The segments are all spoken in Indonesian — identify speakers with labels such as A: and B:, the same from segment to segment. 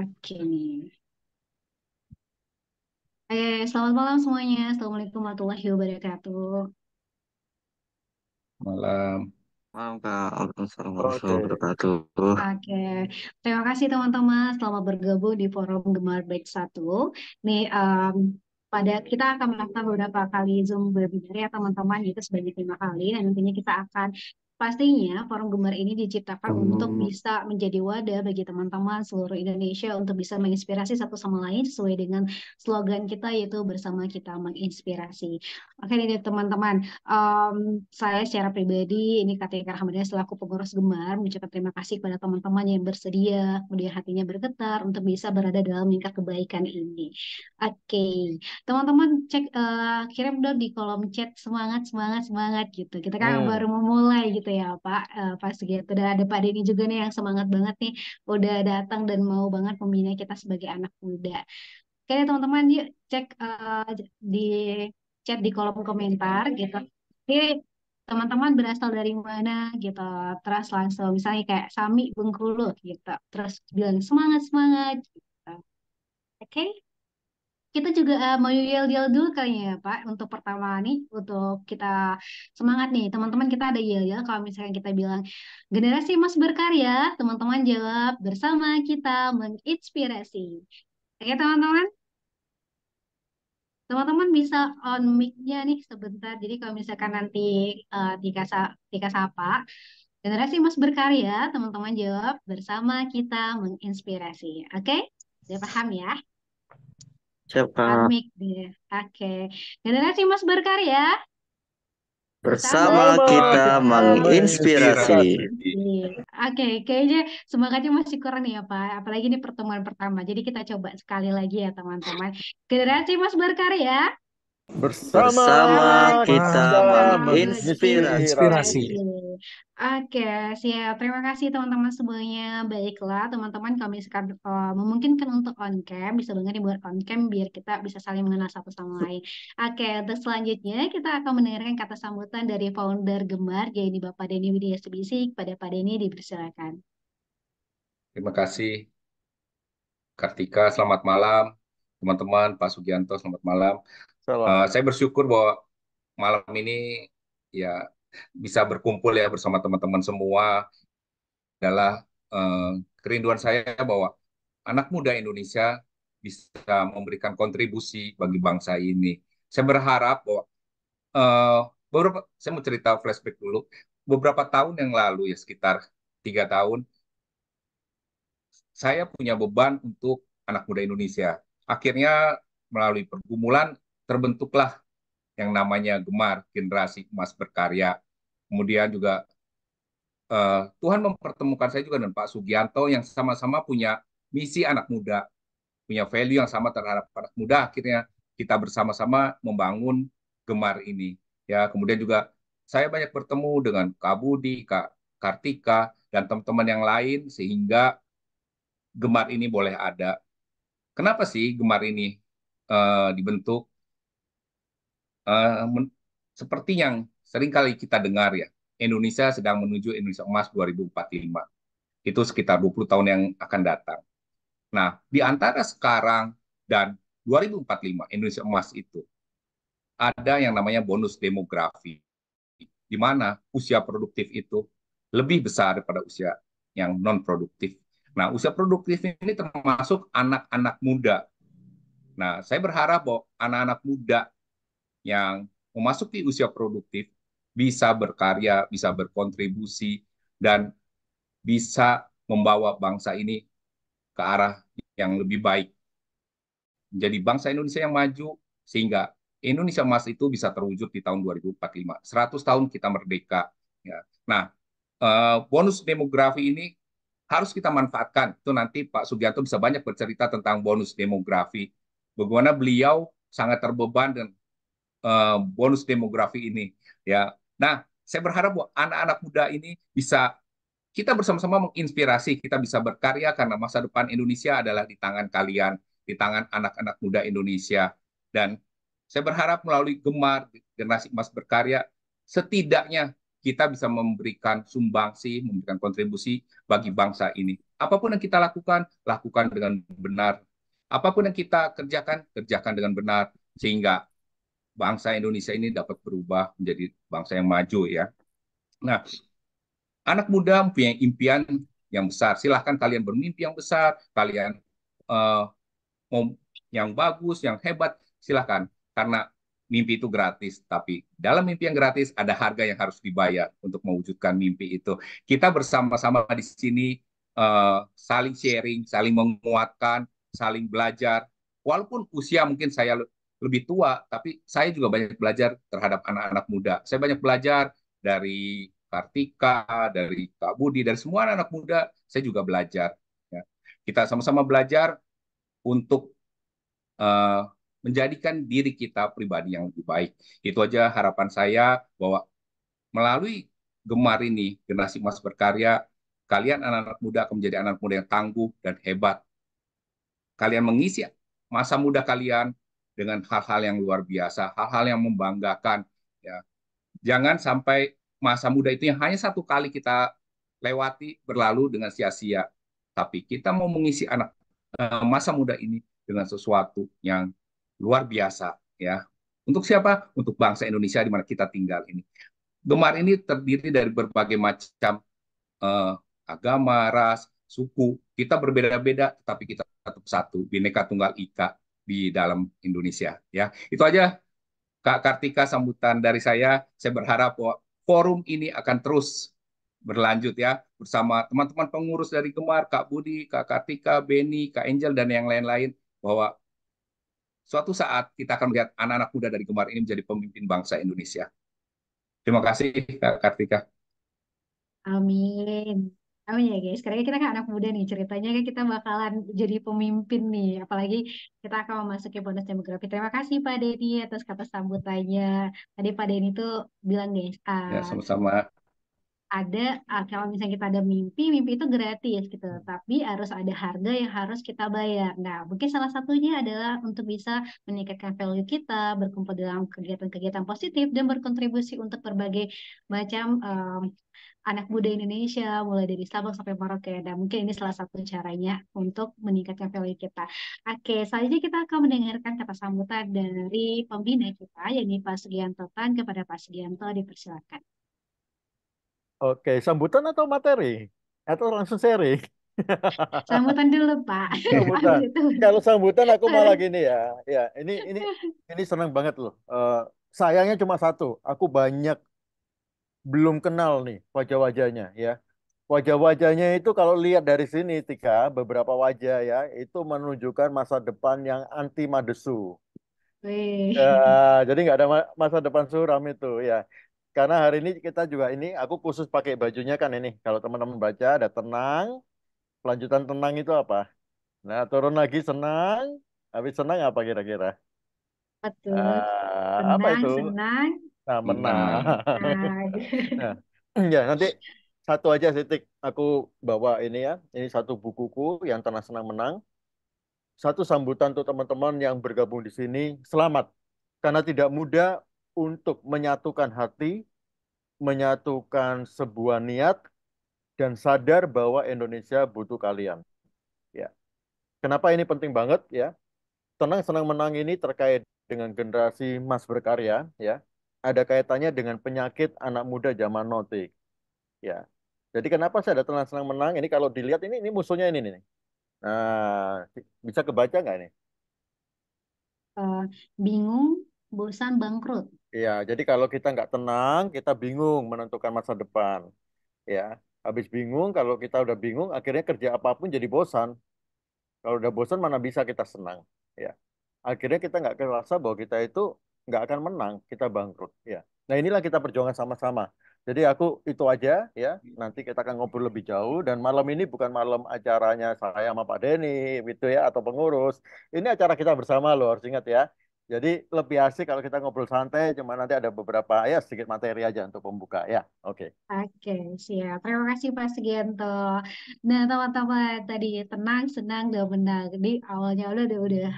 A: Oke nih. Eh selamat malam semuanya. Assalamualaikum warahmatullahi wabarakatuh.
B: Malam. Malam Kak, Assalamualaikum warahmatullahi wabarakatuh.
A: Oke, terima kasih teman-teman Selamat bergabung di forum Gemar Baik Satu. Nih, um, pada kita akan melakukan beberapa kali Zoom webinar ya teman-teman, itu sebanyak lima kali. Dan nantinya kita akan Pastinya forum gemar ini diciptakan hmm. untuk bisa menjadi wadah bagi teman-teman seluruh Indonesia untuk bisa menginspirasi satu sama lain sesuai dengan slogan kita yaitu bersama kita menginspirasi. Oke nih teman-teman, um, saya secara pribadi ini KTK Rahmadia selaku pengurus gemar mengucapkan terima kasih kepada teman-teman yang bersedia, kemudian hatinya bergetar untuk bisa berada dalam lingkar kebaikan ini. Oke, teman-teman cek uh, kirim dong di kolom chat semangat semangat semangat gitu. Kita kan hmm. baru memulai gitu gitu ya Pak uh, pas gitu. Dan ada Pak Denny juga nih yang semangat banget nih udah datang dan mau banget membina kita sebagai anak muda. Oke teman-teman yuk cek uh, di chat di kolom komentar gitu. oke teman-teman berasal dari mana gitu terus langsung misalnya kayak Sami Bengkulu gitu terus bilang semangat semangat gitu. Oke. Okay? kita juga uh, mau yel-yel dulu kali ya Pak untuk pertama nih untuk kita semangat nih teman-teman kita ada yel-yel kalau misalnya kita bilang generasi emas berkarya teman-teman jawab bersama kita menginspirasi oke teman-teman teman-teman bisa on mic-nya nih sebentar jadi kalau misalkan nanti uh, Tika, Sa Tika Sapa generasi emas berkarya teman-teman jawab bersama kita menginspirasi oke okay? sudah paham ya
C: Siap, Kak. Amik
A: deh. Oke. Generasi Mas berkarya.
C: Bersama, Sama kita menginspirasi.
A: Oke, kayaknya semangatnya masih kurang nih ya Pak. Apalagi ini pertemuan pertama. Jadi kita coba sekali lagi ya teman-teman. Generasi Mas berkarya.
D: Bersama, Bersama kita menginspirasi.
A: Oke, Oke, siap. Terima kasih teman-teman semuanya. Baiklah, teman-teman kami sekarang uh, memungkinkan untuk on cam, bisa banget buat on cam biar kita bisa saling mengenal satu sama lain. Oke, untuk selanjutnya kita akan mendengarkan kata sambutan dari founder Gemar, yaitu Bapak Denny Widya Sebisik. Pada Pak Denny dipersilakan.
B: Terima kasih. Kartika, selamat malam. Teman-teman, Pak Sugianto, selamat malam. Uh, saya bersyukur bahwa malam ini ya bisa berkumpul ya bersama teman-teman semua adalah uh, kerinduan saya bahwa anak muda Indonesia bisa memberikan kontribusi bagi bangsa ini. Saya berharap bahwa uh, beberapa saya mau cerita flashback dulu. Beberapa tahun yang lalu ya sekitar tiga tahun saya punya beban untuk anak muda Indonesia. Akhirnya melalui pergumulan terbentuklah yang namanya gemar generasi emas berkarya. Kemudian juga uh, Tuhan mempertemukan saya juga dengan Pak Sugianto yang sama-sama punya misi anak muda, punya value yang sama terhadap anak muda. Akhirnya kita bersama-sama membangun gemar ini. Ya, kemudian juga saya banyak bertemu dengan Kak Budi, Kak Kartika, dan teman-teman yang lain sehingga gemar ini boleh ada. Kenapa sih gemar ini uh, dibentuk? uh, seperti yang sering kali kita dengar ya, Indonesia sedang menuju Indonesia Emas 2045. Itu sekitar 20 tahun yang akan datang. Nah, di antara sekarang dan 2045 Indonesia Emas itu ada yang namanya bonus demografi. Di mana usia produktif itu lebih besar daripada usia yang non produktif. Nah, usia produktif ini termasuk anak-anak muda. Nah, saya berharap bahwa anak-anak muda yang memasuki usia produktif bisa berkarya, bisa berkontribusi, dan bisa membawa bangsa ini ke arah yang lebih baik. Menjadi bangsa Indonesia yang maju, sehingga Indonesia Emas itu bisa terwujud di tahun 2045. 100 tahun kita merdeka. Ya. Nah, eh, bonus demografi ini harus kita manfaatkan. Itu nanti Pak Sugianto bisa banyak bercerita tentang bonus demografi. Bagaimana beliau sangat terbeban dan Eh, bonus demografi ini ya. Nah, saya berharap bahwa anak-anak muda ini bisa kita bersama-sama menginspirasi, kita bisa berkarya karena masa depan Indonesia adalah di tangan kalian, di tangan anak-anak muda Indonesia. Dan saya berharap melalui Gemar Generasi Emas Berkarya setidaknya kita bisa memberikan sumbangsi, memberikan kontribusi bagi bangsa ini. Apapun yang kita lakukan, lakukan dengan benar. Apapun yang kita kerjakan, kerjakan dengan benar sehingga bangsa Indonesia ini dapat berubah menjadi bangsa yang maju ya. Nah, anak muda punya impian yang besar. Silahkan kalian bermimpi yang besar, kalian uh, yang bagus, yang hebat, silahkan. Karena mimpi itu gratis, tapi dalam mimpi yang gratis ada harga yang harus dibayar untuk mewujudkan mimpi itu. Kita bersama-sama di sini uh, saling sharing, saling menguatkan, saling belajar. Walaupun usia mungkin saya lebih tua, tapi saya juga banyak belajar terhadap anak-anak muda. Saya banyak belajar dari Kartika, dari Kak Budi, dari semua anak-anak muda, saya juga belajar. Ya. Kita sama-sama belajar untuk uh, menjadikan diri kita pribadi yang lebih baik. Itu aja harapan saya bahwa melalui gemar ini, generasi emas berkarya, kalian anak-anak muda akan menjadi anak muda yang tangguh dan hebat. Kalian mengisi masa muda kalian dengan hal-hal yang luar biasa, hal-hal yang membanggakan. Ya. Jangan sampai masa muda itu yang hanya satu kali kita lewati berlalu dengan sia-sia. Tapi kita mau mengisi anak eh, masa muda ini dengan sesuatu yang luar biasa ya. Untuk siapa? Untuk bangsa Indonesia di mana kita tinggal ini. Gemar ini terdiri dari berbagai macam uh, agama, ras, suku. Kita berbeda-beda, tetapi kita tetap satu. Bineka Tunggal Ika di dalam Indonesia. Ya, itu aja Kak Kartika sambutan dari saya. Saya berharap bahwa forum ini akan terus berlanjut ya bersama teman-teman pengurus dari Gemar, Kak Budi, Kak Kartika, Beni, Kak Angel dan yang lain-lain bahwa suatu saat kita akan melihat anak-anak muda dari Gemar ini menjadi pemimpin bangsa Indonesia. Terima kasih Kak Kartika.
A: Amin. Amin ya guys. Karena kita kan anak muda nih ceritanya kan kita bakalan jadi pemimpin nih. Apalagi kita akan memasuki bonus demografi. Terima kasih Pak Denny atas kata sambutannya. Tadi Pak Denny tuh bilang guys. Uh, ya ah, sama-sama. Ada uh, kalau misalnya kita ada mimpi, mimpi itu gratis gitu. Tapi harus ada harga yang harus kita bayar. Nah mungkin salah satunya adalah untuk bisa meningkatkan value kita, berkumpul dalam kegiatan-kegiatan positif dan berkontribusi untuk berbagai macam um, anak muda Indonesia, mulai dari Sabang sampai Merauke. Dan mungkin ini salah satu caranya untuk meningkatkan value kita. Oke, selanjutnya kita akan mendengarkan kata sambutan dari pembina kita, yakni Pak Sugianto Tan kepada Pak Sugianto, dipersilakan.
D: Oke, sambutan atau materi? Atau langsung seri?
A: Sambutan dulu, Pak.
D: Sambutan. Kalau sambutan aku malah gini ya. Ya, ini ini ini senang banget loh. Uh, sayangnya cuma satu, aku banyak belum kenal nih wajah-wajahnya ya. Wajah-wajahnya itu kalau lihat dari sini tiga beberapa wajah ya itu menunjukkan masa depan yang anti madesu. Ya, jadi nggak ada masa depan suram itu ya. Karena hari ini kita juga ini aku khusus pakai bajunya kan ini. Kalau teman-teman baca ada tenang, lanjutan tenang itu apa? Nah turun lagi senang, habis senang apa kira-kira? Ah, apa itu? Senang, Nah, menang. nah, ya, nanti satu aja titik aku bawa ini ya. Ini satu bukuku yang tenang Senang Menang. Satu sambutan untuk teman-teman yang bergabung di sini. Selamat. Karena tidak mudah untuk menyatukan hati, menyatukan sebuah niat, dan sadar bahwa Indonesia butuh kalian. Ya. Kenapa ini penting banget ya? Tenang senang menang ini terkait dengan generasi Mas Berkarya ya ada kaitannya dengan penyakit anak muda zaman notik. Ya. Jadi kenapa saya ada tenang senang menang? Ini kalau dilihat ini ini musuhnya ini nih. Nah, bisa kebaca nggak ini?
A: Uh, bingung, bosan, bangkrut.
D: Iya, jadi kalau kita nggak tenang, kita bingung menentukan masa depan. Ya, habis bingung, kalau kita udah bingung, akhirnya kerja apapun jadi bosan. Kalau udah bosan, mana bisa kita senang? Ya, akhirnya kita nggak kerasa bahwa kita itu nggak akan menang, kita bangkrut. Ya. Nah inilah kita perjuangan sama-sama. Jadi aku itu aja ya. Nanti kita akan ngobrol lebih jauh dan malam ini bukan malam acaranya saya sama Pak Denny gitu ya atau pengurus. Ini acara kita bersama loh harus ingat ya. Jadi lebih asik kalau kita ngobrol santai, cuma nanti ada beberapa ya sedikit materi aja untuk pembuka ya. Oke.
A: Okay. Oke, okay, siap. Terima kasih Pak Sugianto. Nah, teman-teman tadi tenang, senang, dan benar. Di awalnya udah udah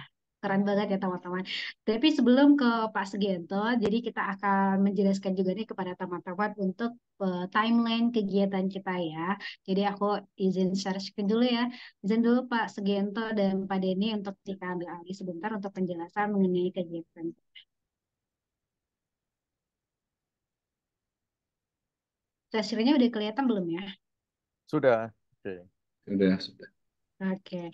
A: keren banget ya teman-teman. Tapi sebelum ke Pak Segento, jadi kita akan menjelaskan juga nih kepada teman-teman untuk uh, timeline kegiatan kita ya. Jadi aku izin share screen dulu ya. Izin dulu Pak Segento dan Pak Denny untuk kita ambil alih sebentar untuk penjelasan mengenai kegiatan kita. Hasilnya udah kelihatan belum ya?
D: Sudah. Oke. Okay. Sudah, sudah.
A: Oke. Okay.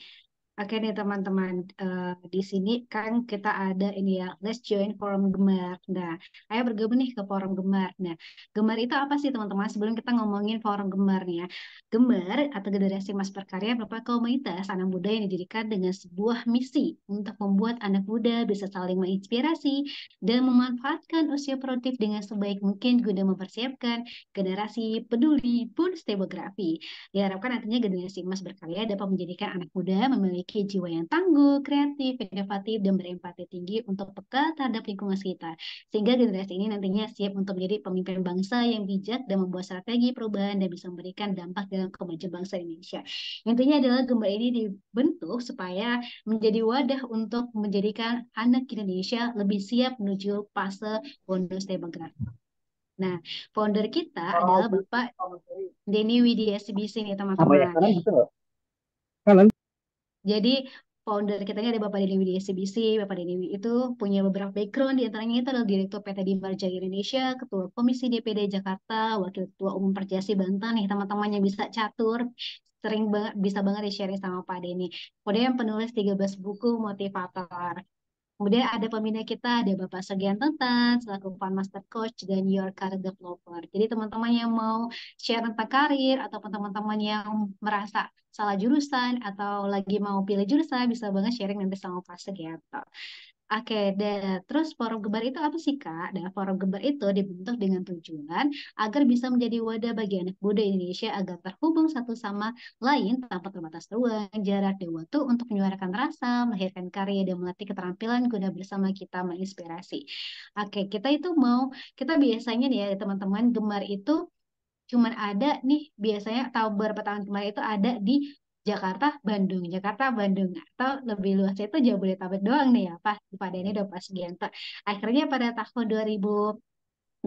A: Oke nih teman-teman, uh, di sini kan kita ada ini ya, let's join forum Gemar. Nah, ayo bergabung nih ke forum Gemar. Nah, Gemar itu apa sih teman-teman? Sebelum kita ngomongin forum Gemar nih ya, Gemar atau Generasi Mas Berkarya merupakan komunitas anak muda yang didirikan dengan sebuah misi untuk membuat anak muda bisa saling menginspirasi dan memanfaatkan usia produktif dengan sebaik mungkin guna mempersiapkan generasi peduli pun stebografi. Diharapkan nantinya generasi Mas Berkarya dapat menjadikan anak muda memiliki memiliki jiwa yang tangguh, kreatif, inovatif, dan berempati tinggi untuk peka terhadap lingkungan sekitar. Sehingga generasi ini nantinya siap untuk menjadi pemimpin bangsa yang bijak dan membuat strategi perubahan dan bisa memberikan dampak dalam kemajuan bangsa Indonesia. Intinya adalah gambar ini dibentuk supaya menjadi wadah untuk menjadikan anak Indonesia lebih siap menuju fase bonus demografi. Nah, founder kita adalah Bapak Denny Widya Sibisi nih teman-teman. Jadi founder kita ini ada Bapak Denny Widya SCBC. Bapak Denny itu punya beberapa background, di antaranya itu adalah Direktur PT Dimbar Jaya Indonesia, Ketua Komisi DPD Jakarta, Wakil Ketua Umum Perjasi Banten. Nih teman temannya bisa catur, sering banget, bisa banget di-sharing sama Pak Denny. Kemudian penulis 13 buku motivator. Kemudian ada pembina kita, ada Bapak Sogian Tentan, selaku Pan Master Coach dan Your Career Developer. Jadi teman-teman yang mau share tentang karir, atau teman-teman yang merasa salah jurusan, atau lagi mau pilih jurusan, bisa banget sharing nanti sama Pak Sogian. Oke, deh. Terus forum gembar itu apa sih, Kak? Nah, forum gembar itu dibentuk dengan tujuan agar bisa menjadi wadah bagi anak muda Indonesia agar terhubung satu sama lain tanpa terbatas ruang, jarak, dan waktu untuk menyuarakan rasa, melahirkan karya, dan melatih keterampilan guna bersama kita menginspirasi. Oke, kita itu mau, kita biasanya nih ya teman-teman, gemar itu cuman ada nih biasanya tahun berapa tahun kemarin itu ada di Jakarta Bandung Jakarta Bandung atau lebih luasnya itu Jabodetabek doang nih ya pas pada ini udah pas ganti. akhirnya pada tahun 2000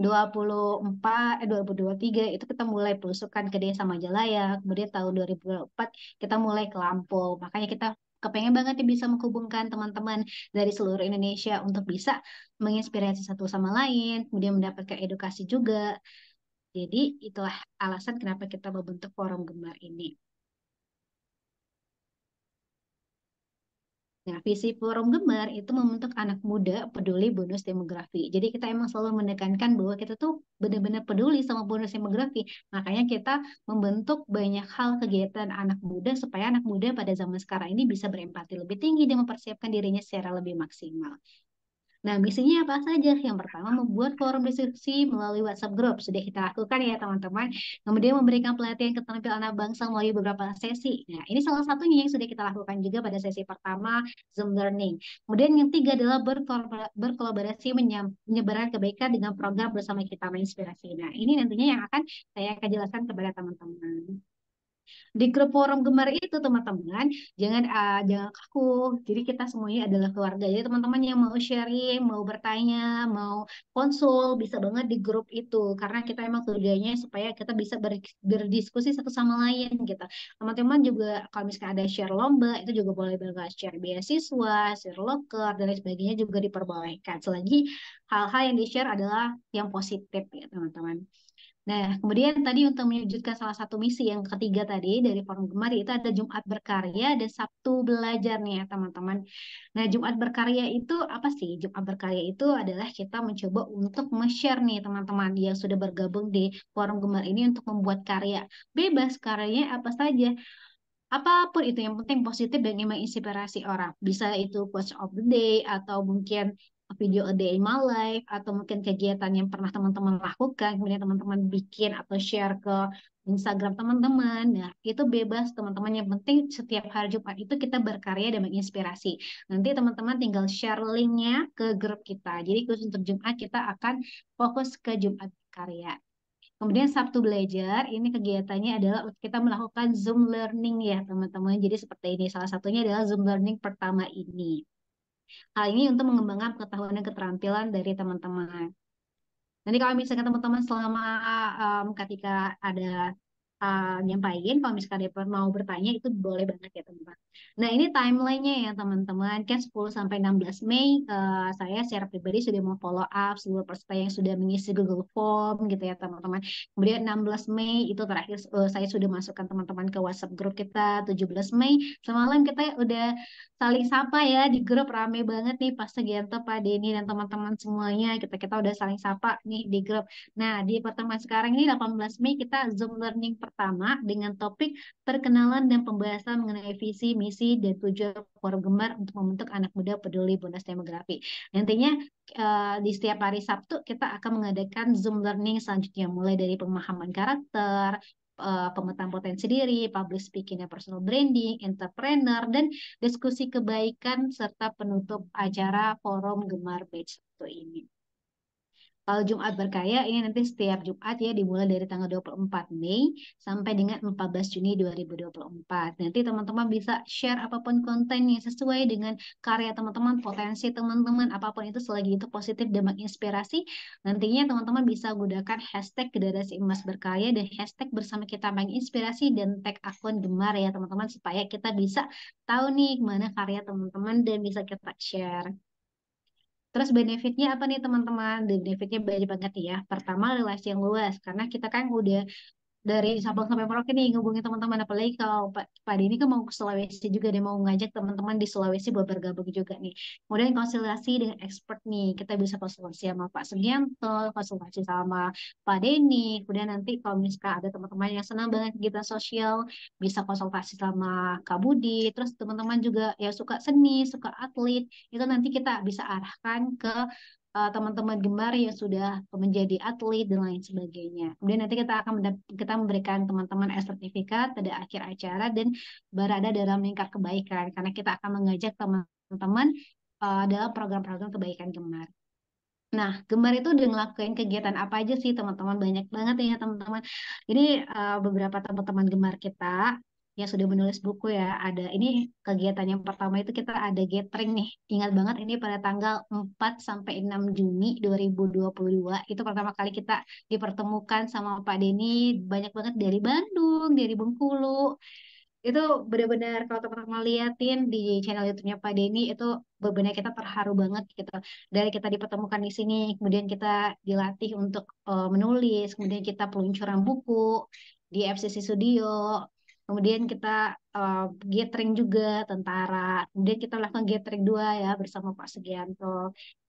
A: 24 eh 2023 itu kita mulai pelusukan ke Desa Majalaya kemudian tahun 2024 kita mulai ke Lampung makanya kita kepengen banget bisa menghubungkan teman-teman dari seluruh Indonesia untuk bisa menginspirasi satu sama lain kemudian mendapatkan edukasi juga jadi itulah alasan kenapa kita membentuk forum gemar ini. Nah, visi Forum Gemar itu membentuk anak muda peduli bonus demografi. Jadi kita emang selalu menekankan bahwa kita tuh benar-benar peduli sama bonus demografi. Makanya kita membentuk banyak hal kegiatan anak muda supaya anak muda pada zaman sekarang ini bisa berempati lebih tinggi dan mempersiapkan dirinya secara lebih maksimal. Nah, misinya apa saja? Yang pertama, membuat forum diskusi melalui WhatsApp group. Sudah kita lakukan ya, teman-teman. Kemudian memberikan pelatihan keterampilan anak bangsa melalui beberapa sesi. Nah, ini salah satunya yang sudah kita lakukan juga pada sesi pertama Zoom Learning. Kemudian yang ketiga adalah berkolaborasi menyebarkan kebaikan dengan program bersama kita menginspirasi. Nah, ini nantinya yang akan saya akan jelaskan kepada teman-teman. Di grup forum Gemar itu teman-teman jangan uh, jangan kaku. Jadi kita semuanya adalah keluarga. Jadi teman-teman yang mau sharing, mau bertanya, mau konsul bisa banget di grup itu karena kita emang tujuannya supaya kita bisa ber, berdiskusi satu sama lain gitu. Teman-teman juga kalau misalnya ada share lomba itu juga boleh banget share beasiswa, share locker dan lain sebagainya juga diperbolehkan. Selagi hal-hal yang di share adalah yang positif ya teman-teman. Nah, kemudian tadi untuk mewujudkan salah satu misi yang ketiga tadi dari Forum Gemar itu ada Jumat Berkarya dan Sabtu Belajar nih ya teman-teman. Nah, Jumat Berkarya itu apa sih? Jumat Berkarya itu adalah kita mencoba untuk share nih teman-teman yang sudah bergabung di Forum Gemar ini untuk membuat karya. Bebas karyanya apa saja apapun itu yang penting positif dan menginspirasi inspirasi orang. Bisa itu quotes of the day atau mungkin video a day in my life atau mungkin kegiatan yang pernah teman-teman lakukan kemudian teman-teman bikin atau share ke Instagram teman-teman nah itu bebas teman-teman yang penting setiap hari Jumat itu kita berkarya dan menginspirasi nanti teman-teman tinggal share linknya ke grup kita jadi khusus untuk Jumat kita akan fokus ke Jumat karya Kemudian Sabtu Belajar, ini kegiatannya adalah kita melakukan Zoom Learning ya teman-teman. Jadi seperti ini, salah satunya adalah Zoom Learning pertama ini. Hal ini untuk mengembangkan pengetahuan dan keterampilan dari teman-teman. Nanti kalau misalnya teman-teman selama um, ketika ada uh, eh, nyampaikan kalau misalkan mau bertanya itu boleh banget ya teman-teman. Nah ini timelinenya ya teman-teman kan 10 sampai 16 Mei uh, saya secara pribadi sudah mau follow up seluruh peserta yang sudah mengisi Google Form gitu ya teman-teman. Kemudian 16 Mei itu terakhir uh, saya sudah masukkan teman-teman ke WhatsApp grup kita 17 Mei semalam kita udah saling sapa ya di grup rame banget nih Pak Segianto, Pak Denny dan teman-teman semuanya kita gitu. kita udah saling sapa nih di grup. Nah di pertemuan sekarang ini 18 Mei kita Zoom Learning pertama dengan topik perkenalan dan pembahasan mengenai visi, misi, dan tujuan forum gemar untuk membentuk anak muda peduli bonus demografi. Nantinya eh, di setiap hari Sabtu kita akan mengadakan Zoom Learning selanjutnya mulai dari pemahaman karakter, eh, pemetaan potensi diri, public speaking dan personal branding, entrepreneur, dan diskusi kebaikan serta penutup acara forum Gemar Page satu ini. Kalau Jumat Berkaya ini nanti setiap Jumat ya dimulai dari tanggal 24 Mei sampai dengan 14 Juni 2024. Nanti teman-teman bisa share apapun kontennya sesuai dengan karya teman-teman, potensi teman-teman, apapun itu selagi itu positif dan menginspirasi. Nantinya teman-teman bisa gunakan hashtag Generasi Emas Berkaya dan hashtag bersama kita menginspirasi dan tag akun gemar ya teman-teman supaya kita bisa tahu nih mana karya teman-teman dan bisa kita share. Terus benefitnya apa nih teman-teman? Benefitnya banyak banget ya. Pertama relasi yang luas karena kita kan udah dari Sabang sampai Merauke nih ngubungin teman-teman apalagi kalau Pak, Pak Dini kan mau ke Sulawesi juga dia mau ngajak teman-teman di Sulawesi buat bergabung juga nih. Kemudian konsultasi dengan expert nih kita bisa konsultasi sama Pak Sugianto, konsultasi sama Pak Deni, kemudian nanti kalau misalkan ada teman-teman yang senang banget kegiatan sosial bisa konsultasi sama Kak Budi, terus teman-teman juga yang suka seni, suka atlet itu nanti kita bisa arahkan ke Eh, teman-teman gemar yang sudah menjadi atlet dan lain sebagainya. Kemudian nanti kita akan kita memberikan teman-teman eh, sertifikat pada akhir acara dan berada dalam lingkar kebaikan karena kita akan mengajak teman-teman uh, dalam program-program kebaikan gemar. Nah, gemar itu udah ngelakuin kegiatan apa aja sih teman-teman? Banyak banget ya teman-teman. Ini uh, beberapa teman-teman gemar kita yang sudah menulis buku ya. Ada ini kegiatan yang pertama itu kita ada gathering nih. Ingat banget ini pada tanggal 4 sampai 6 Juni 2022 itu pertama kali kita dipertemukan sama Pak Denny banyak banget dari Bandung, dari Bengkulu. Itu benar-benar kalau teman-teman liatin di channel YouTube-nya Pak Denny itu benar-benar kita terharu banget gitu. Dari kita dipertemukan di sini, kemudian kita dilatih untuk uh, menulis, kemudian kita peluncuran buku, di FCC Studio, kemudian kita uh, gathering juga tentara kemudian kita melakukan gathering dua ya bersama Pak Sugianto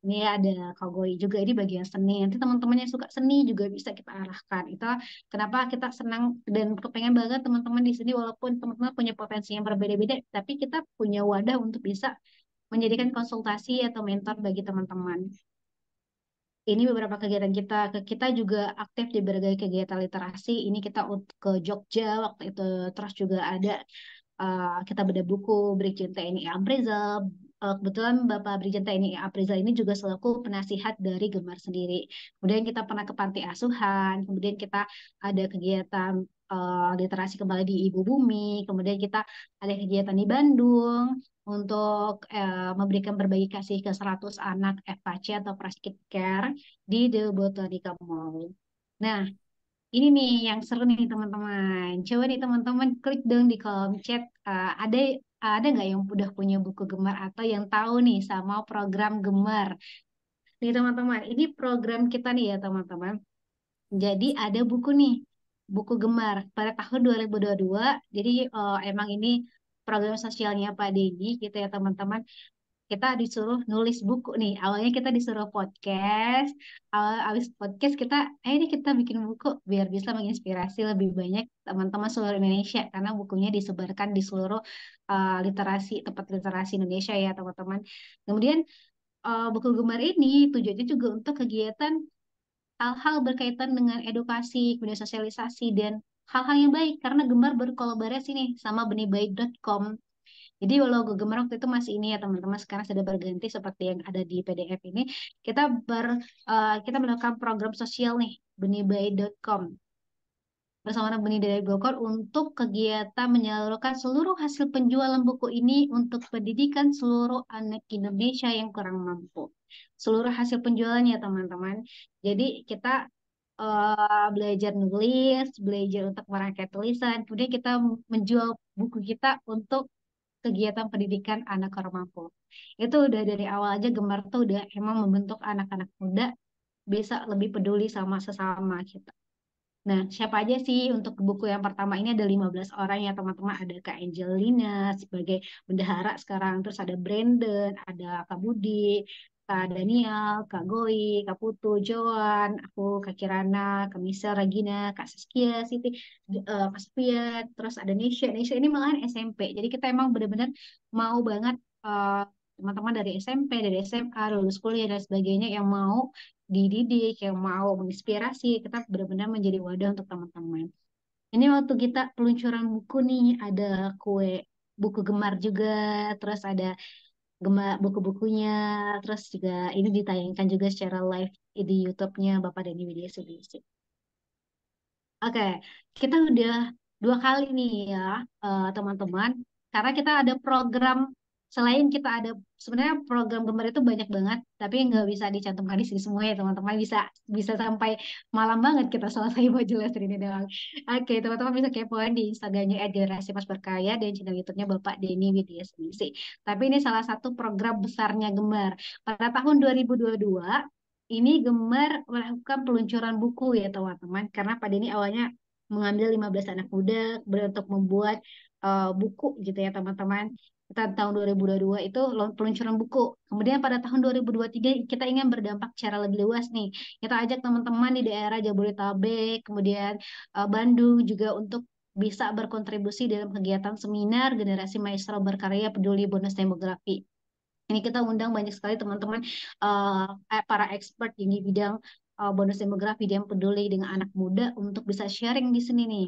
A: ini ada kogoi juga ini bagian seni nanti teman-teman yang suka seni juga bisa kita arahkan itu kenapa kita senang dan kepengen banget teman-teman di sini walaupun teman-teman punya potensi yang berbeda-beda tapi kita punya wadah untuk bisa menjadikan konsultasi atau mentor bagi teman-teman ini beberapa kegiatan kita kita juga aktif di berbagai kegiatan literasi ini kita ke Jogja waktu itu terus juga ada uh, kita bedah buku Brigjen TNI Amrizal uh, eh, kebetulan Bapak Brigjen TNI Amrizal ini juga selaku penasihat dari Gemar sendiri kemudian kita pernah ke panti asuhan kemudian kita ada kegiatan uh, literasi kembali di ibu bumi, kemudian kita ada kegiatan di Bandung untuk uh, memberikan berbagi kasih ke 100 anak FPC atau Praskit Care di The Botanical Mall. Nah, ini nih yang seru nih teman-teman. Coba nih teman-teman klik dong di kolom chat uh, ada ada nggak yang udah punya buku gemar atau yang tahu nih sama program gemar. Nih teman-teman, ini program kita nih ya teman-teman. Jadi ada buku nih buku Gemar pada tahun 2022. Jadi uh, emang ini program sosialnya Pak Deddy gitu ya teman-teman. Kita disuruh nulis buku nih. Awalnya kita disuruh podcast. Awal habis podcast kita, eh ini kita bikin buku biar bisa menginspirasi lebih banyak teman-teman seluruh Indonesia karena bukunya disebarkan di seluruh uh, literasi tempat literasi Indonesia ya teman-teman. Kemudian uh, buku Gemar ini tujuannya juga untuk kegiatan hal-hal berkaitan dengan edukasi, kemudian sosialisasi, dan hal-hal yang baik. Karena Gemar berkolaborasi nih sama benihbaik.com. Jadi logo Gemar waktu itu masih ini ya teman-teman, sekarang sudah berganti seperti yang ada di PDF ini. Kita ber, uh, kita melakukan program sosial nih, benihbaik.com bersama Benih dari Bogor untuk kegiatan menyalurkan seluruh hasil penjualan buku ini untuk pendidikan seluruh anak Indonesia yang kurang mampu. Seluruh hasil penjualannya teman-teman. Jadi kita uh, belajar nulis, belajar untuk merangkai tulisan, kemudian kita menjual buku kita untuk kegiatan pendidikan anak kurang mampu. Itu udah dari awal aja Gemar tuh udah emang membentuk anak-anak muda bisa lebih peduli sama sesama kita. Gitu. Nah, siapa aja sih untuk buku yang pertama ini ada 15 orang ya teman-teman. Ada Kak Angelina sebagai bendahara sekarang, terus ada Brandon, ada Kak Budi, Kak Daniel, Kak Goi, Kak Putu, Joan, aku, Kak Kirana, Kak Misa, Regina, Kak Saskia, Siti, uh, Kak Sofia, terus ada Nisha Nisha ini malahan SMP. Jadi kita emang benar-benar mau banget uh, teman-teman dari SMP, dari SMA, lulus kuliah dan sebagainya yang mau dididik, yang mau menginspirasi, kita benar-benar menjadi wadah untuk teman-teman. Ini waktu kita peluncuran buku nih, ada kue buku gemar juga, terus ada gemar buku-bukunya, terus juga ini ditayangkan juga secara live di YouTube-nya Bapak Dani Widya Sudisi. Oke, kita udah dua kali nih ya eh, teman -teman. karena kita ada program selain kita ada sebenarnya program gambar itu banyak banget tapi nggak bisa dicantumkan di sini semua ya teman-teman bisa bisa sampai malam banget kita selesai mau jelasin ini doang oke teman-teman bisa kepoan di instagramnya generasi mas berkarya dan channel youtube-nya bapak Denny Widya tapi ini salah satu program besarnya gemar pada tahun 2022 ini Gemar melakukan peluncuran buku ya teman-teman karena pada ini awalnya mengambil 15 anak muda untuk membuat uh, buku gitu ya teman-teman. Kita tahun 2022 itu peluncuran buku. Kemudian pada tahun 2023 kita ingin berdampak secara lebih luas nih. Kita ajak teman-teman di daerah Jabodetabek, kemudian eh, Bandung juga untuk bisa berkontribusi dalam kegiatan seminar generasi maestro berkarya peduli bonus demografi. Ini kita undang banyak sekali teman-teman eh, para expert di bidang bonus demografi dan peduli dengan anak muda untuk bisa sharing di sini nih.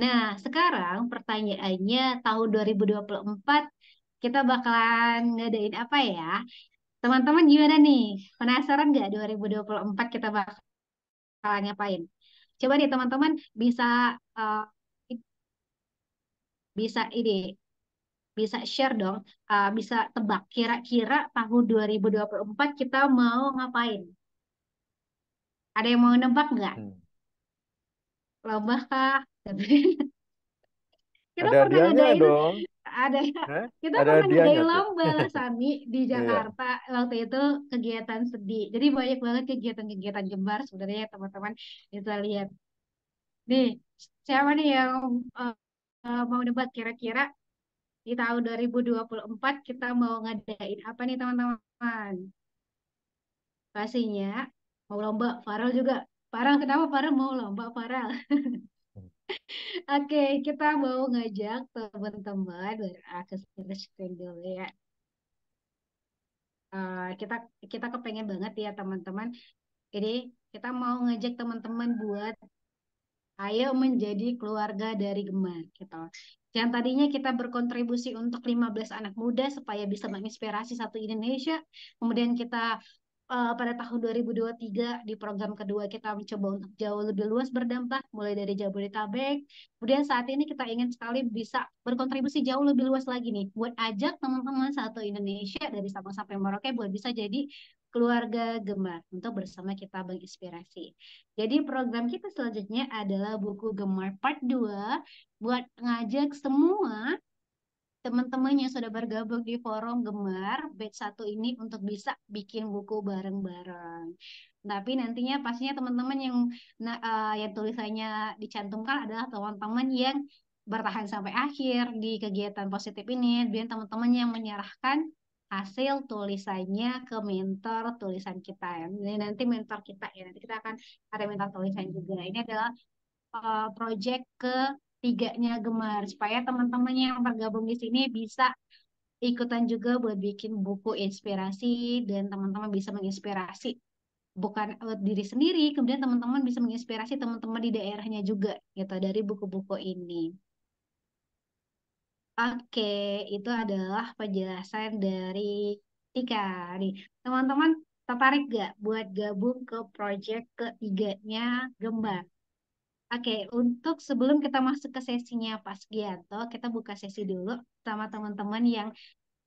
A: Nah, sekarang pertanyaannya tahun 2024 kita bakalan ngadain apa ya? Teman-teman gimana nih? Penasaran nggak 2024 kita bakalan ngapain? Coba nih teman-teman bisa uh, bisa ini bisa share dong, uh, bisa tebak kira-kira tahun 2024 kita mau ngapain? Ada yang mau nebak nggak? Hmm. Lomba kah? kita ada pernah ngadain dong. ada Hah? kita ada pernah ngadain lomba Sami di iya. Jakarta yeah. waktu itu kegiatan sedih jadi banyak banget kegiatan-kegiatan jembar sebenarnya teman-teman bisa lihat nih siapa nih yang uh, mau debat kira-kira di tahun 2024 kita mau ngadain apa nih teman-teman pastinya mau lomba Farel juga Farel kenapa Farel mau lomba Farel Oke, kita mau ngajak teman-teman berakses screen dulu ya. Uh, kita kita kepengen banget ya teman-teman. Jadi kita mau ngajak teman-teman buat ayo menjadi keluarga dari gemar gitu. Yang tadinya kita berkontribusi untuk 15 anak muda supaya bisa menginspirasi satu Indonesia. Kemudian kita uh, pada tahun 2023 di program kedua kita mencoba untuk jauh lebih luas berdampak mulai dari Jabodetabek. Kemudian saat ini kita ingin sekali bisa berkontribusi jauh lebih luas lagi nih buat ajak teman-teman satu Indonesia dari Sabang sampai Merauke buat bisa jadi keluarga gemar untuk bersama kita menginspirasi. Jadi program kita selanjutnya adalah buku Gemar Part 2 buat ngajak semua teman-teman yang sudah bergabung di forum Gemar batch satu ini untuk bisa bikin buku bareng-bareng. Tapi nantinya pastinya teman-teman yang nah, uh, yang tulisannya dicantumkan adalah teman-teman yang bertahan sampai akhir di kegiatan positif ini, dan teman-teman yang menyerahkan hasil tulisannya ke mentor tulisan kita ya. Ini nanti mentor kita ya nanti kita akan ada mentor tulisan juga. Ini adalah uh, project ke tiganya gemar supaya teman-teman yang tergabung di sini bisa ikutan juga buat bikin buku inspirasi dan teman-teman bisa menginspirasi bukan buat e, diri sendiri kemudian teman-teman bisa menginspirasi teman-teman di daerahnya juga gitu dari buku-buku ini oke itu adalah penjelasan dari Tika nih teman-teman tertarik gak buat gabung ke project ketiganya Gembar Oke, untuk sebelum kita masuk ke sesinya Pak Sugianto, kita buka sesi dulu sama teman-teman yang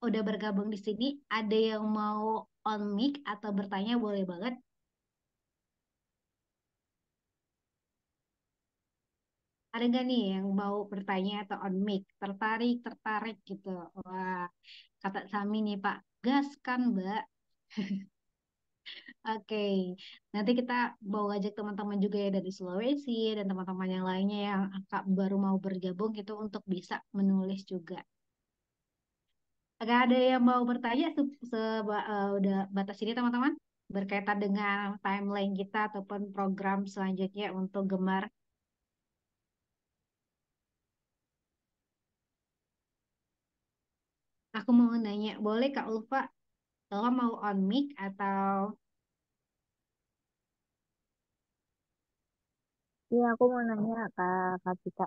A: udah bergabung di sini. Ada yang mau on mic atau bertanya boleh banget. Ada gak nih yang mau bertanya atau on mic? Tertarik, tertarik gitu. Wah, kata Sami nih Pak, gas kan Mbak. Oke, nanti kita bawa ajak teman-teman juga ya dari Sulawesi dan teman-teman yang lainnya yang baru mau bergabung itu untuk bisa menulis juga. Agak ada yang mau bertanya se, se uh, udah batas ini teman-teman berkaitan dengan timeline kita ataupun program selanjutnya untuk Gemar Aku mau nanya, boleh Kak Ulfa, kalau mau on mic atau
E: Iya, aku mau nanya Kak, Kak Cika.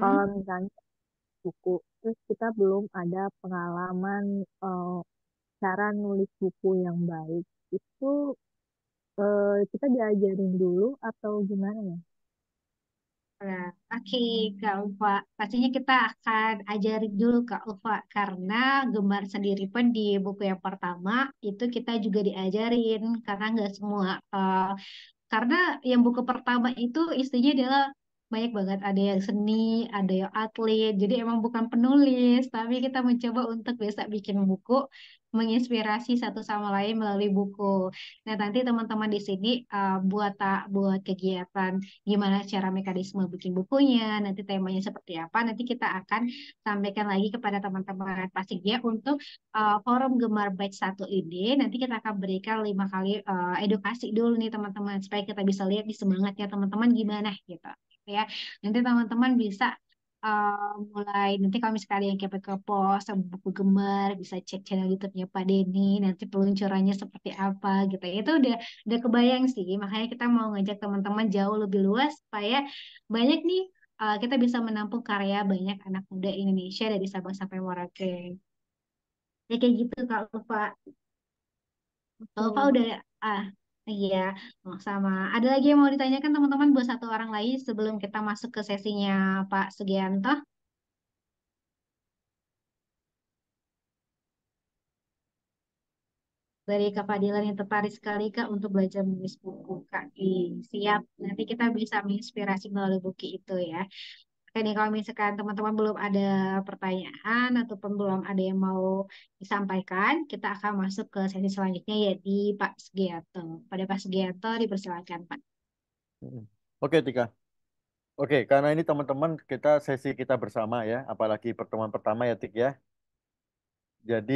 E: Kalau misalnya buku, terus kita belum ada pengalaman uh, cara nulis buku yang baik, itu uh, kita diajarin
A: dulu atau gimana ya?
F: Nah, oke Kak Ulfa,
A: pastinya kita akan ajarin dulu Kak Ulfa karena gemar sendiri pun di buku yang pertama itu kita juga diajarin karena nggak semua eh, karena yang buku pertama itu istrinya adalah banyak banget ada yang seni, ada yang atlet. Jadi emang bukan penulis, tapi kita mencoba untuk bisa bikin buku menginspirasi satu sama lain melalui buku. Nah, nanti teman-teman di sini uh, buat tak ah, buat kegiatan gimana cara mekanisme bikin bukunya, nanti temanya seperti apa, nanti kita akan sampaikan lagi kepada teman-teman ya untuk uh, forum Gemar Batch satu ini nanti kita akan berikan lima kali uh, edukasi dulu nih teman-teman supaya kita bisa lihat di semangatnya teman-teman gimana gitu ya. Nanti teman-teman bisa uh, mulai nanti kalau misalnya yang kepo ke pos sama buku gemar bisa cek channel YouTube-nya Pak Denny nanti peluncurannya seperti apa gitu itu udah udah kebayang sih makanya kita mau ngajak teman-teman jauh lebih luas supaya banyak nih uh, kita bisa menampung karya banyak anak muda Indonesia dari Sabang sampai Merauke ya kayak gitu Kak Lupa Kalau Pak udah ah Iya, oh, sama. Ada lagi yang mau ditanyakan teman-teman buat satu orang lagi sebelum kita masuk ke sesinya Pak Sugianto? Dari Kak Fadila yang tertarik sekali Kak untuk belajar menulis buku Kak. siap, nanti kita bisa menginspirasi melalui buku itu ya. Oke nih kalau misalkan teman-teman belum ada pertanyaan ataupun belum ada yang mau disampaikan, kita akan masuk ke sesi selanjutnya yaitu Pak Sugiyato. Pada Pak Sugiyato dipersilakan Pak.
D: Oke Tika. Oke, karena ini teman-teman kita sesi kita bersama ya, apalagi pertemuan pertama ya Tika. ya. Jadi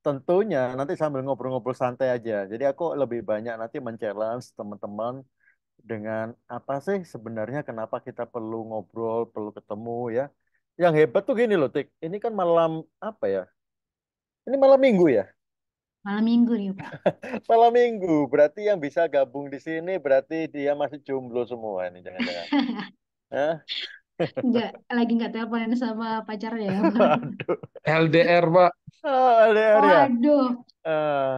D: tentunya nanti sambil ngobrol-ngobrol santai aja. Jadi aku lebih banyak nanti men-challenge teman-teman dengan apa sih sebenarnya kenapa kita perlu ngobrol, perlu ketemu ya. Yang hebat tuh gini loh, Tik. Ini kan malam apa ya? Ini malam minggu ya?
A: Malam minggu nih, Pak.
D: Malam minggu, berarti yang bisa gabung di sini berarti dia masih jomblo semua ini, jangan-jangan. Hah? Enggak,
A: lagi enggak teleponin sama pacarnya ya.
D: Aduh. LDR, Pak. Oh, LDR ya. Waduh. Uh,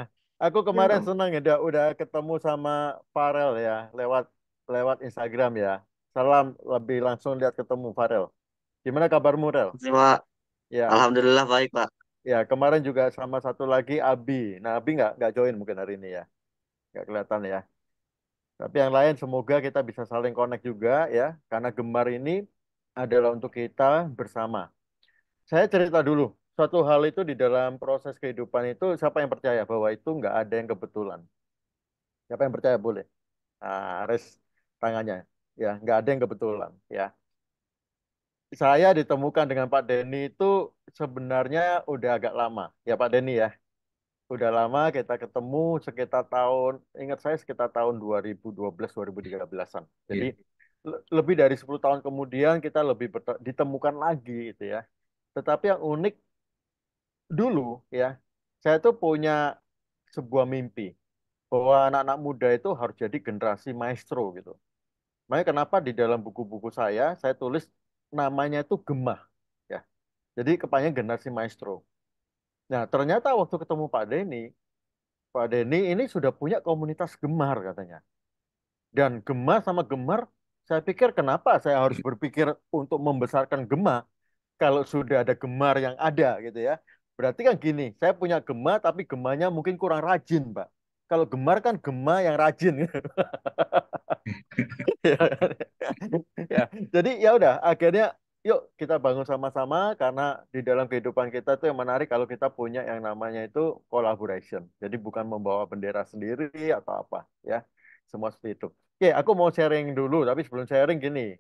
D: Aku kemarin iya. senang ya udah, udah ketemu sama Farel ya lewat lewat Instagram ya. Salam lebih langsung lihat ketemu Farel. Gimana kabar Murel? Terima. Ya. Alhamdulillah baik Pak. Ya kemarin juga sama satu lagi Abi. Nah Abi nggak nggak join mungkin hari ini ya. Nggak kelihatan ya. Tapi yang lain semoga kita bisa saling connect juga ya. Karena gemar ini adalah untuk kita bersama. Saya cerita dulu suatu hal itu di dalam proses kehidupan itu siapa yang percaya bahwa itu nggak ada yang kebetulan? Siapa yang percaya boleh? Nah, res tangannya. Ya, nggak ada yang kebetulan. Ya. Saya ditemukan dengan Pak Denny itu sebenarnya udah agak lama. Ya Pak Denny ya. Udah lama kita ketemu sekitar tahun, ingat saya sekitar tahun 2012-2013an. Iya. Jadi yeah lebih dari 10 tahun kemudian kita lebih ditemukan lagi gitu ya. Tetapi yang unik dulu ya, saya tuh punya sebuah mimpi bahwa anak-anak muda itu harus jadi generasi maestro gitu. Makanya kenapa di dalam buku-buku saya saya tulis namanya itu gemah ya. Jadi kepanjang generasi maestro. Nah, ternyata waktu ketemu Pak Denny, Pak Denny ini sudah punya komunitas gemar katanya. Dan gemar sama gemar, saya pikir kenapa saya harus berpikir untuk membesarkan gemar kalau sudah ada gemar yang ada gitu ya. Berarti kan gini, saya punya gemar tapi gemanya mungkin kurang rajin, Pak. Kalau gemar kan gemar yang rajin. Iya kan? ya, jadi ya udah akhirnya yuk kita bangun sama-sama karena di dalam kehidupan kita tuh yang menarik kalau kita punya yang namanya itu collaboration. Jadi bukan membawa bendera sendiri atau apa ya. Semua seperti itu. Oke, aku mau sharing dulu tapi sebelum sharing gini.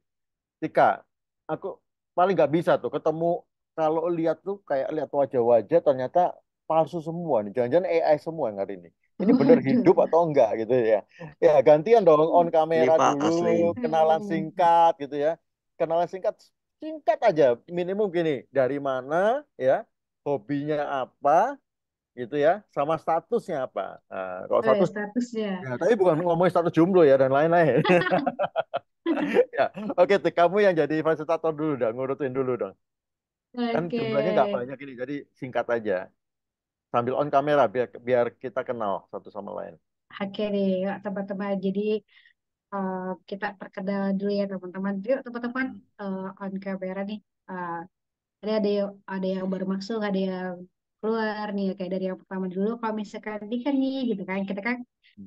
D: Tika, aku paling nggak bisa tuh ketemu kalau lihat tuh kayak lihat wajah-wajah ternyata palsu semua nih. Jangan-jangan AI semua yang hari ini. Ini hmm. benar hidup atau enggak gitu ya. Ya gantian dong on hmm. kamera iya, dulu, asli. kenalan hmm. singkat gitu ya. Kenalan singkat singkat aja minimum gini, dari mana ya, hobinya apa, gitu ya sama statusnya apa nah, kalau status oh, ya, statusnya ya, tapi bukan ngomongin status jumlah ya dan lain-lain ya oke okay, kamu yang jadi fasilitator dulu dong ngurutin dulu dong
G: Okay. Kan jumlahnya nggak banyak
D: ini, jadi singkat aja. Sambil on kamera biar biar kita kenal satu sama lain.
G: Oke deh, teman-teman. Jadi
A: uh, kita perkenal dulu ya teman-teman. Yuk teman-teman uh, on kamera nih. Uh, eh, ada ada yang, ada yang masuk ada yang keluar nih. Kayak dari yang pertama dulu, kalau misalkan ini kan nih gitu kan, kita kan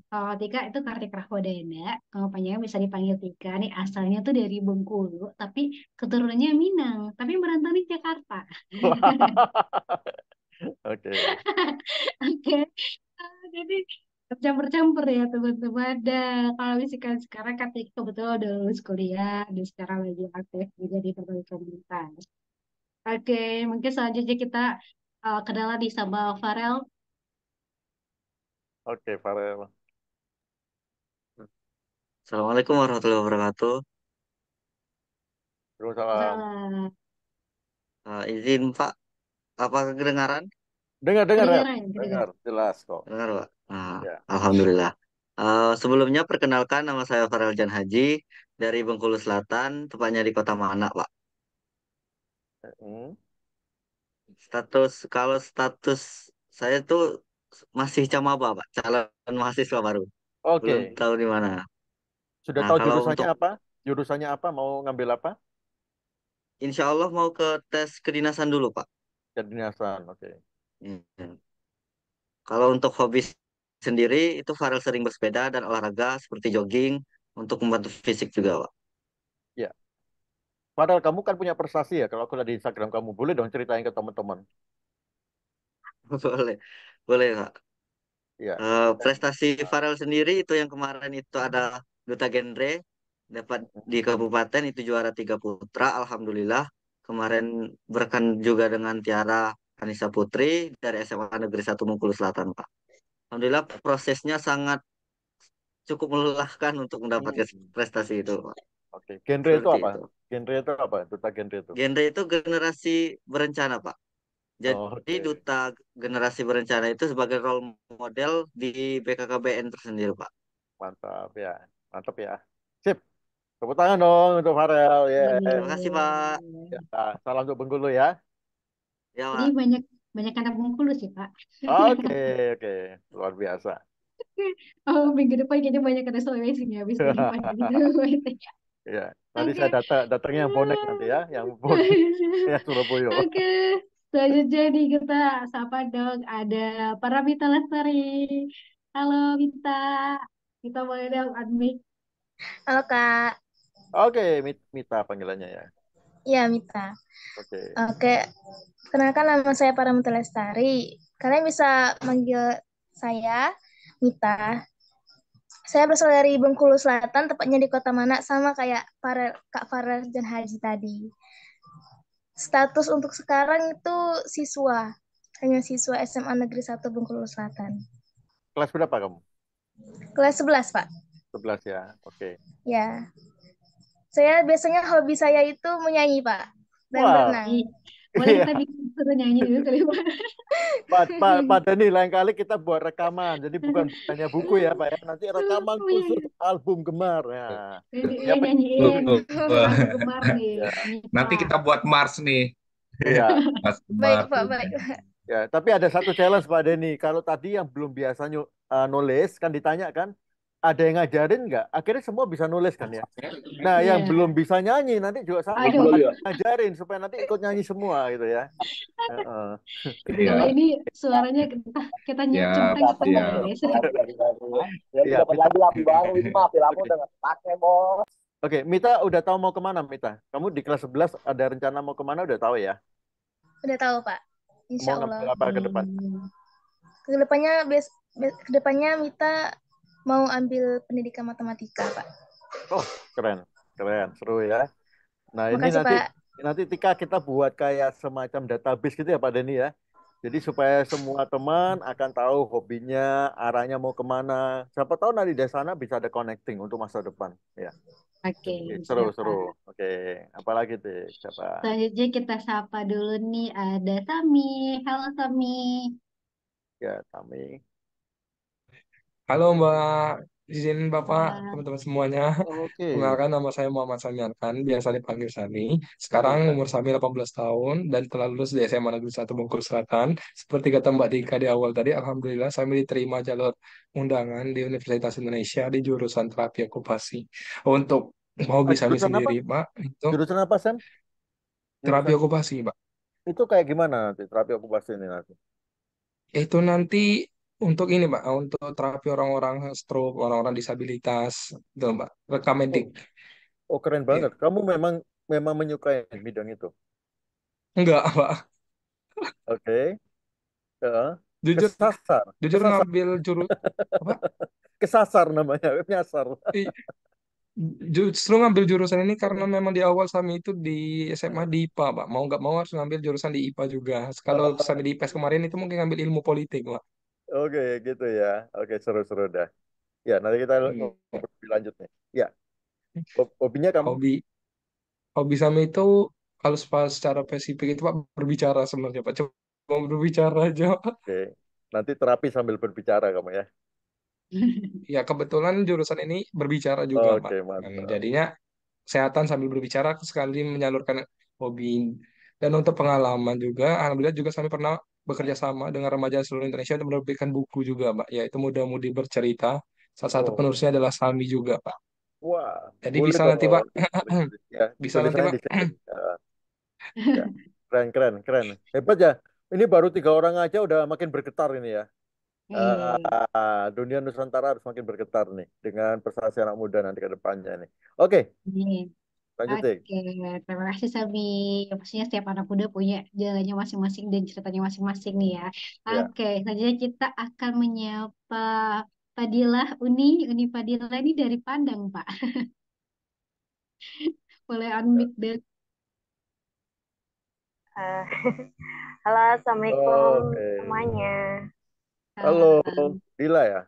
A: kalau Tika itu Kartik Rahwadana, kalau panjangnya bisa dipanggil Tika. Nih asalnya tuh dari Bengkulu, tapi keturunannya Minang, tapi merantau di Jakarta. Oke. Oke. Ah, jadi tercampur campur ya teman-teman. Dan kalau misalkan sekarang kan Tika kebetulan udah lulus kuliah dan sekarang lagi aktif juga di berbagai komunitas. Oke, mungkin selanjutnya kita uh, kenalan di sama Farel.
D: Oke, Farel.
C: Assalamualaikum warahmatullahi wabarakatuh. Waalaikumsalam. Uh, izin Pak, apa kedengaran? Dengar, dengar, dengar, Dengar, jelas kok. Dengar Pak? Uh, Ya. Alhamdulillah. Uh, sebelumnya perkenalkan nama saya Farel Jan Haji dari Bengkulu Selatan, tepatnya di Kota Mana, Pak. Mm. Status, kalau status saya tuh masih camaba pak calon mahasiswa baru oke okay. belum tahu di mana sudah nah, tahu jurusannya
D: untuk... apa jurusannya apa mau ngambil apa Insya Allah mau
C: ke tes kedinasan dulu pak kedinasan oke okay. Iya. Hmm. kalau untuk hobi sendiri itu Farel sering bersepeda dan olahraga seperti jogging untuk membantu fisik juga pak
D: ya Farel kamu kan punya prestasi ya kalau aku lihat di Instagram kamu boleh dong ceritain ke teman-teman boleh boleh,
C: Kak. Ya. Uh, prestasi Farel sendiri itu yang kemarin itu ada duta genre dapat di kabupaten itu juara tiga putra, alhamdulillah. Kemarin berkan juga dengan Tiara Anissa Putri dari SMA Negeri Satu Bengkulu Selatan, Pak. Alhamdulillah prosesnya sangat cukup melelahkan untuk mendapatkan hmm. prestasi itu, Pak.
D: Oke, genre Seperti itu apa? Itu.
C: Genre itu apa? Duta genre itu. Genre itu generasi berencana, Pak. Jadi oh, okay. duta generasi berencana itu sebagai role model di BKKBN tersendiri, Pak. Mantap ya, mantap ya.
D: Sip. Tepuk tangan dong untuk Farel. Yeah. Iya. Terima kasih, Pak. Ya, salam untuk Bengkulu ya. Ya, Pak. Jadi
A: banyak banyak kata Bengkulu sih, Pak. Oke, okay, oke.
D: Okay. Luar biasa.
A: Oh, minggu depan kayaknya banyak ada Sulawesi ya
G: habis
D: Iya, nanti okay. saya datang datangnya yang bonek nanti ya, yang bonek yang Surabaya. Oke.
G: Okay. Selanjutnya nih kita sapa dong ada para Mita
H: Lestari. Halo Mita, kita boleh dong admit. Halo Kak.
D: Oke, Mita panggilannya ya.
H: Iya, Mita. Oke. Oke. Kenalkan nama saya para Mita Lestari. Kalian bisa manggil saya Mita. Saya berasal dari Bengkulu Selatan, tepatnya di Kota Mana, sama kayak Farel, Kak Farel dan Haji tadi status untuk sekarang itu siswa, hanya siswa SMA Negeri 1 Bengkulu Selatan.
D: Kelas berapa kamu?
H: Kelas 11, Pak.
D: 11 ya, oke. Okay.
H: Ya. Saya biasanya hobi saya itu menyanyi, Pak. Dan Wah. berenang. Boleh kita iya. bikin suruh nyanyi dulu kali Pak.
D: Pak, pa, lain kali kita buat rekaman. Jadi bukan hanya buku ya Pak ya. Nanti rekaman khusus album gemar. Ya. Iya, ya, nyanyiin.
I: gemar iya. nih.
B: Nanti kita buat Mars
D: nih. Iya. Baik Pak, baik. Ya, tapi ada satu challenge Pak Denny. Kalau tadi yang belum biasanya uh, eh, nulis kan ditanya kan, ada yang ngajarin nggak? Akhirnya semua bisa nulis kan ya. Nah, yeah. yang iya. belum bisa nyanyi nanti juga sama Aduh. ngajarin supaya nanti ikut nyanyi semua gitu ya. Uh, yeah.
A: Ini suaranya kita kita
D: iya, nyicipin iya. yeah, ya,
J: kita yeah.
D: Ya, ya, lagu baru
J: udah
H: pakai
D: bos. Oke, okay, Mita udah tahu mau kemana Mita? Kamu di kelas 11 ada rencana mau kemana udah tahu ya?
H: Udah tahu Pak. Insya mau Allah. ke depan? Hmm. Kedepannya bes, bes, kedepannya Mita mau ambil pendidikan matematika, Pak.
D: Oh, keren. Keren, seru ya. Nah, Makasih, ini nanti Pak. nanti Tika kita buat kayak semacam database gitu ya Pak Deni ya. Jadi supaya semua teman akan tahu hobinya, arahnya mau kemana. Siapa tahu nanti di sana bisa ada connecting untuk masa depan. Ya.
A: Oke.
G: Okay, seru-seru.
D: Oke. Okay. Apalagi deh, siapa?
A: Selanjutnya kita sapa dulu nih ada Tami. Halo Tami.
K: Ya Tami. Halo Mbak, izin Bapak, teman-teman semuanya. Oke. Kenalkan nama saya Muhammad Samiarkan, biasa dipanggil Sami. Sekarang iya. umur Sami 18 tahun dan telah lulus di SMA Negeri 1 Bengkulu Selatan. Seperti kata Mbak Dika di awal tadi, Alhamdulillah Sami diterima jalur undangan di Universitas Indonesia di jurusan terapi okupasi. Untuk mau bisa ah, Sami jurusan apa? sendiri, itu Jurusan apa, Sam? terapi okupasi, Mbak. itu kayak gimana nanti terapi okupasi ini nanti? Itu nanti untuk ini Pak, untuk terapi orang-orang stroke, orang-orang disabilitas, itu Mbak, rekomendik. Oh, oh keren iya. banget. Ya. Kamu memang memang menyukai bidang itu?
I: Enggak,
D: Pak. Oke. Okay. Uh, jujur kesasar.
K: Jujur kesasar. ngambil jurus apa? Kesasar namanya, nyasar. Justru ngambil jurusan ini karena memang di awal Sami itu di SMA di IPA, Pak. Mau nggak mau harus ngambil jurusan di IPA juga. Kalau ah. Sami di IPS kemarin itu mungkin ngambil ilmu politik, Pak.
D: Oke, gitu ya. Oke, seru-seru dah. Ya, nanti kita hmm. lanjut nih.
K: Ya. Hobinya kamu? Hobi hobi sama itu kalau secara spesifik itu Pak berbicara sebenarnya Pak. Cuma berbicara aja. Oke.
D: Oke. Nanti terapi
K: sambil berbicara kamu ya. Ya, kebetulan jurusan ini berbicara juga, Oke, Pak. Mantap. Hmm, jadinya kesehatan sambil berbicara sekali menyalurkan hobi dan untuk pengalaman juga alhamdulillah juga sampai pernah bekerja sama dengan remaja seluruh Indonesia dan menerbitkan buku juga, Pak, yaitu Muda Mudi Bercerita. Salah satu oh. penulisnya adalah Sami juga, Pak. Wah. Jadi bisa dong, nanti, Pak. ya, bisa nanti, Pak.
D: Eh, ya. Keren, keren, keren. Hebat ya. Ini baru tiga orang aja udah makin bergetar ini ya. Hmm. Uh, dunia Nusantara harus makin bergetar nih dengan prestasi anak muda nanti ke depannya nih. Oke. Okay. Hmm lanjut
A: Oke, terima kasih Sabi. Pastinya setiap anak muda punya jalannya masing-masing dan ceritanya masing-masing nih ya. Ya. Oke, selanjutnya kita akan menyapa Padilah Uni. Uni Padilah ini dari Padang, Pak.
F: Boleh ya. deh. Uh, Halo, Assalamualaikum oh, okay. semuanya. Halo, Dila ya?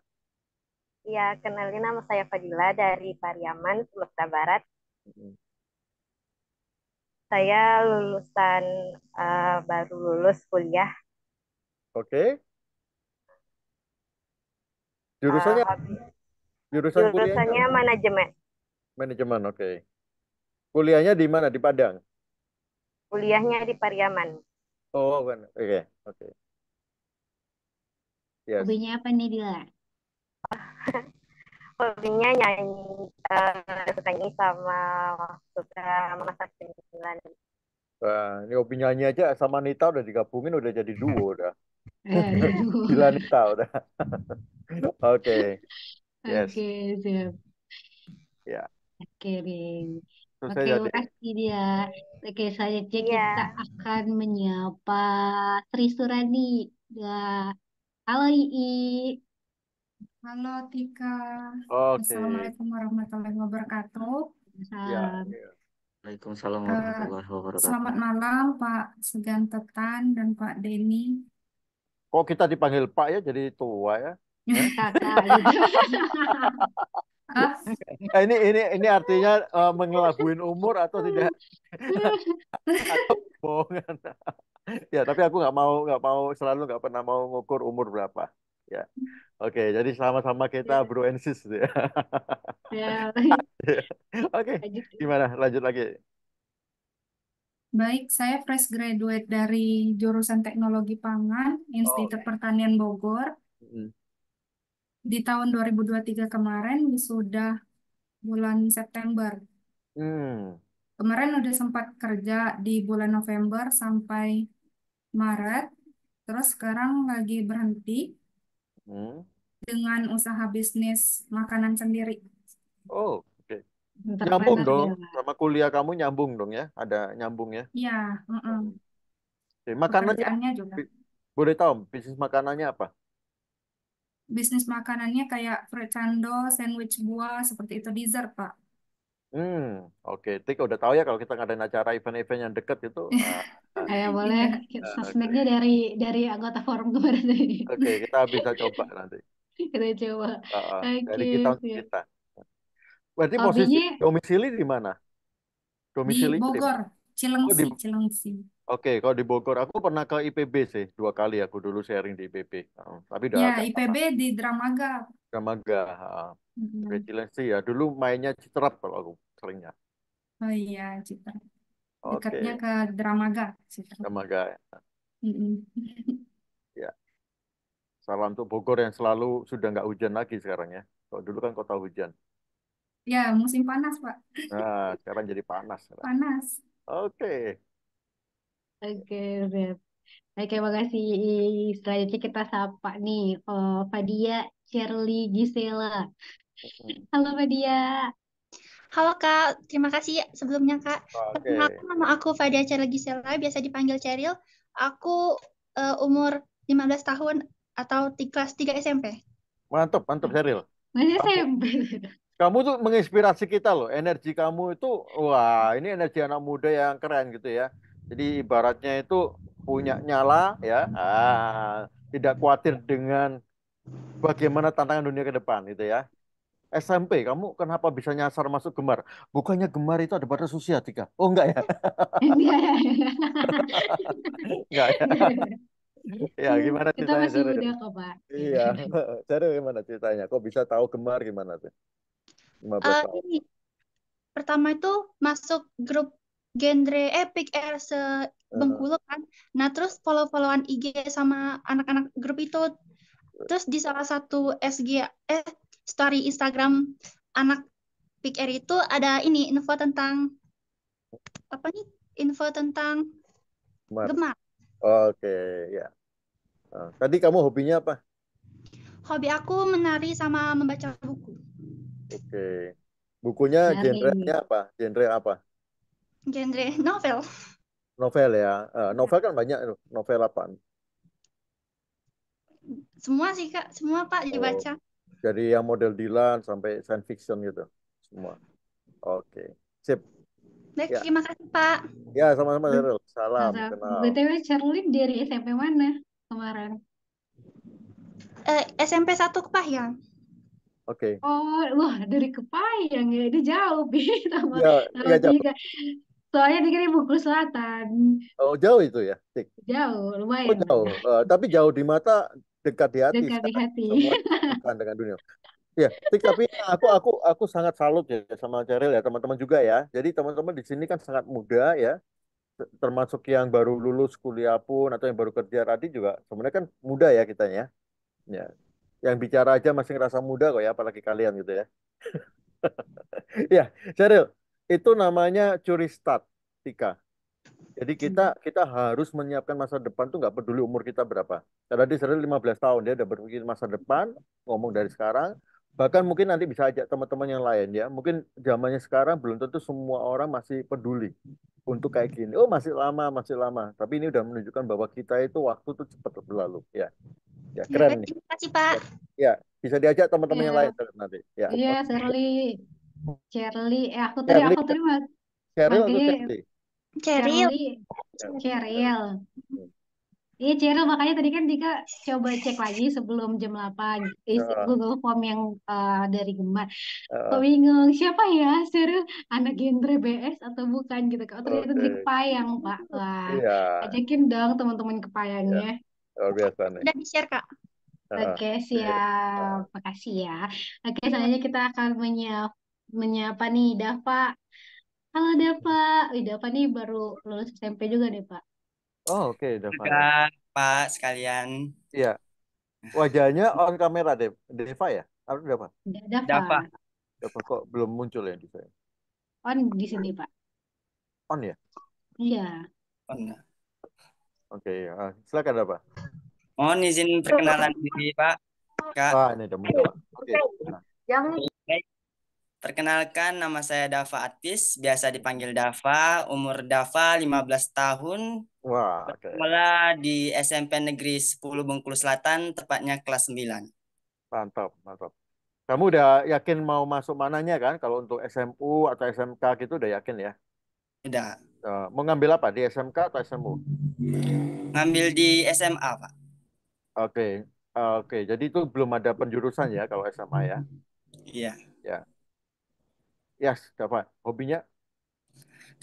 F: Iya, kenalin nama saya Fadila dari Pariaman, Sumatera Barat. Saya lulusan uh, baru lulus kuliah.
D: Oke. Okay. Jurusannya? Uh, jurusan jurusannya
F: kuliahnya? manajemen.
D: Manajemen, oke. Okay. Kuliahnya di mana? Di Padang?
F: Kuliahnya di Pariaman.
C: Oh, kan.
D: oke, okay. oke. Okay. Yes.
A: Hobinya apa nih, Dila?
F: hobinya nyanyi uh, suka nyanyi sama suka memasak cemilan
D: Wah, ini hobi nyanyi aja sama Nita udah digabungin udah jadi duo udah. Iya, Gila Nita udah. Oke. okay. Yes.
F: Oke, okay, siap. Ya. Yeah. Oke, okay, Oke, okay, makasih dia. Oke, cek yeah. kita
A: akan menyapa Tri Suradi. Ya. Halo, Ii. Halo Tika.
F: Oke. Assalamualaikum
A: warahmatullahi
G: wabarakatuh.
D: Ya, ya. Waalaikumsalam eh, warahmatullahi wabarakatuh. Selamat
G: malam Pak Segantetan dan Pak Denny.
D: Kok oh, kita dipanggil Pak ya jadi tua ya? Eh? Ah. Nah, ini ini ini artinya uh, mengelabuin umur atau tidak atau bohongan. ya tapi aku nggak mau nggak mau selalu nggak pernah mau ngukur umur berapa ya. Oke, jadi sama-sama kita yeah. bro and sis ya.
G: ya.
D: Oke, gimana? Lanjut lagi.
G: Baik, saya fresh graduate dari jurusan Teknologi Pangan, Institut oh. Pertanian Bogor. Mm. Di tahun 2023 kemarin sudah bulan September.
I: Mm.
G: Kemarin udah sempat kerja di bulan November sampai Maret. Terus sekarang lagi berhenti Hmm. dengan usaha bisnis makanan sendiri.
D: Oh, oke. Okay. Nyambung dong, ya. sama kuliah kamu nyambung dong ya, ada nyambung ya.
G: Iya, Uh -uh.
D: Oke, makanannya juga. Boleh tahu bisnis makanannya apa?
G: Bisnis makanannya kayak frecando, sandwich buah, seperti itu dessert, Pak.
D: Hmm, oke. Tika udah tahu ya kalau kita ngadain acara event-event yang deket itu. Uh,
A: Ayo boleh ki nah, dari dari anggota forum kemarin ini.
D: Oke, kita bisa coba nanti.
A: Kita coba.
G: Uh, Thank dari kita iya.
D: kita. Berarti posisi domisili di mana? Domisili di Bogor, Bogor,
G: Oh Cilengsi, Cilengsi.
D: oke, kalau di Bogor aku pernah ke IPB sih, dua kali aku dulu sharing di IPB, heeh, tapi udah Ya, IPB IPB di
G: Dramaga.
D: Dramaga, Uh,
G: Mm-hmm.
D: ya. Dulu mainnya Citrap kalau aku seringnya.
G: Oh iya, citra Oke. Dekatnya ke Dramaga,
D: Citerap. Dramaga ya. Mm-hmm. ya. Salam untuk Bogor yang selalu sudah nggak hujan lagi sekarang ya. Kalau dulu kan kota hujan.
G: Ya, musim
A: panas, Pak.
D: Nah, sekarang jadi panas. Panas. Oke.
A: Oke, Beb. Oke, makasih. Selanjutnya kita sapa nih, oh, Fadia, Shirley, Gisela. Halo Fadia.
H: Halo Kak, terima kasih sebelumnya Kak. Okay. nama aku Fadia Cerlegisela, biasa dipanggil Ceril. Aku uh, umur 15 tahun atau di kelas 3 SMP.
D: Mantap, mantap Ceril.
H: Masih SMP.
D: Kamu tuh menginspirasi kita loh. Energi kamu itu, wah ini energi anak muda yang keren gitu ya. Jadi ibaratnya itu punya nyala ya, ah, tidak khawatir dengan bagaimana tantangan dunia ke depan gitu ya. SMP, kamu kenapa bisa nyasar masuk Gemar? Bukannya Gemar itu ada pada tiga Oh enggak ya? Enggak ya. ya. gimana Kita ceritanya? Kita masih kok Pak. Iya. Jadi gimana ceritanya? Kok bisa tahu Gemar gimana tuh? uh,
H: Ini. Pertama itu masuk grup genre epic air eh, se Bengkulu kan. Nah, terus follow-followan IG sama anak-anak grup itu. Terus di salah satu SG eh story Instagram anak Big Air itu ada ini info tentang apa nih? Info tentang gemar. gemar.
D: Oke, okay, ya. Ah, tadi kamu hobinya apa?
H: Hobi aku menari sama membaca buku.
D: Oke. Okay. Bukunya genre genrenya apa? Genre apa?
H: Genre novel.
D: Novel ya. Ah, novel kan banyak novel apa?
H: Semua sih Kak,
F: semua Pak dibaca. Oh
D: dari yang model Dylan sampai science fiction gitu semua. Oke, okay. sip. Baik, ya. terima kasih Pak. Ya, sama-sama Cheryl. Salam. Salam. BTW
A: Cheryl dari SMP mana kemarin? Eh,
G: SMP 1 Kepahyang. Oke. Okay. Oh, wah dari Kepahyang ya, dia jauh bi sama ya, ya jauh. Tiga. Soalnya di kiri Bukul Selatan.
D: Oh, jauh itu ya? Tik.
A: Jauh, lumayan.
G: Oh,
D: jauh. Uh, tapi jauh di mata dekat di hati. Dekat di hati. Bukan dengan dunia. Ya, tapi aku aku aku sangat salut ya sama Cheryl ya teman-teman juga ya. Jadi teman-teman di sini kan sangat muda ya, termasuk yang baru lulus kuliah pun atau yang baru kerja tadi juga sebenarnya kan muda ya kita ya. Ya, yang bicara aja masih ngerasa muda kok ya, apalagi kalian gitu ya. ya, Cheryl, itu namanya curi stat, Tika. Jadi hmm. kita kita harus menyiapkan masa depan tuh nggak peduli umur kita berapa. Tadi sering 15 tahun dia udah berpikir masa depan, ngomong dari sekarang. Bahkan mungkin nanti bisa ajak teman-teman yang lain ya. Mungkin zamannya sekarang belum tentu semua orang masih peduli untuk kayak gini. Oh masih lama, masih lama. Tapi ini udah menunjukkan bahwa kita itu waktu tuh cepat berlalu. Ya, ya iya, keren. Ya, terima kasih Pak. Ya, bisa diajak teman-teman ya. yang iya. lain nanti. Ya. Iya,
A: Shirley. Shirley, eh aku tadi aku tadi terima. Shirley atau Shirley? Ceril. Ceril. Iya Ceril makanya tadi kan Dika coba cek lagi sebelum jam 8 isi uh. Google Form yang uh, dari Gemar. Uh. Kok bingung siapa ya Ceril anak genre BS atau bukan gitu kan? Oh, ternyata okay. di Kepayang Pak. Wah, yeah. ajakin dong teman-teman Kepayangnya.
I: Yeah. Luar biasa nih. Udah
A: di-share Kak. Oke, okay, iya, iya. siap. Makasih ya. Oke, okay, selanjutnya kita akan menyapa, menyapa nih Dafa Halo Deva. Wih, Deva nih baru lulus SMP juga deh, Pak.
D: Oh, oke, Deva. Juga,
C: Pak, sekalian.
D: Iya. Wajahnya on kamera, De Deva ya? Apa Deva?
A: Deva.
D: Deva. kok belum muncul ya di saya?
A: On di sini, Pak. On ya? Iya.
D: On. Oke, uh, silakan Deva. Mohon izin perkenalan diri, Pak. Kak. Ah, ini udah muncul. Oke.
C: Okay. Yang Perkenalkan nama saya Dava Atis, biasa dipanggil Dava, umur Dava 15 tahun.
D: Wah, oke.
C: okay. di SMP Negeri 10 Bengkulu Selatan, tepatnya kelas 9.
D: Mantap, mantap. Kamu udah yakin mau masuk mananya kan? Kalau untuk SMU atau SMK gitu udah yakin ya? Udah. Mengambil eh, mau ngambil apa? Di SMK atau SMU? Ngambil di SMA, Pak. Oke, okay. Eh, oke, okay, jadi itu belum ada penjurusan ya kalau SMA ya? Iya. Ya. Yes,
C: siapa Hobinya?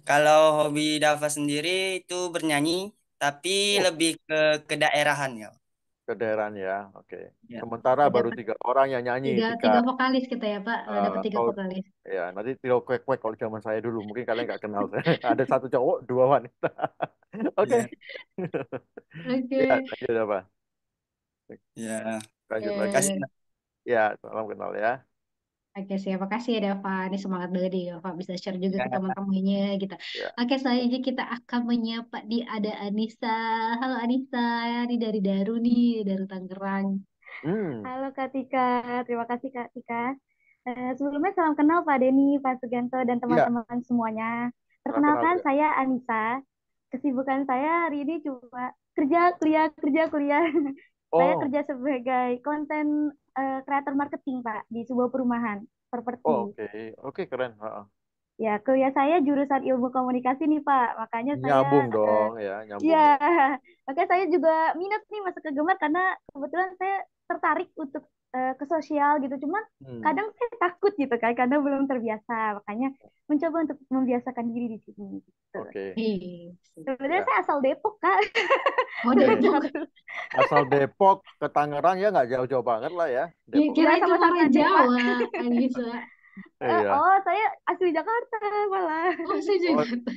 C: Kalau hobi Dava sendiri itu bernyanyi,
D: tapi oh. lebih ke kedaerahan ya. Kedaerahan ya, oke. Okay. Ya. Sementara baru tiga orang yang nyanyi. Tiga, tiga, tiga
A: vokalis kita ya Pak, uh, tiga vokalis.
D: Ya, nanti tiga kuek-kuek kalau zaman saya dulu, mungkin kalian nggak kenal. Ada satu cowok, dua wanita. Oke. Ya. Oke. Terima ya, lanjut Ya. ya. Lanjut eh. Ya, salam kenal ya.
A: Oke sih, makasih ya Deva Ini semangat banget nih Deva bisa share juga ke ya. teman-temannya gitu. Ya. Oke, selanjutnya kita akan menyapa di ada Anissa. Halo Anissa, ini dari Daru nih, Daru Tangerang. Hmm.
F: Halo Kak Tika, terima kasih Kak Tika. Uh, sebelumnya salam kenal Pak Denny, Pak Sugianto, dan ya. teman-teman ya. semuanya. Perkenalkan saya Anissa. Kesibukan saya hari ini cuma kerja, kuliah, kerja, kuliah. Oh. saya kerja sebagai konten uh, eh, kreator marketing pak di sebuah perumahan properti. Oh,
D: Oke, okay. oke okay, keren. Uh -huh.
F: Ya kuliah saya jurusan ilmu komunikasi nih pak, makanya saya saya eh, dong ya nyambung. Iya. Ya, makanya saya juga minat nih masuk ke Gemar karena kebetulan saya tertarik untuk uh, ke sosial gitu cuma hmm. kadang saya takut gitu kan karena belum terbiasa makanya mencoba untuk membiasakan diri di sini gitu. Oke.
D: Okay.
E: Sebenarnya ya. saya
F: asal Depok kak.
D: Oh, Depok. asal Depok ke Tangerang ya nggak jauh-jauh banget lah ya. ya iya
F: Ya, kira sama-sama Jawa, Anissa. Eh, eh, iya. oh saya asli Jakarta malah oh, asli Jakarta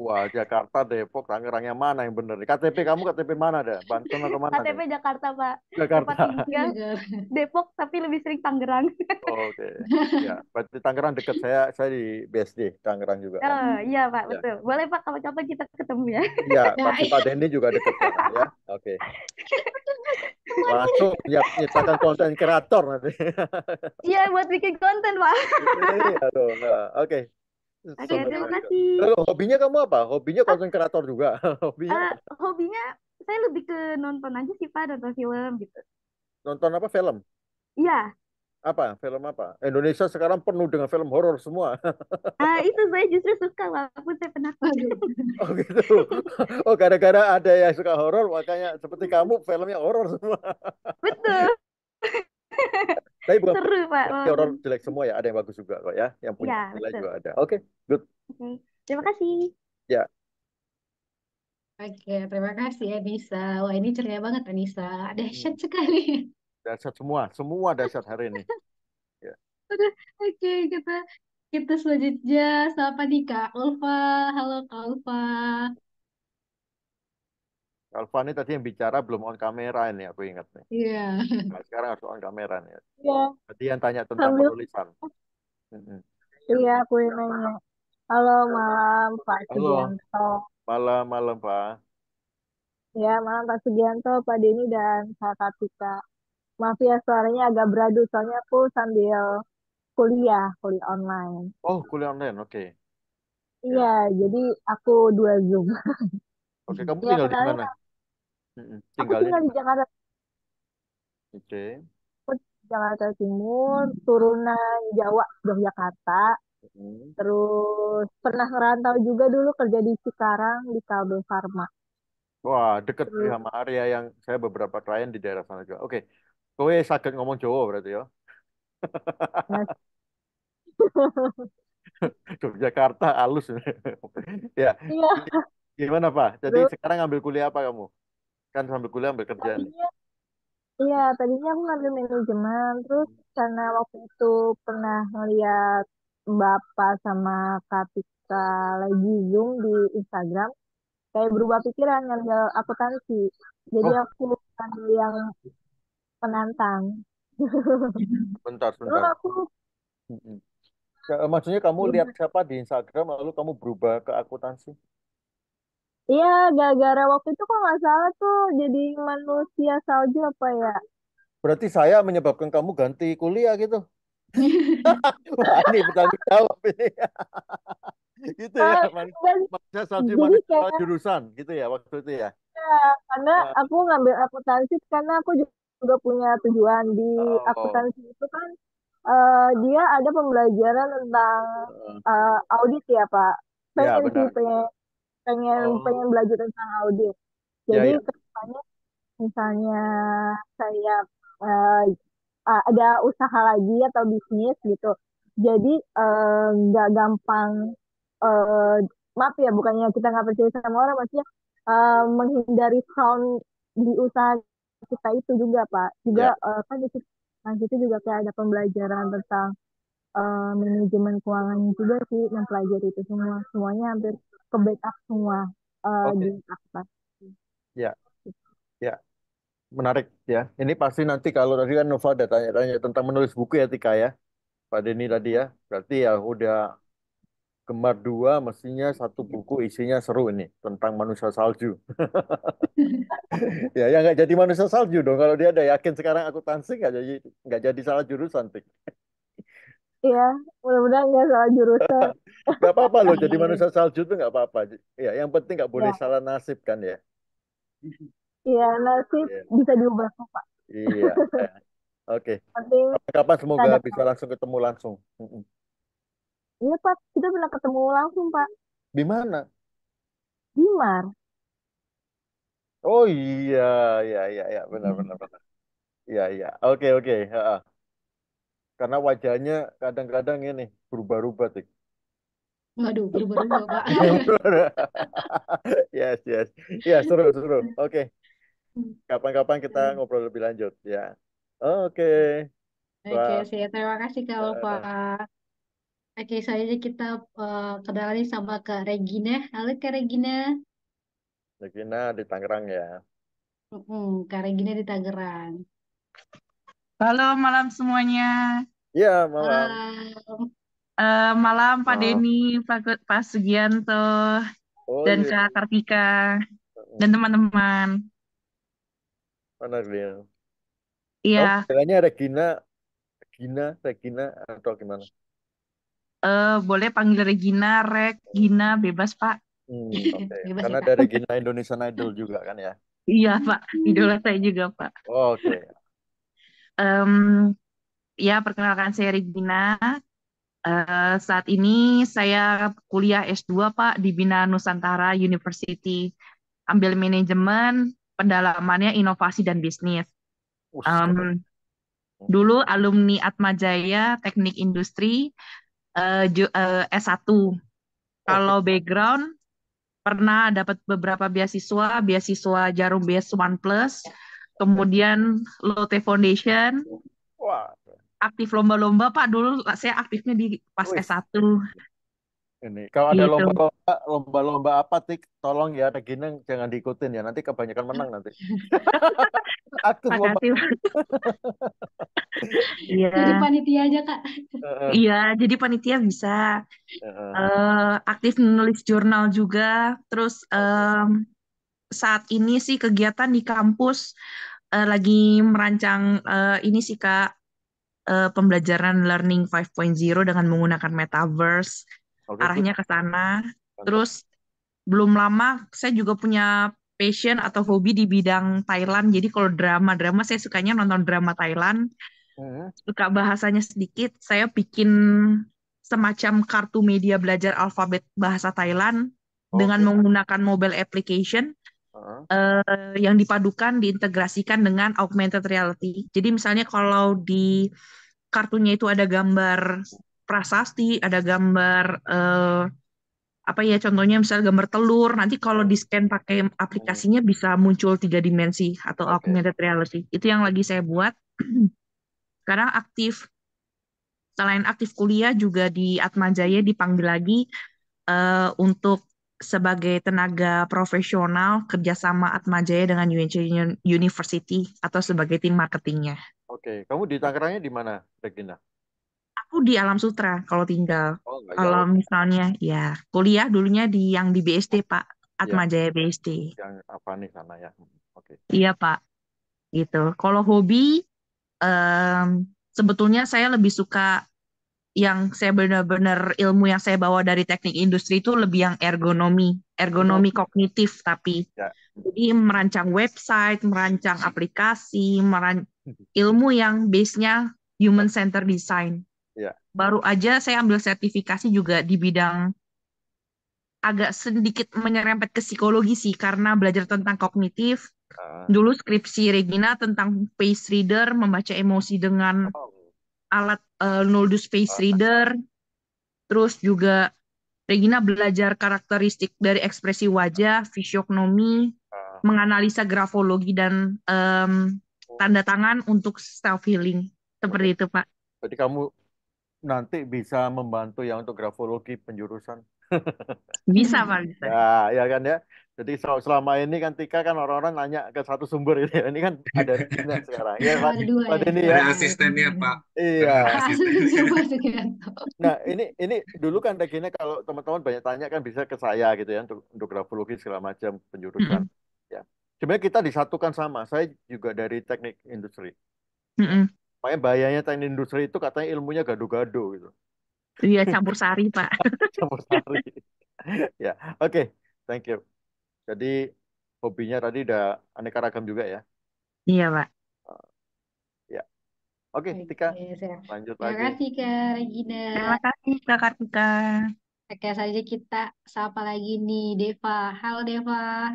D: wah Jakarta Depok Tangerang yang mana yang benar? KTP iya. kamu KTP mana ada? Banten atau mana KTP
F: deh? Jakarta pak Jakarta tinggal Depok tapi lebih sering Tangerang oh,
D: oke okay. ya berarti Tangerang dekat saya saya di BSD Tangerang juga oh,
F: iya pak ya. betul boleh pak kapan-kapan kita ketemu ya iya pasti Pak Dendi
D: juga dekat ya oke okay. langsung ya nyiptakan konten kreator nanti
F: iya buat bikin konten pak
D: iya dong. Oke.
F: Oke, terima kasih. Lalu
D: hobinya kamu apa? Hobinya ah. konten kreator juga. hobinya.
F: Uh, hobinya saya lebih ke nonton aja sih Pak, nonton film gitu.
D: Nonton apa film? Iya. Apa? Film apa? Indonesia sekarang penuh dengan film horor semua.
F: Ah, uh, itu saya justru suka walaupun saya penakut. oh gitu.
D: Oh, gara-gara ada yang suka horor makanya seperti kamu filmnya horor semua. Betul. Tapi bukan seru Pak. Horor jelek semua ya, ada yang bagus juga kok ya, yang punya ya, nilai betul. juga ada. Oke, okay, good.
F: Okay. Terima kasih.
D: Ya.
A: Oke, terima kasih Anissa. Wah ini ceria banget Anissa. Dahsyat hmm. sekali.
D: Dahsyat semua, semua dahsyat hari ini. ya.
A: oke okay, kita kita selanjutnya sama nih Kak Ulfa. Halo Kak Ulfa.
D: Kalau ini tadi yang bicara belum on kamera ini aku ingat nih.
A: Iya. Yeah.
D: sekarang harus on kamera nih. Iya. Yeah. Tadi yang tanya tentang Sambil... penulisan.
E: Iya, aku yang nanya. Halo malam Pak Sugianto.
D: Malam malam Pak.
E: Ya malam Pak Sugianto, Pak Denny dan Kak Katika. Maaf ya suaranya agak beradu, soalnya aku sambil kuliah, kuliah online.
D: Oh, kuliah online, oke. Okay.
E: Iya, yeah. jadi aku dua Zoom.
D: Oke, kamu ya, di mana? Aku tinggal di Jakarta, Oke.
E: aku Jakarta Timur, turunan Jawa, Yogyakarta, Mm. terus pernah ngerantau juga dulu kerja di Cikarang di Kalbe Farma.
D: Wah, deket di Terus sama area yang saya beberapa klien di daerah sana juga. Oke, kowe sakit ngomong Jawa berarti ya. nah, Yogyakarta halus. Ya, iya, gimana Pak? Jadi terus sekarang ngambil kuliah apa kamu? kan sambil kuliah sambil kerja
E: iya, tadinya aku ngambil manajemen, terus karena waktu itu pernah ngeliat Bapak sama Katika lagi Zoom di Instagram, kayak berubah pikiran ngambil akuntansi. Jadi oh. aku ngambil yang penantang.
D: Bentar, bentar. Lalu aku Maksudnya kamu iya. lihat siapa di Instagram lalu kamu berubah ke akuntansi?
E: Iya, gara-gara waktu itu kok nggak salah tuh jadi manusia salju apa ya?
D: Berarti saya menyebabkan kamu ganti kuliah gitu. Wah, ini bertanggung jawab ini. gitu ya, uh, manusia salju jadi kayak, jurusan gitu ya waktu itu ya.
E: Iya, karena nah. aku ngambil akuntansi karena aku juga punya tujuan di oh. akuntansi itu kan uh, dia ada pembelajaran tentang uh, audit ya Pak. Iya, saya ya, benar pengen oh. pengen belajar tentang audio ya, jadi ya, ya. misalnya misalnya saya uh, ada usaha lagi atau bisnis gitu jadi eh, nggak uh, gampang uh, maaf ya bukannya kita nggak percaya sama orang maksudnya uh, menghindari sound di usaha kita itu juga pak juga ya. uh, kan di situ nah, gitu juga kayak ada pembelajaran tentang uh, manajemen keuangan juga sih mempelajari itu semua semuanya hampir ke backup semua uh, eh, okay. di akta
D: ya ya menarik ya ini pasti nanti kalau tadi kan Nova ada tanya-tanya tentang menulis buku ya Tika ya Pak Denny tadi ya berarti ya udah Gemar dua mestinya satu buku isinya seru ini tentang manusia salju. ya, ya nggak jadi manusia salju dong kalau dia ada yakin sekarang akuntansi nggak jadi nggak jadi salah jurusan tik.
E: Iya, mudah-mudahan nggak ya salah jurusan.
D: nggak apa-apa loh, jadi manusia salju itu nggak apa-apa. Ya, yang penting nggak boleh ya. salah nasib kan ya.
E: Iya, nasib ya. bisa diubah kok, Pak.
D: Iya. Eh, oke. Okay. Kapan semoga tanda bisa langsung ketemu langsung.
E: Iya, Pak. Kita pernah ketemu langsung, Pak. Di mana? Di Mar.
D: Oh iya, iya, iya, iya. benar, benar, benar. Iya, iya. Oke, oke. Okay karena wajahnya kadang-kadang ini berubah-ubah tik.
F: Waduh, berubah-ubah pak.
D: yes yes, ya seru seru. Oke, okay. kapan-kapan kita hmm. ngobrol lebih lanjut ya. Oke. Okay. Oke, okay, saya terima kasih kalau uh,
A: pak. Oke, okay, selanjutnya kita uh, eh, kenalan sama Kak Regina. Halo Kak Regina.
D: Regina di Tangerang ya.
A: Mm Kak Regina di Tangerang.
L: Halo malam semuanya.
D: Ya malam.
L: Uh, malam Pak oh. Denny, Pak, Pak Sugianto, oh, dan iya. Kak Kartika, dan teman-teman.
D: Mana dia? Iya. Oh, ada Gina Gina, Regina atau gimana?
L: Uh, boleh panggil Regina, Reg, Gina, bebas Pak.
D: Hmm, okay. bebas, ya, Karena ya, dari Gina Indonesian Idol juga kan ya?
L: Iya Pak, idola saya juga Pak. Oh, Oke, okay. Um, ya, perkenalkan saya Regina. Uh, eh, saat ini saya kuliah S2 Pak di Bina Nusantara University. Ambil manajemen, pendalamannya inovasi dan bisnis. Um, dulu alumni Atmajaya Teknik Industri eh, uh, eh, S1. Kalau background pernah dapat beberapa beasiswa, beasiswa Jarum BS One Plus, kemudian Lotte Foundation. Wah. Aktif lomba-lomba Pak dulu saya aktifnya di pas Wih. S1.
D: Ini kalau ada gitu. lomba-lomba gitu. lomba-lomba apa tik tolong ya Regina jangan diikutin ya nanti kebanyakan menang nanti. Aktif lomba. Iya. Jadi
L: panitia aja Kak. Iya, jadi panitia bisa.
I: Uh,
L: aktif menulis jurnal juga, terus um, saat ini sih kegiatan di kampus uh, lagi merancang uh, ini sih Kak uh, pembelajaran learning 5.0 dengan menggunakan metaverse. Okay. Oh, Arahnya ke sana. Terus belum lama saya juga punya passion atau hobi di bidang Thailand. Jadi kalau drama-drama saya sukanya nonton drama Thailand. Hmm. Suka bahasanya sedikit, saya bikin semacam kartu media belajar alfabet bahasa Thailand okay. Oh, dengan menggunakan mobile application uh, yang dipadukan diintegrasikan dengan augmented reality. Jadi misalnya kalau di kartunya itu ada gambar prasasti, ada gambar uh, apa ya contohnya misalnya gambar telur. Nanti kalau di scan pakai aplikasinya bisa muncul tiga dimensi atau okay. augmented reality. Itu yang lagi saya buat. Sekarang aktif selain aktif kuliah juga di Atmajaya dipanggil lagi uh, untuk sebagai tenaga profesional kerjasama Atmajaya dengan UNC University atau sebagai tim marketingnya.
D: Oke, kamu di Tangerangnya di mana, Regina?
L: Aku di Alam Sutra kalau tinggal. Oh, kalau jauh. misalnya ya kuliah dulunya di yang di BSD oh, Pak iya. Atmajaya ya. BSD.
D: Yang apa nih sana ya? Hmm,
L: oke. Iya Pak, gitu. Kalau hobi, um, sebetulnya saya lebih suka yang saya benar-benar ilmu yang saya bawa dari teknik industri itu lebih yang ergonomi, ergonomi oh. kognitif tapi. Ya. Jadi merancang website, merancang aplikasi, meran hmm. ilmu yang base-nya human center design. Ya. Baru aja saya ambil sertifikasi juga di bidang agak sedikit menyerempet ke psikologi sih karena belajar tentang kognitif. Ah. Dulu skripsi Regina tentang face reader membaca emosi dengan oh alat uh, Noldus Face oh. Reader. Terus juga Regina belajar karakteristik dari ekspresi wajah, fisiognomi, oh. menganalisa grafologi dan um, tanda tangan untuk self healing. Seperti itu, Pak.
D: Jadi kamu nanti bisa membantu yang untuk grafologi penjurusan.
L: bisa, Pak. Bisa. Ya,
D: ya kan ya. Jadi selama ini kan Tika kan orang-orang nanya ke satu sumber ini, gitu ya. Ini kan ada timnya sekarang. Ya, Pak, Aduh, Pak Ini ya. Ada
B: asistennya Pak.
D: Iya. nah ini ini dulu kan Regina kalau teman-teman banyak tanya kan bisa ke saya gitu ya untuk, untuk grafologi segala macam penjurusan. Mm -hmm. Ya. Sebenarnya kita disatukan sama. Saya juga dari teknik industri. Mm -hmm. Makanya bahayanya teknik industri itu katanya ilmunya gado-gado gitu.
L: Iya campur sari Pak. campur
D: sari. ya oke. Okay. Thank you. Jadi hobinya tadi udah aneka ragam juga ya. Iya, Pak. Ya. Oke, Oke, Tika, lanjut Terima lagi. kasih Kak
A: Regina. Terima kasih Kak Kartika. Oke, saja kita sapa lagi nih Deva. Halo Deva.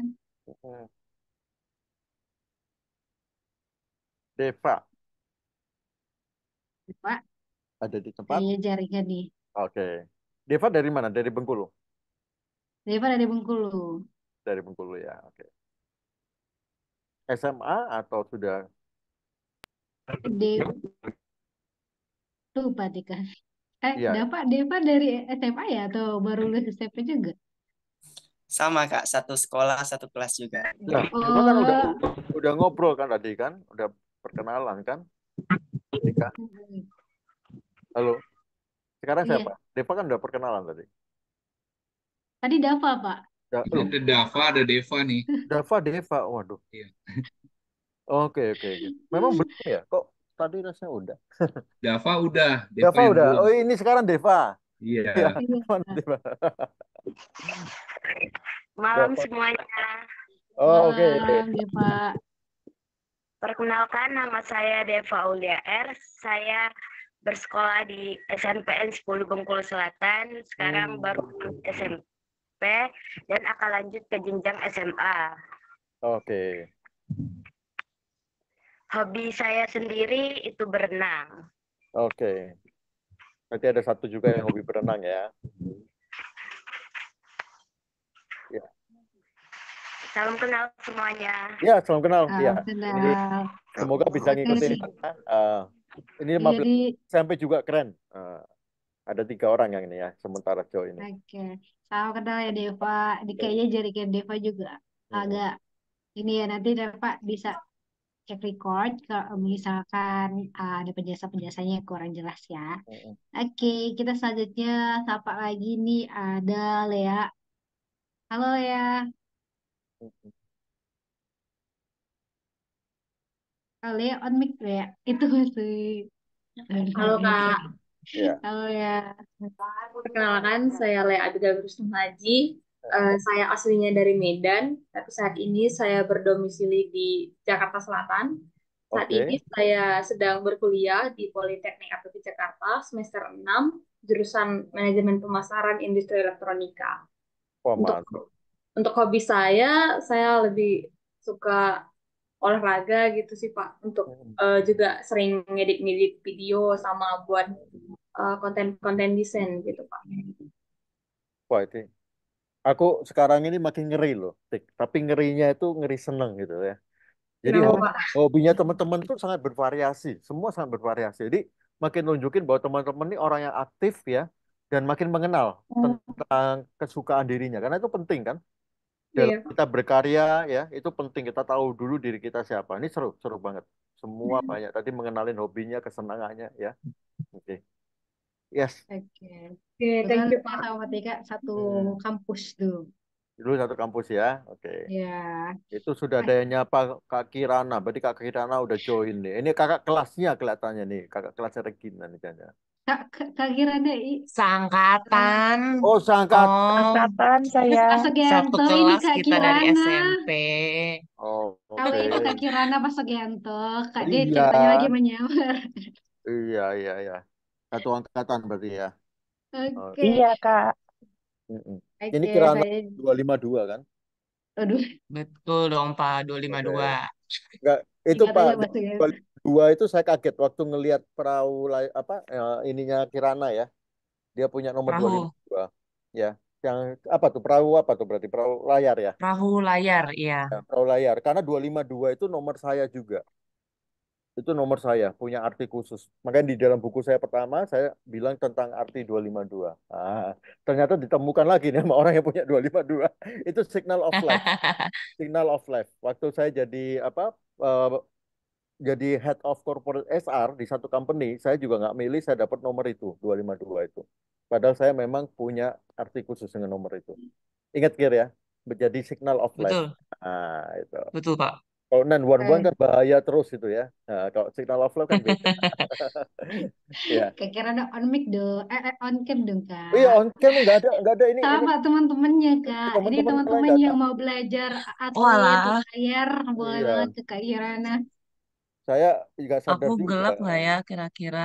A: Deva, Deva.
D: ada di tempat? Iya jaringan nih. Oke. Deva dari mana? Dari Bengkulu.
A: Deva dari Bengkulu
D: dari Bengkulu ya. Oke. Okay. SMA atau sudah?
A: D lupa deh kan. Eh, ya. Dapak, dari SMA ya atau baru lulus SMP juga?
D: Sama kak, satu sekolah, satu kelas juga. Nah, oh. kan udah, udah ngobrol kan tadi kan, udah perkenalan kan? tika Halo. Sekarang iya. siapa? Ya. Deva kan udah perkenalan tadi.
G: Tadi Dava, Pak.
D: Da ada Dava, ada Deva nih. Dava, Deva, waduh. Iya. Oke, oke. Memang belum ya? Kok tadi
B: rasanya udah. Dava udah. Deva Dava udah. Belum. Oh
D: ini sekarang Deva. Iya. iya. Deva. Malam Dava. semuanya.
E: Oh, oke. Okay. Malam Deva.
H: Perkenalkan nama saya Deva Ulia
F: R. Saya bersekolah di SMPN 10 Bengkulu Selatan. Sekarang hmm. baru SMP dan akan lanjut ke jenjang SMA. Oke. Okay. Hobi saya sendiri itu
E: berenang.
D: Oke. Okay. Berarti ada satu juga yang hobi berenang ya? ya.
E: Salam kenal semuanya.
I: Ya,
D: salam kenal. Salam ya. kenal. semoga bisa ngikutin. Uh, ini Jadi, iya, sampai juga keren. Uh, ada tiga orang yang ini ya, sementara Jo ini.
A: Oke. Okay kalau kenal ya Deva. Di, ya. kayaknya jaringan Deva juga ya. agak ini ya nanti Deva bisa cek record kalau misalkan ah, ada penjelasan-penjelasannya kurang jelas ya. ya. Oke, kita selanjutnya sapa lagi nih ada Lea. Halo ya. Lea on mic Lea. Itu sih.
F: Halo Kak.
G: Yeah. Oh, Halo ya. Perkenalkan, saya Lea Abigail Krishna Haji. Uh, eh, saya aslinya dari Medan, tapi saat ini saya berdomisili di Jakarta Selatan. Saat okay. ini saya sedang berkuliah di Politeknik Aplikasi Jakarta semester 6, jurusan Manajemen Pemasaran Industri Elektronika.
D: oh, untuk,
G: untuk hobi saya, saya lebih suka olahraga gitu sih Pak untuk uh, juga sering ngedit-ngedit video sama buat uh, konten-konten desain gitu Pak.
D: Wah itu aku sekarang ini makin ngeri loh, tapi ngerinya itu ngeri seneng gitu ya. Jadi Kenapa, hobinya teman-teman tuh sangat bervariasi, semua sangat bervariasi. Jadi makin nunjukin bahwa teman-teman ini orang yang aktif ya dan makin mengenal hmm. tentang kesukaan dirinya karena itu penting kan dalam iya. yeah. kita berkarya ya itu penting kita tahu dulu diri kita siapa ini seru seru banget semua hmm. banyak tadi mengenalin hobinya kesenangannya ya oke okay. yes oke okay.
A: okay, thank you Pak Tika satu hmm. kampus dulu
D: dulu satu kampus ya oke okay. ya yeah. itu sudah ada yang nyapa Kak Kirana berarti Kak Kirana udah join nih ini kakak kelasnya kelihatannya nih kakak kelasnya Regina nih kayaknya.
A: Kak, Kak Sangkatan.
D: Oh, sangkatan. Oh, Sangkatan saya. Satu kelas ini kita Kirana. dari SMP. Oh, oke. ini Kak
A: Kirana pas segento. Kak dia iya. lagi menyamar.
D: Iya, iya, iya. Satu angkatan berarti ya. Oke. Okay. Iya, Kak. Okay, ini Kirana saya... 252 kan? Aduh. Betul
M: dong, Pak. 252.
D: Enggak, itu Pak. Ya, ya dua itu saya kaget waktu ngelihat perahu apa eh, ininya Kirana ya. Dia punya nomor Perahu, dua Ya, yang apa tuh perahu apa tuh berarti perahu layar ya?
L: perahu layar, iya. Ya,
D: perahu layar. Karena 252 itu nomor saya juga. Itu nomor saya, punya arti khusus. Makanya di dalam buku saya pertama saya bilang tentang arti 252. Ah, ternyata ditemukan lagi nih sama orang yang punya 252. Itu signal of life, signal of life. Waktu saya jadi apa eh, jadi head of corporate SR di satu company, saya juga nggak milih, saya dapat nomor itu, 252 itu. Padahal saya memang punya arti khusus dengan nomor itu. Ingat kir ya, menjadi signal of life. Betul. Nah, itu. Betul, Pak. Kalau nan one one eh. kan bahaya terus itu ya. Nah, kalau signal of life kan beda. ya.
G: kira on mic dong, eh, eh, on cam dong
D: kak. Iya on cam nggak
A: ada nggak ada ini. Sama teman-temannya kak. Teman -teman ini teman-teman yang
G: mau belajar atau oh, layar boleh iya. banget ke Kak Irana.
D: Saya nggak sadar Aku juga. gelap nggak ya kira-kira?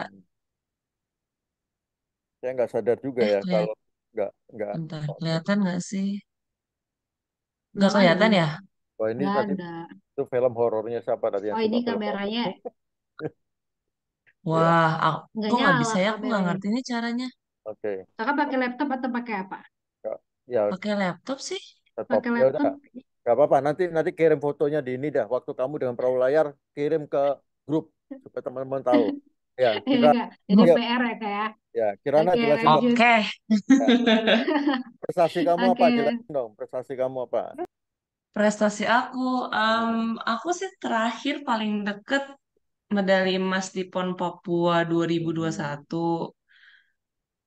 D: Saya nggak sadar juga Eh, ya kalau nggak nggak bentar.
G: Kelihatan nggak sih? Hmm. Nggak kelihatan ya?
D: Wah ini nggak tadi ada. itu film horornya siapa tadi yang Oh ini kameranya, Wah, iya. aku, nggak bisa ya?
G: Aku nggak ngerti ini caranya. oke. Kakak pakai laptop atau pakai apa? Ya, Pakai laptop sih?
D: laptop. Pakai ya laptop? Gak apa-apa, nanti nanti kirim fotonya di ini dah. Waktu kamu dengan perahu layar, kirim ke grup supaya teman-teman tahu. Ya, iya, kita, ini iya. iya. ya, PR ya kayak. Ya, Kirana okay, jelasin. Oke. Okay. Ya. Prestasi kamu okay. apa? Jelasin dong, prestasi kamu apa?
G: Prestasi aku,
L: um, aku sih terakhir paling deket medali emas di PON Papua 2021.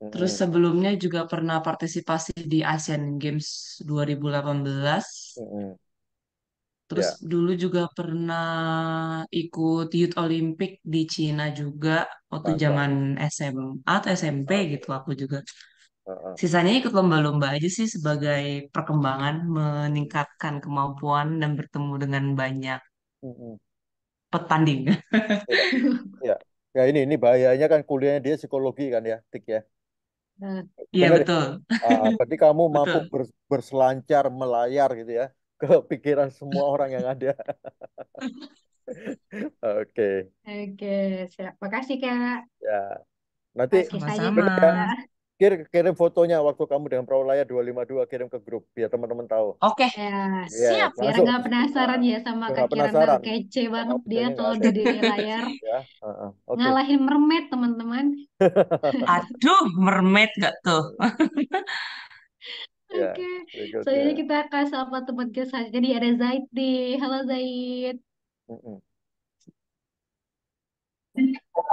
L: Terus sebelumnya juga pernah partisipasi di Asian Games 2018. mm belas Terus yeah. dulu juga pernah ikut Youth Olympic di Cina juga waktu zaman SMA atau SMP gitu aku juga. Sisanya ikut lomba-lomba aja sih sebagai perkembangan, meningkatkan kemampuan dan bertemu dengan banyak petanding.
D: ya Ya, ini ini bahayanya kan kuliahnya dia psikologi kan ya, Tik ya.
M: Hmm.
I: Iya betul.
D: Uh, berarti kamu betul. mampu ber, berselancar melayar gitu ya ke pikiran semua orang yang ada. Oke. Oke,
F: okay. okay, siap.
G: Makasih Kak.
D: Ya. Nanti Sama-sama. Ya. Kir, kirim fotonya waktu kamu dengan Prawalaya 252 kirim ke grup biar teman-teman tahu. Oke. Okay. Ya, iya, siap biar nggak
A: penasaran ya sama Kak Kira kece banget Kamu dia kalau di layar.
D: ya, uh, uh, okay.
A: Ngalahin mermaid teman-teman.
L: Aduh, mermaid nggak tuh. Ya, oke.
A: Okay. Yeah, Selanjutnya so, kita akan sapa teman kita saja. Jadi ada Zaid di. Halo Zaid.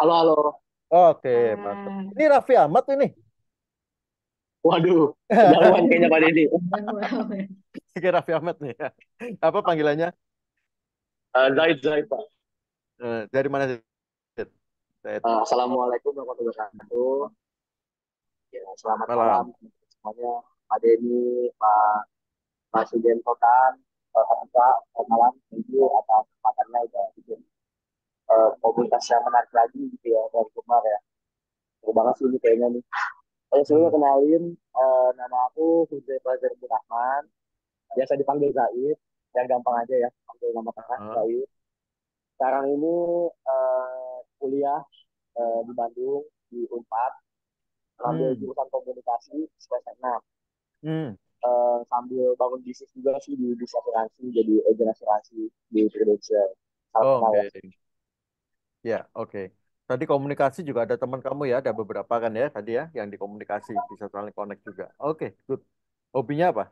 D: Halo halo. Oke, okay, mantap. Ah. Ini Raffi Ahmad ini. Waduh, jagoan kayaknya Pak Deddy. Oke, Raffi Ahmad nih. Ya. Apa panggilannya? Uh, Zaid, Zaid, Pak. Uh, dari mana, Zaid?
J: Zaid. Uh, Assalamualaikum warahmatullahi wabarakatuh. Ya, selamat malam. malam semuanya. Pak Denny, Pak Pak Sujen Tokan, Pak selamat malam. Thank you atas kesempatannya udah bikin uh, komunitas yang menarik lagi gitu ya dari kemarin ya. Terima kasih ini kayaknya nih. Saya sebelumnya hmm. kenalin uh, nama aku Hudai Fajar Rahman. Biasa dipanggil Zaid, yang gampang aja ya, panggil nama tengah uh. Ah. Zaid. Sekarang ini uh, kuliah uh, di Bandung di Unpad, ambil hmm. jurusan komunikasi semester 6. Hmm. Uh, sambil bangun bisnis juga sih di bisnis asuransi, jadi agen asuransi di Prudential.
D: Oh, okay. Ya, yeah, oke. Ya, okay. Tadi komunikasi juga ada teman kamu ya, ada beberapa kan ya tadi ya yang dikomunikasi bisa saling connect juga. Oke, okay, good. Hobinya apa?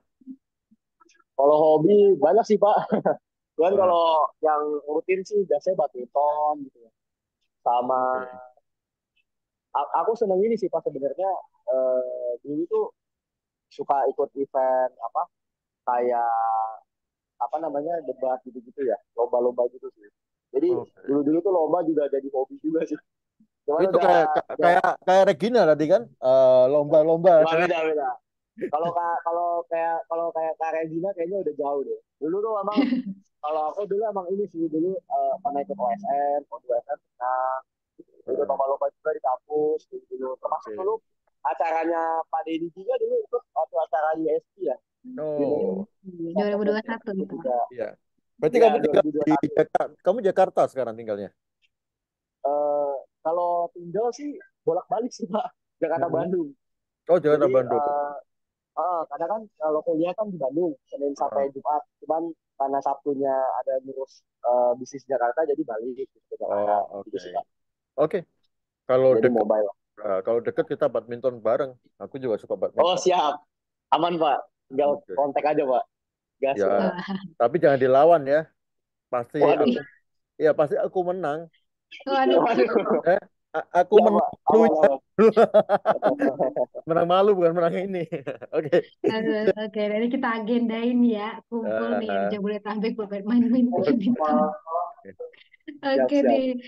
D: Kalau hobi banyak sih Pak.
J: Cuman oh. kalau yang rutin sih biasanya badminton gitu ya. Sama okay. aku seneng ini sih Pak sebenarnya eh, dulu tuh suka ikut event apa kayak apa namanya debat gitu-gitu ya, lomba-lomba gitu sih. Jadi okay. dulu-dulu tuh lomba juga jadi hobi juga sih. Cuman itu udah, kayak udah, kayak
D: kayak Regina tadi kan eh, lomba-lomba. Uh, beda
J: beda. Kalau kalau kayak kalau kayak Kak Regina kayaknya udah jauh deh. Dulu tuh emang kalau aku dulu emang ini sih dulu uh, pernah ikut OSN, OSN nah itu hmm. lomba-lomba juga di kampus dulu. Termasuk okay. dulu acaranya Pak Deddy juga dulu ikut waktu acara USP ya.
I: Oh. 2021 gitu.
J: gitu
D: iya. Berarti ya, kamu tinggal di Jakarta. Kamu Jakarta sekarang tinggalnya?
J: Uh, kalau tinggal sih bolak-balik sih Pak. Jakarta hmm. Bandung.
D: Oh, Jakarta Jadi, Bandung. Uh,
J: eh, uh, eh, karena kan kalau kuliah kan di Bandung Senin sampai uh. Jumat. Cuman karena Sabtunya ada ngurus uh, bisnis Jakarta jadi balik gitu ke Jakarta. Oh, gitu oke. Okay. Oke.
D: Okay. Kalau jadi deket, mobile. Uh, kalau deket kita badminton bareng. Aku juga suka badminton. Oh, siap. Aman, Pak. Tinggal okay. kontak aja, Pak. Gas. Ya. Tapi jangan dilawan ya. Pasti Waduh. aku, ya pasti aku menang. Waduh. Eh, aku ya, menang ya. menang malu bukan menang ini. Oke.
A: Oke, okay, nanti kita agendain ya kumpul uh, nih ah. Jabodetabek buat main-main. Oke okay, deh.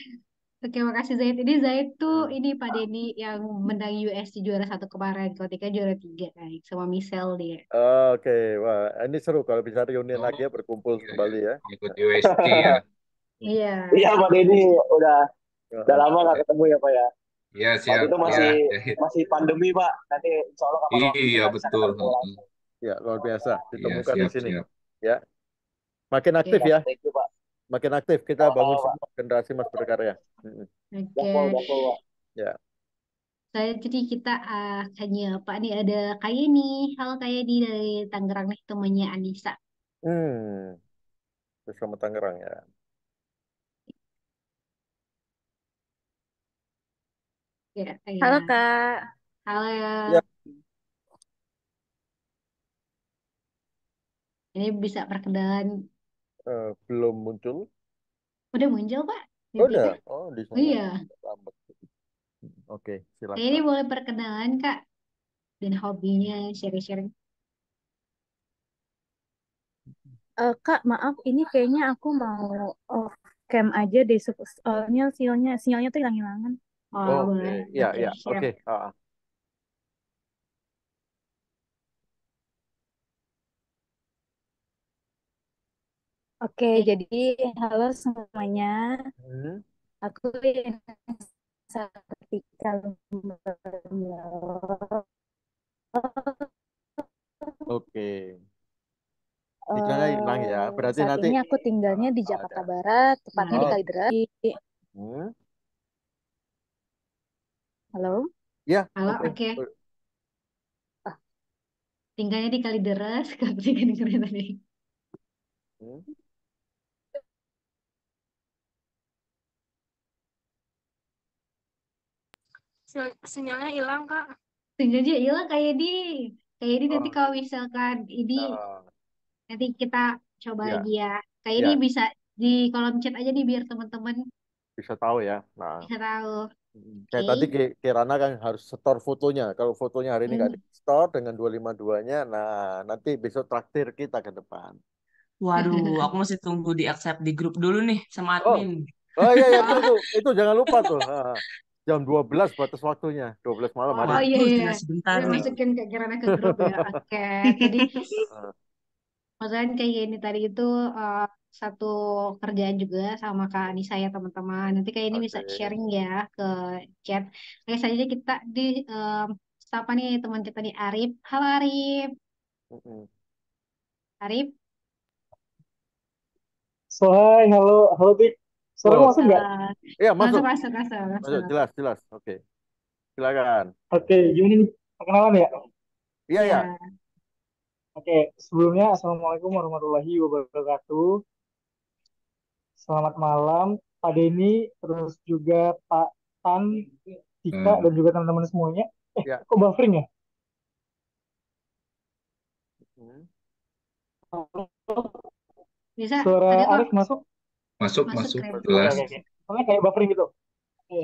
A: Oke, makasih Zaid. Ini Zaid tuh hmm. ini Pak Denny yang menang USC juara satu kemarin, ketika juara tiga naik sama Michelle dia.
D: Oke, wah ini seru kalau bisa reuni oh. lagi ya berkumpul iya, iya. kembali ya. Ikut USC ya. Iya. Iya Pak Denny udah udah lama nggak ketemu
J: ya Pak ya. Iya siap. Waktu itu iya. masih ya. masih pandemi Pak. Nanti Insya Allah kapan Iya
B: betul.
D: iya luar biasa ditemukan ya, siap, di sini. Siap. Ya. Makin aktif ya. ya. Thank you, Pak makin aktif kita bangun semua generasi Mas Berkarya. Oke. Okay. Ya.
A: Saya jadi kita uh, ah, hanya Pak nih ada kayak nih. hal kayak di dari Tangerang nih temannya Anissa.
D: Hmm. Bersama Tangerang ya.
G: Ya, ya. Halo Kak. Halo ya. ya.
A: Ini bisa perkenalan
D: Eh, belum muncul?
A: Udah muncul, Pak,
D: Oh udah? Oh di sana Iya. oke silakan. silakan.
A: Ini boleh perkenalan, Kak, dan hobinya sharing-sharing. Uh, Kak, maaf ini
G: kayaknya aku mau off cam aja deh sep soalnya sinyalnya sinyalnya tuh hilang-hilangan. Oh, oh, boleh.
I: iya iya, oke,
G: Oke, jadi halo semuanya. Hmm. Aku Sartika
D: Oke. Tinggalnya hilang ya. Eh, berarti Saat nanti ini aku
A: tinggalnya di oh, Jakarta ada. Barat, tepatnya oh. di hmm. Kalideres. Hmm. Halo?
E: Ya.
I: Halo, oke. Okay. Ah.
A: Okay. Tinggalnya di Kalideres, kalau dengerin tadi.
E: Hmm.
G: sinyalnya hilang kak
A: sengaja hilang kayak di kayak di oh. nanti kalau misalkan ini oh. nanti kita coba ya. lagi ya kayak ya. ini bisa di kolom chat aja nih biar teman-teman
D: bisa tahu ya nah bisa
A: tahu hmm.
D: kayak okay. tadi Kirana kan harus store fotonya kalau fotonya hari ini nggak hmm. di store dengan 252-nya nah nanti besok traktir kita ke depan
L: waduh aku masih tunggu
D: di accept di grup dulu nih sama admin oh. Oh iya, iya itu, itu jangan lupa tuh jam 12 batas waktunya 12 malam oh, hari. Oh iya iya. Sebentar. Gue masukin
A: ke kirana ke grup ya. Oke. Okay. Jadi maksudnya kayak ini tadi itu uh, satu kerjaan juga sama Kak Anissa ya teman-teman. Nanti kayak ini okay. bisa sharing ya ke chat. Oke saja kita di uh, siapa nih teman kita nih Arif. Halo
F: Arif. Arif.
M: hai, halo, halo Dik. Suara masuk nggak?
D: Iya masuk. Masuk masuk masuk. masuk. Jelas jelas. Oke. Okay. Silakan.
M: Oke, okay, gimana perkenalan ya? Iya iya. Nah. Oke, okay, sebelumnya assalamualaikum warahmatullahi wabarakatuh. Selamat malam Pak Denny, terus juga Pak Tan, Tika hmm. dan juga teman-teman semuanya. Eh, ya. kok buffering ya? Hmm. Bisa. Suara Arif masuk? Masuk, masuk, masuk keren. kayak buffering gitu. Oke.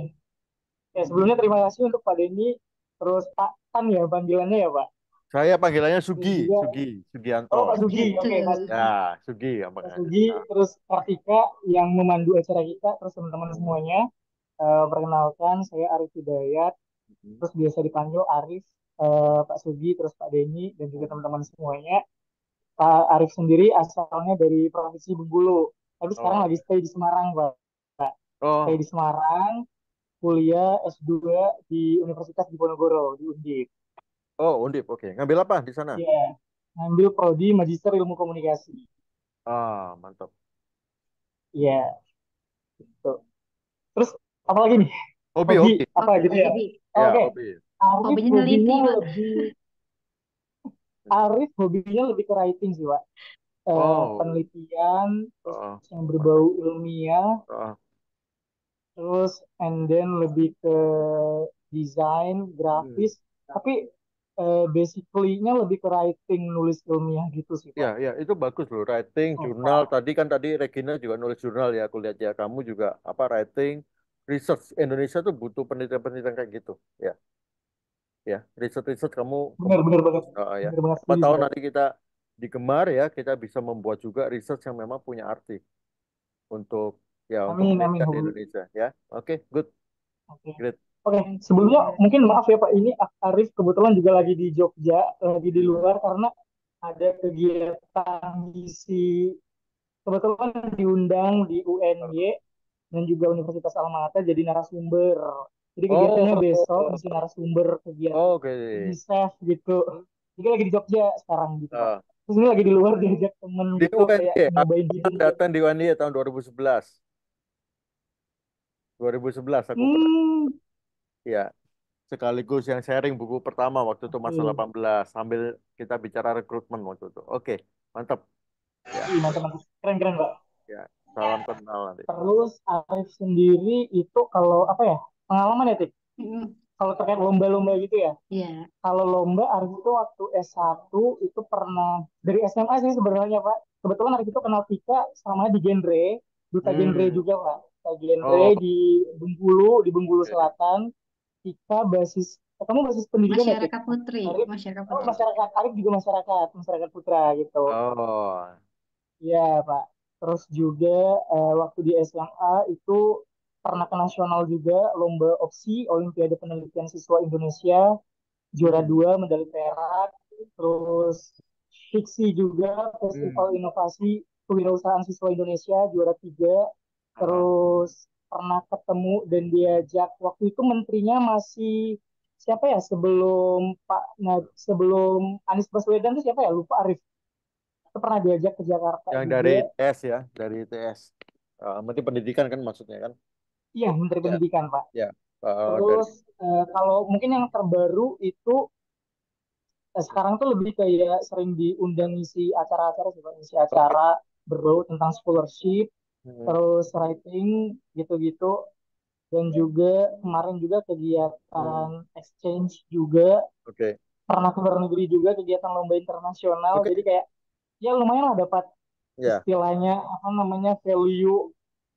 M: Ya, sebelumnya terima kasih untuk Pak Denny, terus Pak Tan ya panggilannya ya Pak.
D: Saya panggilannya Sugi, ya. Sugi, Sugianto. Oh, Pak Sugi, gitu. oke. Okay, Mas. Ya, Sugi. apa Pak Sugi, ya.
M: terus Kartika yang memandu acara kita, terus teman-teman semuanya. Uh, perkenalkan, saya Arif Hidayat, hmm. terus biasa dipanggil Arif, uh, Pak Sugi, terus Pak Denny, dan juga teman-teman semuanya. Pak Arif sendiri asalnya dari Provinsi Bengkulu tapi oh. sekarang habis stay di Semarang pak oh. stay di Semarang kuliah S2 di Universitas Diponegoro di Undip
D: oh Undip oke okay. ngambil apa di sana Iya, yeah.
M: ngambil prodi magister ilmu komunikasi
D: ah oh, mantap
J: iya yeah. gitu. terus apa lagi nih hobi hobi, hobi. apa hobi. gitu ya
M: Oh, oke okay. hobi. Arif hobinya neliti Arif hobinya lebih ke writing sih pak oh. Eh, penelitian oh. yang berbau ilmiah oh. terus and then lebih ke desain grafis hmm. tapi uh, basically-nya lebih ke writing nulis ilmiah gitu sih
D: Pak. Ya, ya, itu bagus loh writing, oh, jurnal. Pak. Tadi kan tadi Regina juga nulis jurnal ya, aku lihat ya kamu juga apa writing research Indonesia tuh butuh penelitian-penelitian kayak gitu, ya. Ya, riset-riset kamu benar benar banget. oh, ya. Benar banget. nanti kita digemar ya kita bisa membuat juga riset yang memang punya arti untuk ya amin, untuk amin, amin. Indonesia ya. Oke, okay, good. Oke. Okay. Great.
M: Oke, okay. sebelumnya mungkin maaf ya Pak, ini Arif kebetulan juga lagi di Jogja, eh, lagi di luar karena ada kegiatan isi kebetulan diundang di UNY dan juga Universitas Almaty jadi narasumber. Jadi oh, kegiatannya oh. besok oh, narasumber kegiatan oh, okay. di gitu. Jadi lagi di Jogja sekarang gitu. Uh terus ini lagi di luar diajak temen di gitu UNJ kayak aku iya. gitu
D: datang di UNJ ya, tahun 2011 2011 aku
G: hmm.
D: ya sekaligus yang sharing buku pertama waktu itu masa hmm. 18 sambil kita bicara rekrutmen waktu itu oke mantap ya. mantap mantap keren keren pak ya salam kenal nanti
M: terus Arif sendiri itu kalau apa ya pengalaman ya tik hmm kalau terkait lomba-lomba gitu ya. Iya. Kalau lomba Arif itu waktu S1 itu pernah dari SMA sih sebenarnya Pak. Kebetulan Arif itu kenal Tika sama di genre, duta hmm. genre juga Pak. Duta genre oh. di Bengkulu, di Bengkulu Selatan. Tika basis kamu basis pendidikan masyarakat ya, putri, Arif, masyarakat putri. Oh, masyarakat Arif juga masyarakat, masyarakat putra gitu. Oh. Iya, Pak. Terus juga uh, waktu di SMA itu pernah ke nasional juga lomba opsi Olimpiade Penelitian Siswa Indonesia juara hmm. dua medali perak terus fiksi juga Festival hmm. Inovasi Kewirausahaan Siswa Indonesia juara tiga terus pernah ketemu dan diajak waktu itu menterinya masih siapa ya sebelum Pak nah, sebelum Anies Baswedan itu siapa ya lupa Arif itu pernah diajak ke Jakarta yang juga. dari
D: TS ya dari TS uh, eh, menteri pendidikan kan maksudnya kan
M: Iya, Menteri ya. Pendidikan,
D: Pak. Ya. Uh, Terus
M: uh, kalau mungkin yang terbaru itu eh, sekarang tuh lebih kayak sering diundang isi acara-acara sih, Pak. Isi acara berbau tentang scholarship, hmm. terus writing gitu-gitu dan juga kemarin juga kegiatan hmm. exchange juga okay. pernah ke luar negeri juga kegiatan lomba internasional okay. jadi kayak ya lumayan lah dapat yeah. istilahnya apa namanya value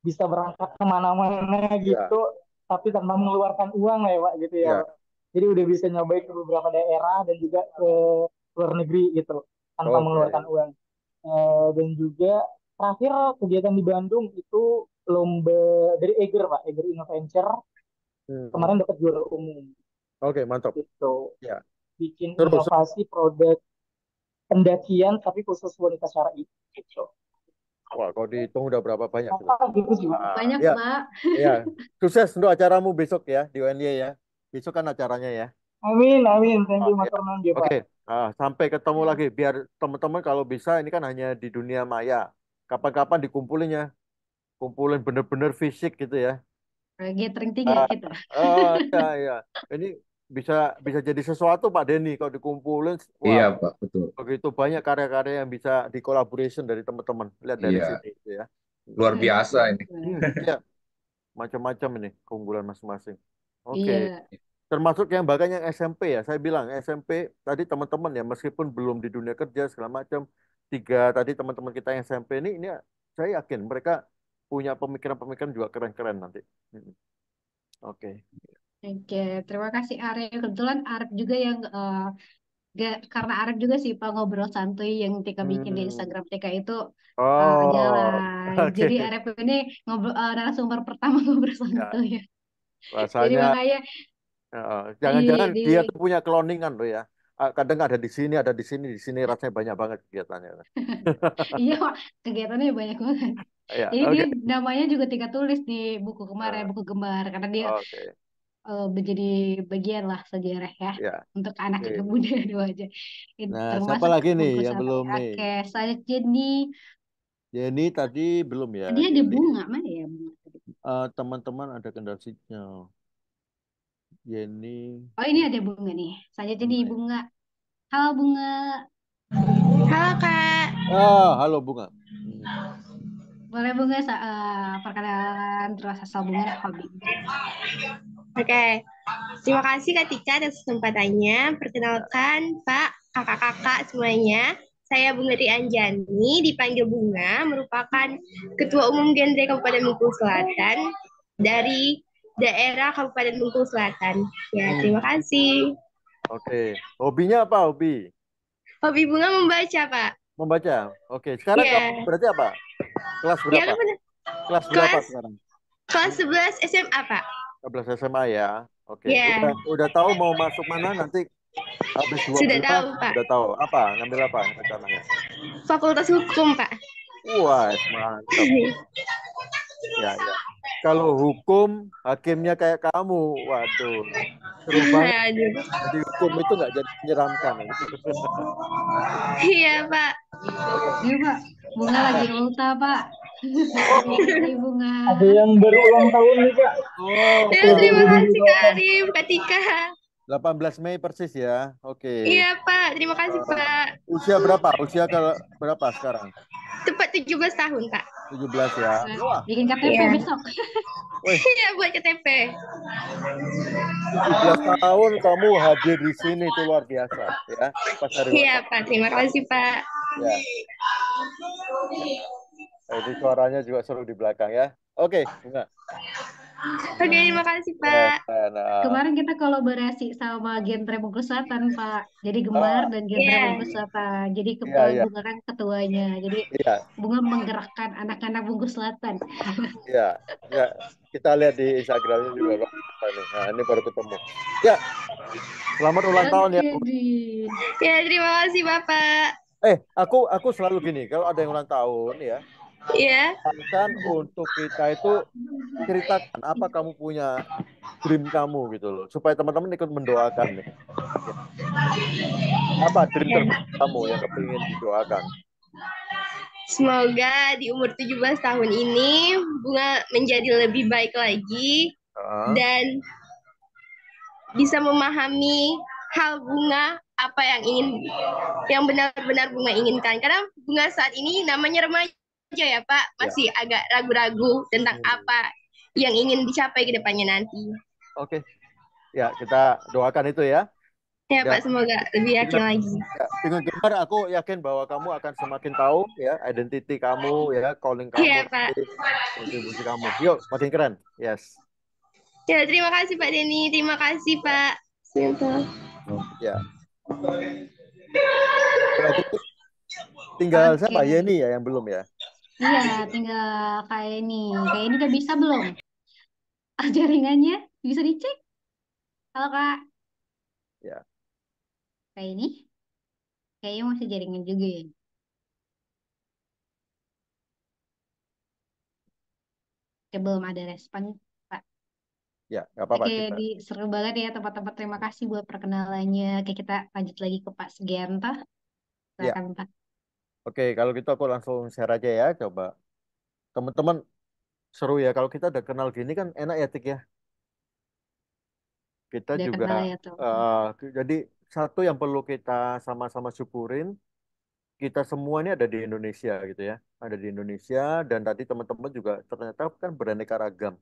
M: bisa berangkat kemana-mana gitu yeah. tapi tanpa mengeluarkan uang ya pak gitu ya, ya. jadi udah bisa nyobain ke beberapa daerah dan juga ke luar negeri gitu tanpa okay. mengeluarkan uang e, dan juga terakhir kegiatan di Bandung itu lomba dari Eger pak Eger Innoventure
D: hmm. kemarin dapat
M: juara umum
D: oke okay, mantap gitu ya
M: bikin terus, inovasi produk pendakian tapi khusus wanita syar'i gitu
D: Wah, kalau dihitung udah berapa banyak? Oh, gitu. Ah, banyak, ya, Pak. Ya. Sukses untuk acaramu besok ya di UNY ya. Besok kan acaranya ya.
M: Amin, amin. Thank you, Mas Fernando, Pak. Oke,
D: ah, sampai ketemu iya. lagi. Biar teman-teman kalau bisa, ini kan hanya di dunia maya. Kapan-kapan dikumpulin ya. Kumpulin bener-bener fisik gitu ya. Gathering tinggi uh, ah, kita. Oh, uh, iya, iya. Ini bisa bisa jadi sesuatu Pak Denny kalau dikumpulin
B: wah, iya Pak betul
D: begitu banyak karya-karya yang bisa dikolaborasi dari teman-teman lihat dari iya. sini itu ya
B: luar hmm. biasa ini
D: hmm, Iya. macam-macam ini keunggulan masing-masing oke okay. iya. termasuk yang bahkan yang SMP ya saya bilang SMP tadi teman-teman ya meskipun belum di dunia kerja segala macam tiga tadi teman-teman kita yang SMP ini ini saya yakin mereka punya pemikiran-pemikiran juga keren-keren nanti hmm. oke okay.
A: Oke, terima kasih Arif. Kebetulan Arif juga yang eh, gak, karena Arif juga sih Pak ngobrol santuy yang Tika bikin di hmm. Instagram Tika itu
D: eh, ada oh, jalan. Oh, Jadi Arif
A: ini ngobrol eh, narasumber pertama ngobrol Ya, santuy ya.
D: Jadi rasanya makanya di iya, jangan-jangan di dia tuh punya cloningan loh ya. Kadang ada di sini, ada di sini, di sini rasanya banyak banget kegiatannya. iya
A: kegiatannya banyak banget.
D: Ya, Jadi dia oke.
A: namanya juga Tika tulis di buku kemarin, buku gembar karena dia oke. Eh, menjadi bagian lah sejarah ya, ya. untuk anak ya. muda dua aja. Itu nah, siapa lagi nih yang belum nih? Oke, saya Jenny.
D: Jenny tadi belum ya? Dia ada
A: bunga mana ya
D: Uh, teman-teman ada kendalsinya. Jenny.
A: Oh ini ada bunga nih. Saya Jenny bunga. Halo bunga. Halo kak.
D: Oh halo bunga.
A: Hmm boleh bunga
H: uh, perkenalan terus asal bunga hobi Oke, okay. terima kasih Kak Tika atas kesempatannya. Perkenalkan Pak, kakak-kakak semuanya. Saya Tri Anjani, dipanggil Bunga, merupakan Ketua Umum Genre Kabupaten Bengkulu Selatan dari daerah Kabupaten Bengkulu Selatan. Ya, hmm. terima kasih.
D: Oke, okay. hobinya apa hobi?
H: Hobi Bunga membaca, Pak.
D: Membaca. Oke, okay. sekarang yeah. berarti apa? Kelas ya, berapa? Ya, Kelas berapa sekarang?
H: Kelas 11 SMA, Pak.
D: 11 SMA ya. Oke. Okay. Iya. Yeah. Udah, udah tahu mau masuk mana nanti habis dua Sudah tahu, Pak. Sudah tahu. Apa? Ngambil apa rencananya?
H: Fakultas Hukum, Pak.
D: Wah, mantap. ya, ya. Kalau hukum, hakimnya kayak kamu. Waduh. Seru banget. Jadi hukum itu nggak jadi menyeramkan.
A: iya, Pak. Iya, Pak. Bunga lagi ulta, Pak. Iya,
H: iya, iya, bunga.
D: Ada yang berulang tahun nih kak. Oh, ya, terima kasih
H: kak Arim, kak Tika.
D: 18 Mei persis ya, oke. Okay. Iya
H: Pak, terima kasih Pak.
D: Usia berapa? Usia ke berapa sekarang?
H: Tepat 17 tahun Pak. 17 ya. Wah. Bikin KTP yeah. besok. Iya buat KTP.
D: 17 tahun kamu hadir di sini itu luar biasa ya. Iya Pak, terima kasih Pak. Ya. Jadi suaranya juga seru di belakang ya. Oke, okay, Bunga.
H: Oke, okay, terima kasih Pak.
D: Nah, nah. Kemarin
A: kita kolaborasi sama Genre Bungkus Selatan Pak. Jadi Gemar oh. dan Genre yeah. Bengkulu Selatan. Jadi kepala iya, iya. yeah, yeah. Bunga kan ketuanya. Jadi yeah. Bunga menggerakkan anak-anak Bungkus Selatan. Iya,
D: yeah, yeah. kita lihat di Instagramnya juga Pak. Nah, ini baru ketemu. Ya, yeah. selamat ulang tahun ya. Jadi.
H: Ya, terima kasih Bapak.
D: Eh, aku aku selalu gini. Kalau ada yang ulang tahun ya,
H: Iya. Yeah.
D: Kan untuk kita itu ceritakan apa kamu punya dream kamu gitu loh, supaya teman-teman ikut mendoakan nih. Apa dream yeah. Iya. kamu yang kepingin didoakan?
H: Semoga di umur 17 tahun ini bunga menjadi lebih baik lagi uh. dan bisa memahami hal bunga apa yang ingin yang benar-benar bunga inginkan. Karena bunga saat ini namanya remaja aja ya Pak ya. masih ya. agak ragu-ragu tentang hmm. apa yang ingin dicapai ke depannya nanti.
D: Oke. Okay. Ya, kita doakan itu ya.
H: Ya, ya Pak, semoga lebih yakin dengan, lagi.
D: Ya, dengan gambar aku yakin bahwa kamu akan semakin tahu ya identiti kamu ya, calling kamu, ya, Pak. kontribusi kamu. Yuk, makin keren. Yes.
H: Ya, terima kasih Pak Denny. Terima kasih Pak.
D: Siapa? Ya. Berarti tinggal siapa? Yeni ya yang belum ya?
H: Iya, tinggal
A: kayak ini. Kayak ini udah bisa belum? Jaringannya bisa dicek? Halo, Kak. Ya. Kayak ini? Kayaknya masih jaringan juga ya. Kayak belum ada respon, Pak.
D: Ya, nggak apa-apa. Oke, di,
A: seru banget ya tempat-tempat. Terima kasih buat perkenalannya. Kayak kita lanjut lagi ke Pak Segianto. Ya. Silakan, ya. Pak.
D: Oke, kalau gitu aku langsung share aja ya, coba. Teman-teman, seru ya. Kalau kita udah kenal gini kan enak ya, Tik ya. Kita Udah juga, kenal ya tuh. Eh, jadi satu yang perlu kita sama-sama syukurin, kita semua ini ada di Indonesia gitu ya. Ada di Indonesia, dan tadi teman-teman juga ternyata kan beraneka ragam.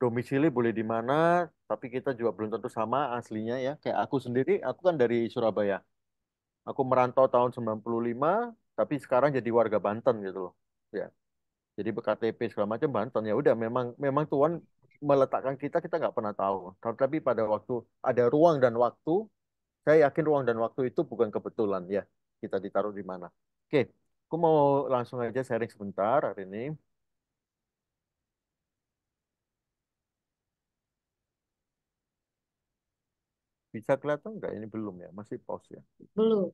D: Domisili boleh di mana, tapi kita juga belum tentu sama aslinya ya. Kayak aku sendiri, aku kan dari Surabaya. Aku merantau tahun 95, tapi sekarang jadi warga Banten gitu loh ya jadi BKTP segala macam Banten ya udah memang memang Tuhan meletakkan kita kita nggak pernah tahu tapi pada waktu ada ruang dan waktu saya yakin ruang dan waktu itu bukan kebetulan ya kita ditaruh di mana oke aku mau langsung aja sharing sebentar hari ini bisa kelihatan nggak ini belum ya masih pause ya
E: belum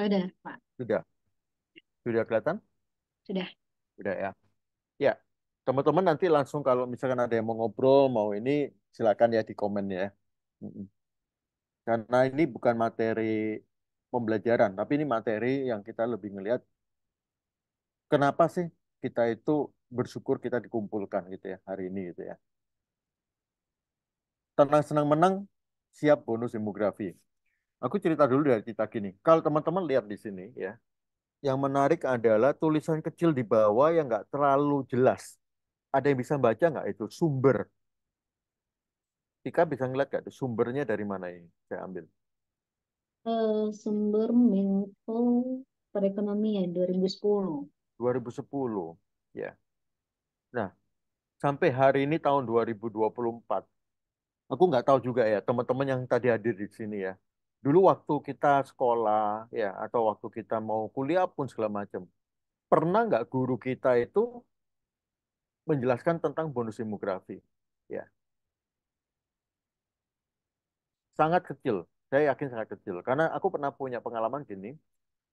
E: sudah, oh, Pak.
D: Sudah. Sudah kelihatan? Sudah. Sudah ya. Ya, teman-teman nanti langsung kalau misalkan ada yang mau ngobrol, mau ini silakan ya di komen ya. Karena ini bukan materi pembelajaran, tapi ini materi yang kita lebih ngelihat kenapa sih kita itu bersyukur kita dikumpulkan gitu ya hari ini gitu ya. Tenang senang menang, siap bonus demografi. Aku cerita dulu dari cerita gini. Kalau teman-teman lihat di sini ya, yang menarik adalah tulisan kecil di bawah yang nggak terlalu jelas. Ada yang bisa baca nggak itu sumber? Tika bisa ngeliat nggak sumbernya dari mana ini? Saya ambil.
A: Uh, sumber Menko Perekonomian 2010.
D: 2010, ya. Nah, sampai hari ini tahun 2024. Aku nggak tahu juga ya, teman-teman yang tadi hadir di sini ya dulu waktu kita sekolah ya atau waktu kita mau kuliah pun segala macam pernah nggak guru kita itu menjelaskan tentang bonus demografi ya sangat kecil saya yakin sangat kecil karena aku pernah punya pengalaman gini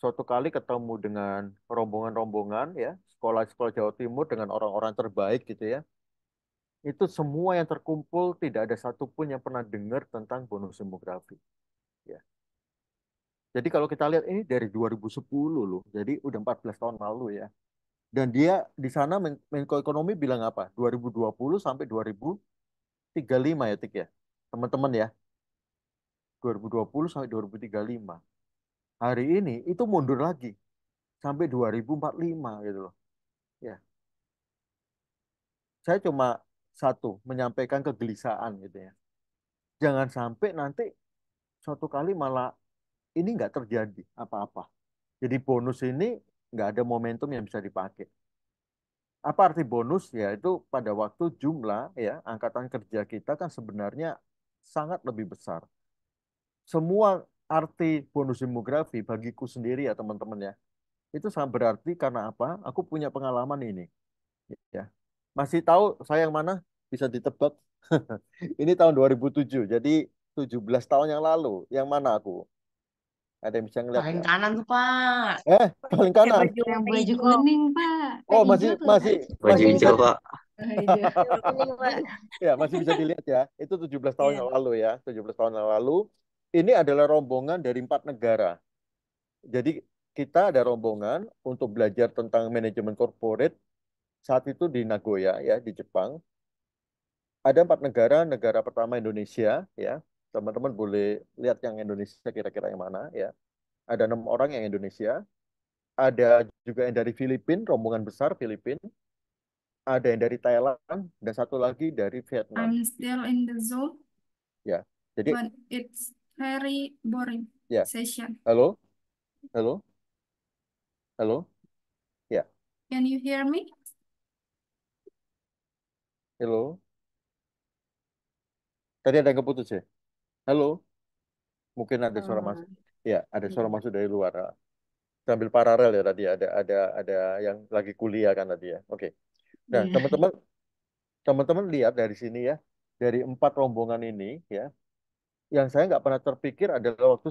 D: suatu kali ketemu dengan rombongan-rombongan ya sekolah-sekolah Jawa Timur dengan orang-orang terbaik gitu ya itu semua yang terkumpul tidak ada satupun yang pernah dengar tentang bonus demografi jadi kalau kita lihat ini dari 2010 loh, jadi udah 14 tahun lalu ya. Dan dia di sana Menko Ekonomi bilang apa? 2020 sampai 2035 ya Tik ya, teman-teman ya. 2020 sampai 2035. Hari ini itu mundur lagi sampai 2045 gitu loh. Ya. Saya cuma satu menyampaikan kegelisahan gitu ya. Jangan sampai nanti suatu kali malah ini nggak terjadi apa-apa. Jadi bonus ini nggak ada momentum yang bisa dipakai. Apa arti bonus? Ya itu pada waktu jumlah ya angkatan kerja kita kan sebenarnya sangat lebih besar. Semua arti bonus demografi bagiku sendiri ya teman-teman ya. Itu sangat berarti karena apa? Aku punya pengalaman ini. Ya. Masih tahu saya yang mana? Bisa ditebak. ini tahun 2007. Jadi 17 tahun yang lalu. Yang mana aku? Ada yang bisa ngeliat Paling kanan tuh,
F: Pak.
D: Eh, paling kanan. Baju,
F: yang baju kuning, Pak. Oh, masih masih
D: Baju hijau, Pak. ya, masih bisa dilihat ya. Itu 17 tahun iya. yang lalu ya, 17 tahun yang lalu. Ini adalah rombongan dari empat negara. Jadi kita ada rombongan untuk belajar tentang manajemen corporate saat itu di Nagoya ya di Jepang. Ada empat negara, negara pertama Indonesia ya, teman-teman boleh lihat yang Indonesia kira-kira yang mana ya. Ada enam orang yang Indonesia, ada juga yang dari Filipina, rombongan besar Filipina, ada yang dari Thailand, dan satu lagi dari Vietnam. I'm
G: still in the zone.
D: Ya, jadi. But
G: it's very boring ya. session.
D: Halo, halo, halo, ya.
G: Can you hear me?
D: Halo. Tadi ada yang keputus ya? Halo, mungkin ada suara masuk. Ya, ada iya. suara masuk dari luar. Sambil paralel ya tadi ada ada ada yang lagi kuliah kan tadi ya. Oke. Nah, iya. teman-teman teman-teman lihat dari sini ya. Dari empat rombongan ini ya, yang saya nggak pernah terpikir adalah waktu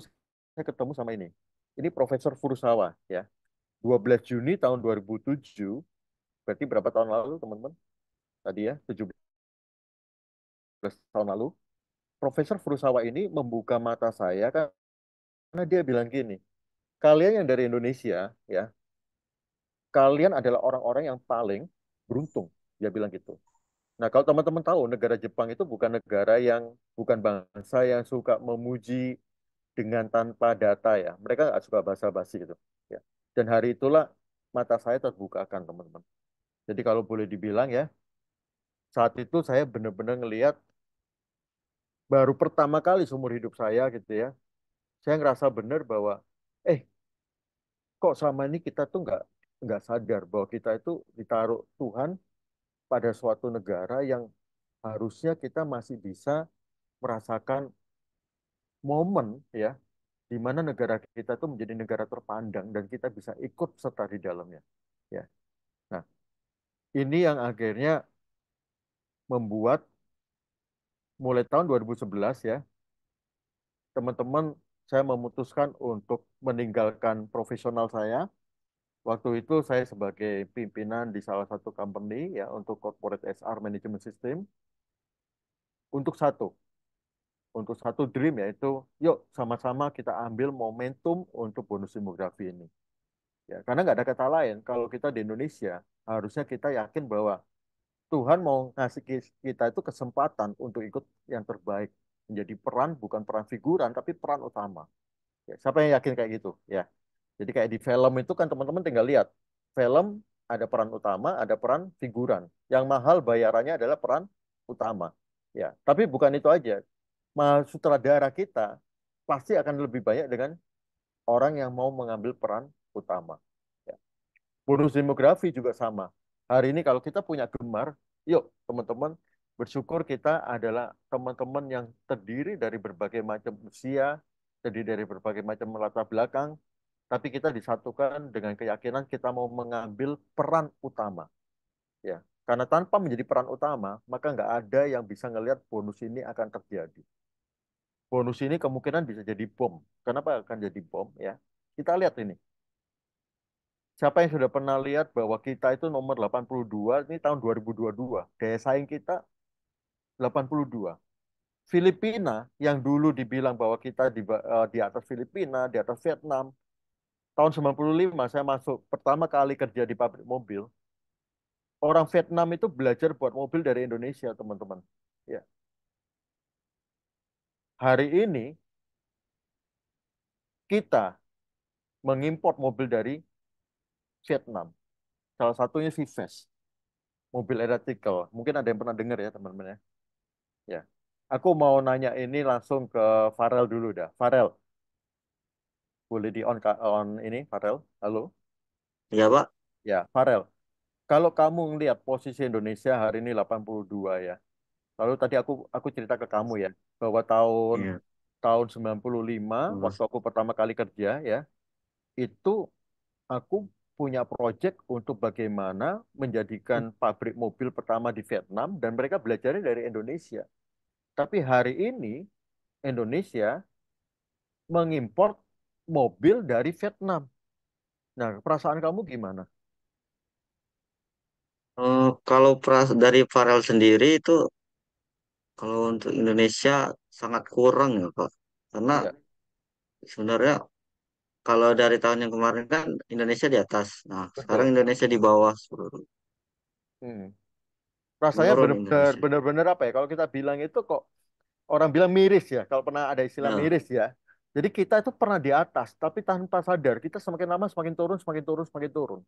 D: saya ketemu sama ini. Ini Profesor Furusawa ya. 12 Juni tahun 2007, berarti berapa tahun lalu teman-teman? Tadi ya, 17 tahun lalu Profesor Furusawa ini membuka mata saya kan karena dia bilang gini, kalian yang dari Indonesia ya, kalian adalah orang-orang yang paling beruntung, dia bilang gitu. Nah, kalau teman-teman tahu negara Jepang itu bukan negara yang bukan bangsa yang suka memuji dengan tanpa data ya. Mereka nggak suka basa-basi gitu. Ya. Dan hari itulah mata saya terbuka kan teman-teman. Jadi kalau boleh dibilang ya, saat itu saya benar-benar ngelihat baru pertama kali seumur hidup saya gitu ya, saya ngerasa benar bahwa eh kok sama ini kita tuh nggak nggak sadar bahwa kita itu ditaruh Tuhan pada suatu negara yang harusnya kita masih bisa merasakan momen ya di mana negara kita itu menjadi negara terpandang dan kita bisa ikut serta di dalamnya ya nah ini yang akhirnya membuat mulai tahun 2011 ya, teman-teman saya memutuskan untuk meninggalkan profesional saya. Waktu itu saya sebagai pimpinan di salah satu company ya untuk corporate SR management system untuk satu untuk satu dream yaitu yuk sama-sama kita ambil momentum untuk bonus demografi ini. Ya, karena nggak ada kata lain kalau kita di Indonesia harusnya kita yakin bahwa Tuhan mau ngasih kita itu kesempatan untuk ikut yang terbaik menjadi peran bukan peran figuran tapi peran utama. Ya, siapa yang yakin kayak gitu? Ya. Jadi kayak di film itu kan teman-teman tinggal lihat film ada peran utama, ada peran figuran. Yang mahal bayarannya adalah peran utama. Ya, tapi bukan itu aja. Mahal sutradara kita pasti akan lebih banyak dengan orang yang mau mengambil peran utama. Ya. Bonus demografi juga sama hari ini kalau kita punya gemar, yuk teman-teman bersyukur kita adalah teman-teman yang terdiri dari berbagai macam usia, terdiri dari berbagai macam latar belakang, tapi kita disatukan dengan keyakinan kita mau mengambil peran utama. Ya, karena tanpa menjadi peran utama, maka nggak ada yang bisa ngelihat bonus ini akan terjadi. Bonus ini kemungkinan bisa jadi bom. Kenapa akan jadi bom? Ya, kita lihat ini siapa yang sudah pernah lihat bahwa kita itu nomor 82 ini tahun 2022 daya saing kita 82 Filipina yang dulu dibilang bahwa kita di, eh, di atas Filipina di atas Vietnam tahun 95 saya masuk pertama kali kerja di pabrik mobil orang Vietnam itu belajar buat mobil dari Indonesia teman-teman ya hari ini kita mengimpor mobil dari Vietnam. Salah satunya Vives. Mobil eratical. Mungkin ada yang pernah dengar ya teman-teman ya. Ya. Aku mau nanya ini langsung ke Farel dulu dah. Farel. Boleh di on, on ini Farel? Halo? Iya Pak. Ya, Farel. Kalau kamu lihat posisi Indonesia hari ini 82 ya. Lalu tadi aku aku cerita ke kamu ya bahwa tahun ya. tahun 95 hmm. Iya. waktu aku pertama kali kerja ya itu aku punya proyek untuk bagaimana menjadikan hmm. pabrik mobil pertama di Vietnam dan mereka belajar dari Indonesia. Tapi hari ini Indonesia mengimpor mobil dari Vietnam. Nah, perasaan kamu gimana?
C: Uh, kalau pras dari Farel sendiri itu kalau untuk Indonesia sangat kurang ya Pak. Karena ya. sebenarnya kalau dari tahun yang kemarin kan Indonesia di atas. Nah, Betul. sekarang Indonesia di bawah seluruh.
D: Hmm. Rasanya benar-benar apa ya? Kalau kita bilang itu kok orang bilang miris ya. Kalau pernah ada istilah nah. miris ya. Jadi kita itu pernah di atas, tapi tanpa sadar kita semakin lama semakin turun, semakin turun, semakin turun.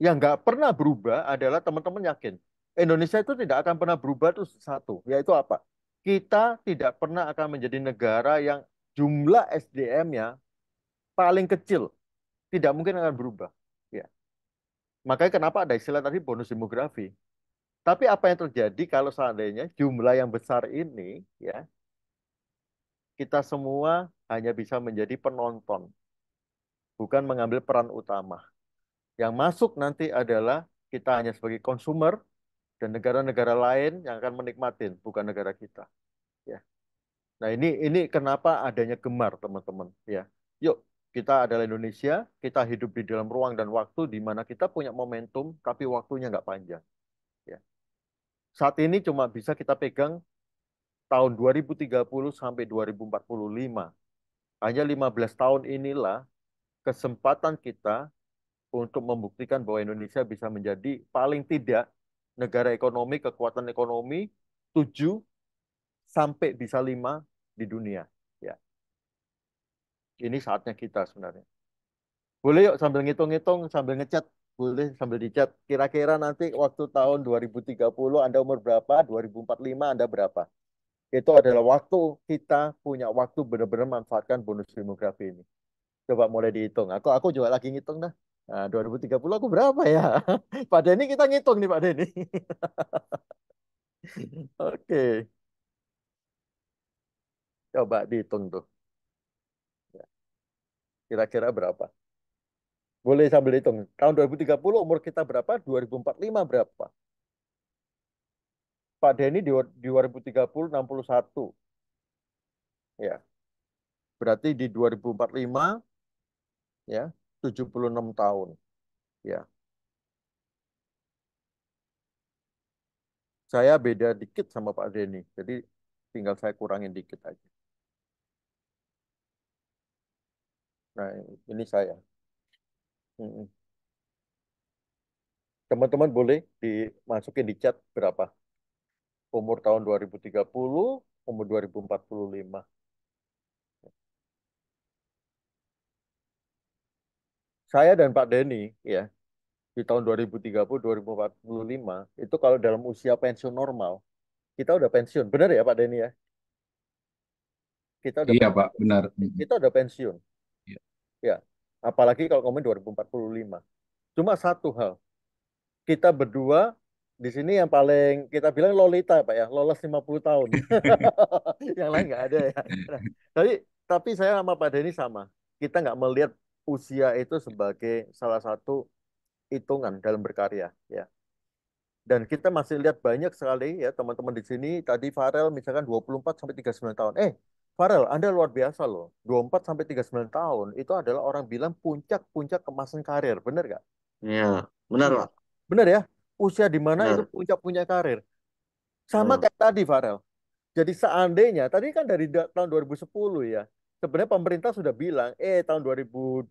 D: Yang nggak pernah berubah adalah teman-teman yakin Indonesia itu tidak akan pernah berubah itu satu, yaitu apa? Kita tidak pernah akan menjadi negara yang jumlah SDM-nya paling kecil tidak mungkin akan berubah. Ya. Makanya kenapa ada istilah tadi bonus demografi. Tapi apa yang terjadi kalau seandainya jumlah yang besar ini ya kita semua hanya bisa menjadi penonton bukan mengambil peran utama. Yang masuk nanti adalah kita hanya sebagai konsumer dan negara-negara lain yang akan menikmati bukan negara kita. Ya. Nah, ini ini kenapa adanya gemar, teman-teman, ya. Yuk, kita adalah Indonesia, kita hidup di dalam ruang dan waktu di mana kita punya momentum, tapi waktunya nggak panjang. Ya. Saat ini cuma bisa kita pegang tahun 2030 sampai 2045. Hanya 15 tahun inilah kesempatan kita untuk membuktikan bahwa Indonesia bisa menjadi paling tidak negara ekonomi, kekuatan ekonomi 7 sampai bisa 5 di dunia ini saatnya kita sebenarnya. Boleh yuk sambil ngitung-ngitung, sambil ngecat, boleh sambil dicat. Kira-kira nanti waktu tahun 2030 Anda umur berapa, 2045 Anda berapa. Itu adalah waktu kita punya waktu benar-benar manfaatkan bonus demografi ini. Coba mulai dihitung. Aku aku juga lagi ngitung dah. Nah, 2030 aku berapa ya? Pak Denny kita ngitung nih Pak Denny. Oke. Okay. Coba dihitung tuh. Kira-kira berapa? Boleh sambil hitung. Tahun 2030 umur kita berapa? 2045 berapa? Pak Denny di, di 2030 61. Ya. Berarti di 2045 ya, 76 tahun. Ya. Saya beda dikit sama Pak Denny. Jadi tinggal saya kurangin dikit aja. Nah, ini saya. Teman-teman boleh dimasukin di chat berapa? Umur tahun 2030, umur 2045. Saya dan Pak Denny, ya, di tahun 2030-2045, itu kalau dalam usia pensiun normal, kita udah pensiun. Benar ya Pak Denny ya? Kita udah Iya, pensiun. Pak, benar. Kita udah pensiun. Ya, apalagi kalau ngomongin 2045. Cuma satu hal, kita berdua di sini yang paling kita bilang lolita pak ya lolos 50 tahun yang lain nggak ada ya nah, tapi tapi saya sama Pak Denny sama kita nggak melihat usia itu sebagai salah satu hitungan dalam berkarya ya dan kita masih lihat banyak sekali ya teman-teman di sini tadi Farel misalkan 24 sampai 39 tahun eh Farel, Anda luar biasa loh. 24 sampai 39 tahun itu adalah orang bilang puncak-puncak kemasan karir, benar nggak? Iya, benar Pak. Benar ya? Usia di mana itu puncak-puncak karir. Sama kayak tadi Farel. Jadi seandainya tadi kan dari tahun 2010 ya. Sebenarnya pemerintah sudah bilang, eh tahun 2020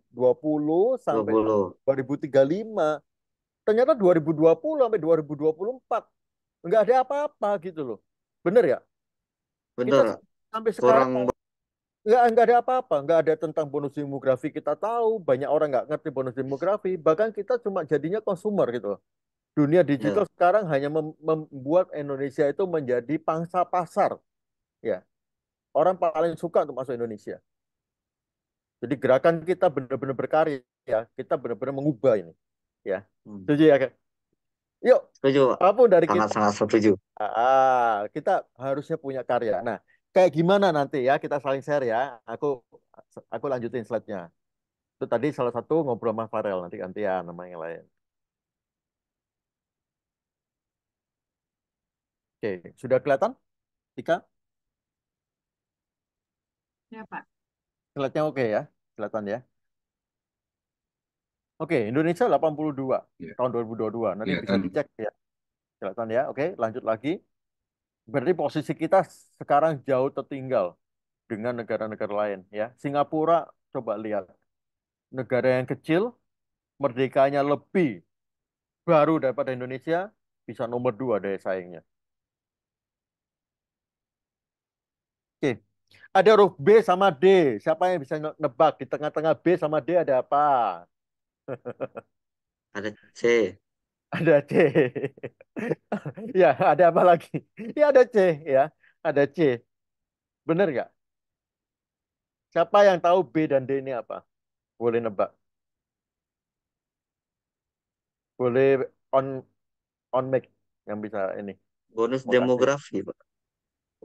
D: sampai 20. 2035. Ternyata 2020 sampai 2024 nggak ada apa-apa gitu loh. Benar ya? Benar sampai sekarang nggak nggak ada apa-apa nggak ada tentang bonus demografi kita tahu banyak orang nggak ngerti bonus demografi bahkan kita cuma jadinya konsumer gitu dunia digital yeah. sekarang hanya mem membuat Indonesia itu menjadi pangsa pasar ya orang paling suka untuk masuk Indonesia jadi gerakan kita benar-benar berkarya ya kita benar-benar mengubah ini ya hmm. setuju ya kan yuk setuju
C: apapun dari sangat, kita sangat setuju
D: ah, kita harusnya punya karya nah kayak gimana nanti ya kita saling share ya. Aku aku lanjutin slide-nya. Itu tadi salah satu ngobrol sama Farel nanti gantian nama yang lain. Oke, sudah kelihatan? Tika? Ya, Pak. Slide-nya oke ya, kelihatan ya. Oke, Indonesia 82 ya. tahun 2022. Nanti ya, bisa kan. dicek ya. Kelihatan ya. Oke, lanjut lagi berarti posisi kita sekarang jauh tertinggal dengan negara-negara lain ya. Singapura coba lihat. Negara yang kecil merdekanya lebih baru daripada Indonesia bisa nomor dua daya saingnya. Oke. Ada huruf B sama D. Siapa yang bisa nebak di tengah-tengah B sama D ada apa? Ada C ada C. ya, ada apa lagi? Ya ada C, ya. Ada C. bener nggak? Siapa yang tahu B dan D ini apa? Boleh nebak. Boleh on on mic yang bisa ini. Bonus Mau demografi, Pak.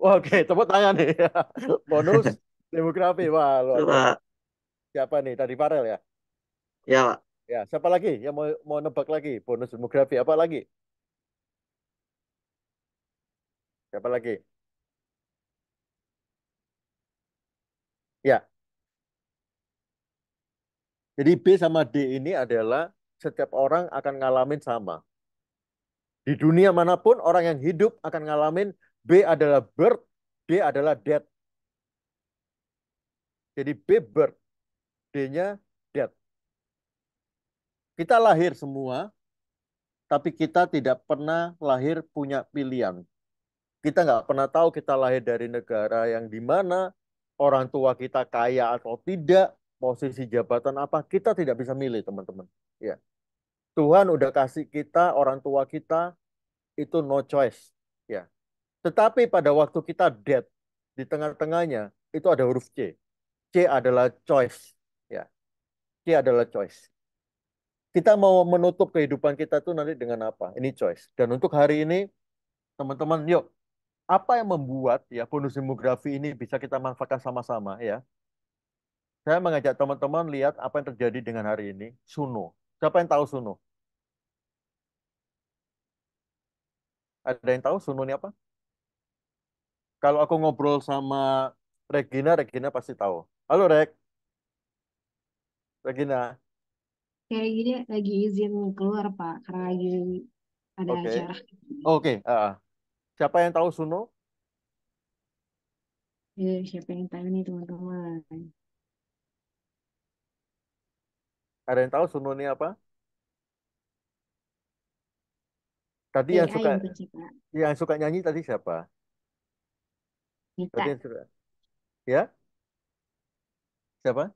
D: Oke, tepuk tangan nih. Bonus demografi. Wah, luar. Siapa nih? Tadi Farel ya? Ya, Pak. Ya, siapa lagi yang mau, mau nebak lagi bonus demografi? Apa lagi? Siapa lagi? Ya. Jadi B sama D ini adalah setiap orang akan ngalamin sama. Di dunia manapun orang yang hidup akan ngalamin B adalah birth, D adalah death. Jadi B birth, D-nya kita lahir semua, tapi kita tidak pernah lahir punya pilihan. Kita nggak pernah tahu kita lahir dari negara yang di mana, orang tua kita kaya atau tidak, posisi jabatan apa, kita tidak bisa milih teman-teman. Ya. Tuhan udah kasih kita, orang tua kita, itu no choice. Ya. Tetapi pada waktu kita dead, di tengah-tengahnya itu ada huruf C. C adalah choice. Ya. C adalah choice kita mau menutup kehidupan kita tuh nanti dengan apa? Ini choice. Dan untuk hari ini, teman-teman, yuk, apa yang membuat ya bonus demografi ini bisa kita manfaatkan sama-sama ya? Saya mengajak teman-teman lihat apa yang terjadi dengan hari ini. Suno. Siapa yang tahu Suno? Ada yang tahu Suno ini apa? Kalau aku ngobrol sama Regina, Regina pasti tahu. Halo Reg. Regina,
G: kayak gini lagi izin keluar Pak karena lagi
D: ada okay. acara. Oke, okay. uh, siapa yang tahu Suno?
G: Ya, siapa yang tahu nih teman-teman?
D: Ada yang tahu Suno ini apa? Tadi iya, yang suka iya, yang suka nyanyi tadi siapa? Nita. Tadi yang suka. Ya? Siapa?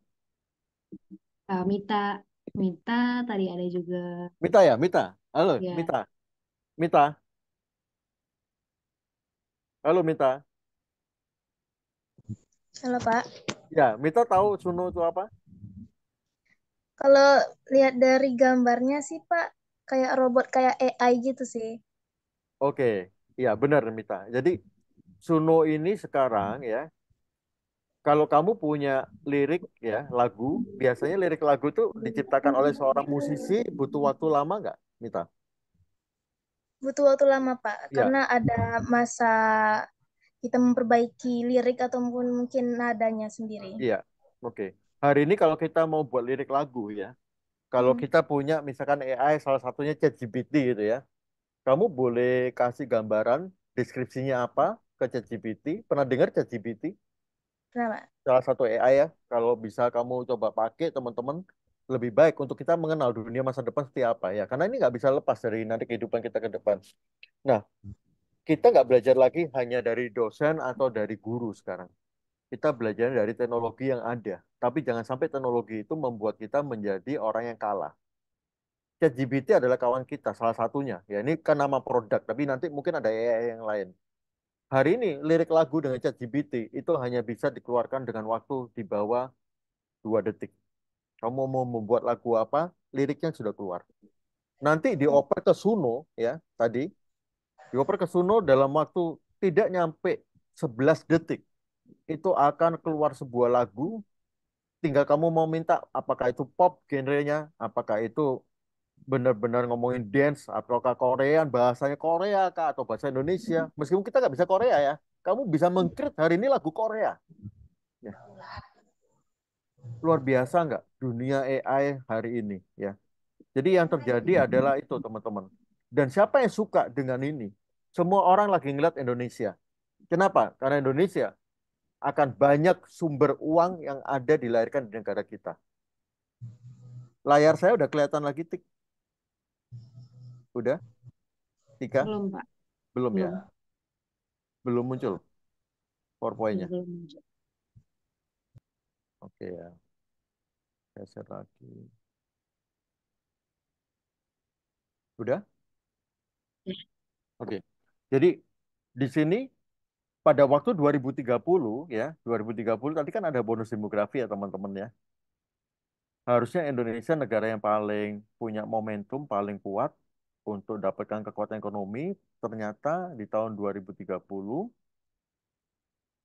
A: Uh, Mita. Mita, tadi ada juga.
D: Mita ya, Mita. Halo, ya. Mita. Mita. Halo, Mita. Halo, Pak. Ya, Mita tahu Suno itu apa?
H: Kalau lihat dari gambarnya sih, Pak, kayak robot kayak AI gitu sih.
D: Oke, iya benar Mita. Jadi Suno ini sekarang ya kalau kamu punya lirik ya lagu, biasanya lirik lagu itu diciptakan oleh seorang musisi butuh waktu lama nggak, Mita?
H: Butuh waktu lama Pak, ya. karena ada masa kita memperbaiki lirik ataupun mungkin nadanya sendiri. Iya,
D: oke. Okay. Hari ini kalau kita mau buat lirik lagu ya, kalau hmm. kita punya misalkan AI salah satunya ChatGPT gitu ya, kamu boleh kasih gambaran deskripsinya apa ke ChatGPT? Pernah dengar ChatGPT? Kenapa? Salah satu AI ya, kalau bisa kamu coba pakai teman-teman lebih baik untuk kita mengenal dunia masa depan seperti apa ya. Karena ini nggak bisa lepas dari nanti kehidupan kita ke depan. Nah, kita nggak belajar lagi hanya dari dosen atau dari guru sekarang. Kita belajar dari teknologi yang ada. Tapi jangan sampai teknologi itu membuat kita menjadi orang yang kalah. ChatGPT adalah kawan kita, salah satunya. Ya ini kan nama produk, tapi nanti mungkin ada AI yang lain. Hari ini lirik lagu dengan chat ChatGPT itu hanya bisa dikeluarkan dengan waktu di bawah dua detik. Kamu mau membuat lagu apa, liriknya sudah keluar. Nanti dioper hmm. ke Suno ya tadi, dioper ke Suno dalam waktu tidak nyampe 11 detik. Itu akan keluar sebuah lagu tinggal kamu mau minta apakah itu pop genrenya, apakah itu benar-benar ngomongin dance atau ke Korean bahasanya Korea kak atau bahasa Indonesia meskipun kita nggak bisa Korea ya kamu bisa mengkrit hari ini lagu Korea ya. luar biasa nggak dunia AI hari ini ya jadi yang terjadi adalah itu teman-teman dan siapa yang suka dengan ini semua orang lagi ngeliat Indonesia kenapa karena Indonesia akan banyak sumber uang yang ada dilahirkan di negara kita layar saya udah kelihatan lagi tik Udah? Tiga? Belum, Pak. Belum, Belum. ya? Belum muncul PowerPoint-nya? Belum muncul. Oke ya. Saya share lagi. Udah? Ya. Oke. Jadi di sini pada waktu 2030 ya, 2030 tadi kan ada bonus demografi ya teman-teman ya. Harusnya Indonesia negara yang paling punya momentum, paling kuat untuk dapatkan kekuatan ekonomi, ternyata di tahun 2030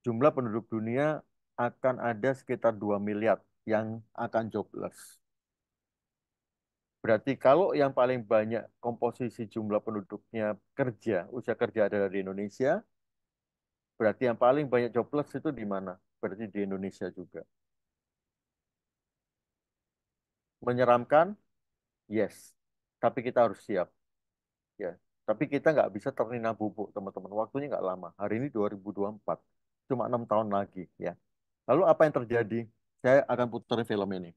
D: jumlah penduduk dunia akan ada sekitar 2 miliar yang akan jobless. Berarti kalau yang paling banyak komposisi jumlah penduduknya kerja, usia kerja adalah di Indonesia, berarti yang paling banyak jobless itu di mana? Berarti di Indonesia juga. Menyeramkan? Yes. Tapi kita harus siap. Tapi kita nggak bisa terlena bubuk, teman-teman. Waktunya nggak lama. Hari ini 2024, cuma enam tahun lagi, ya. Lalu apa yang terjadi? Saya akan putar film ini.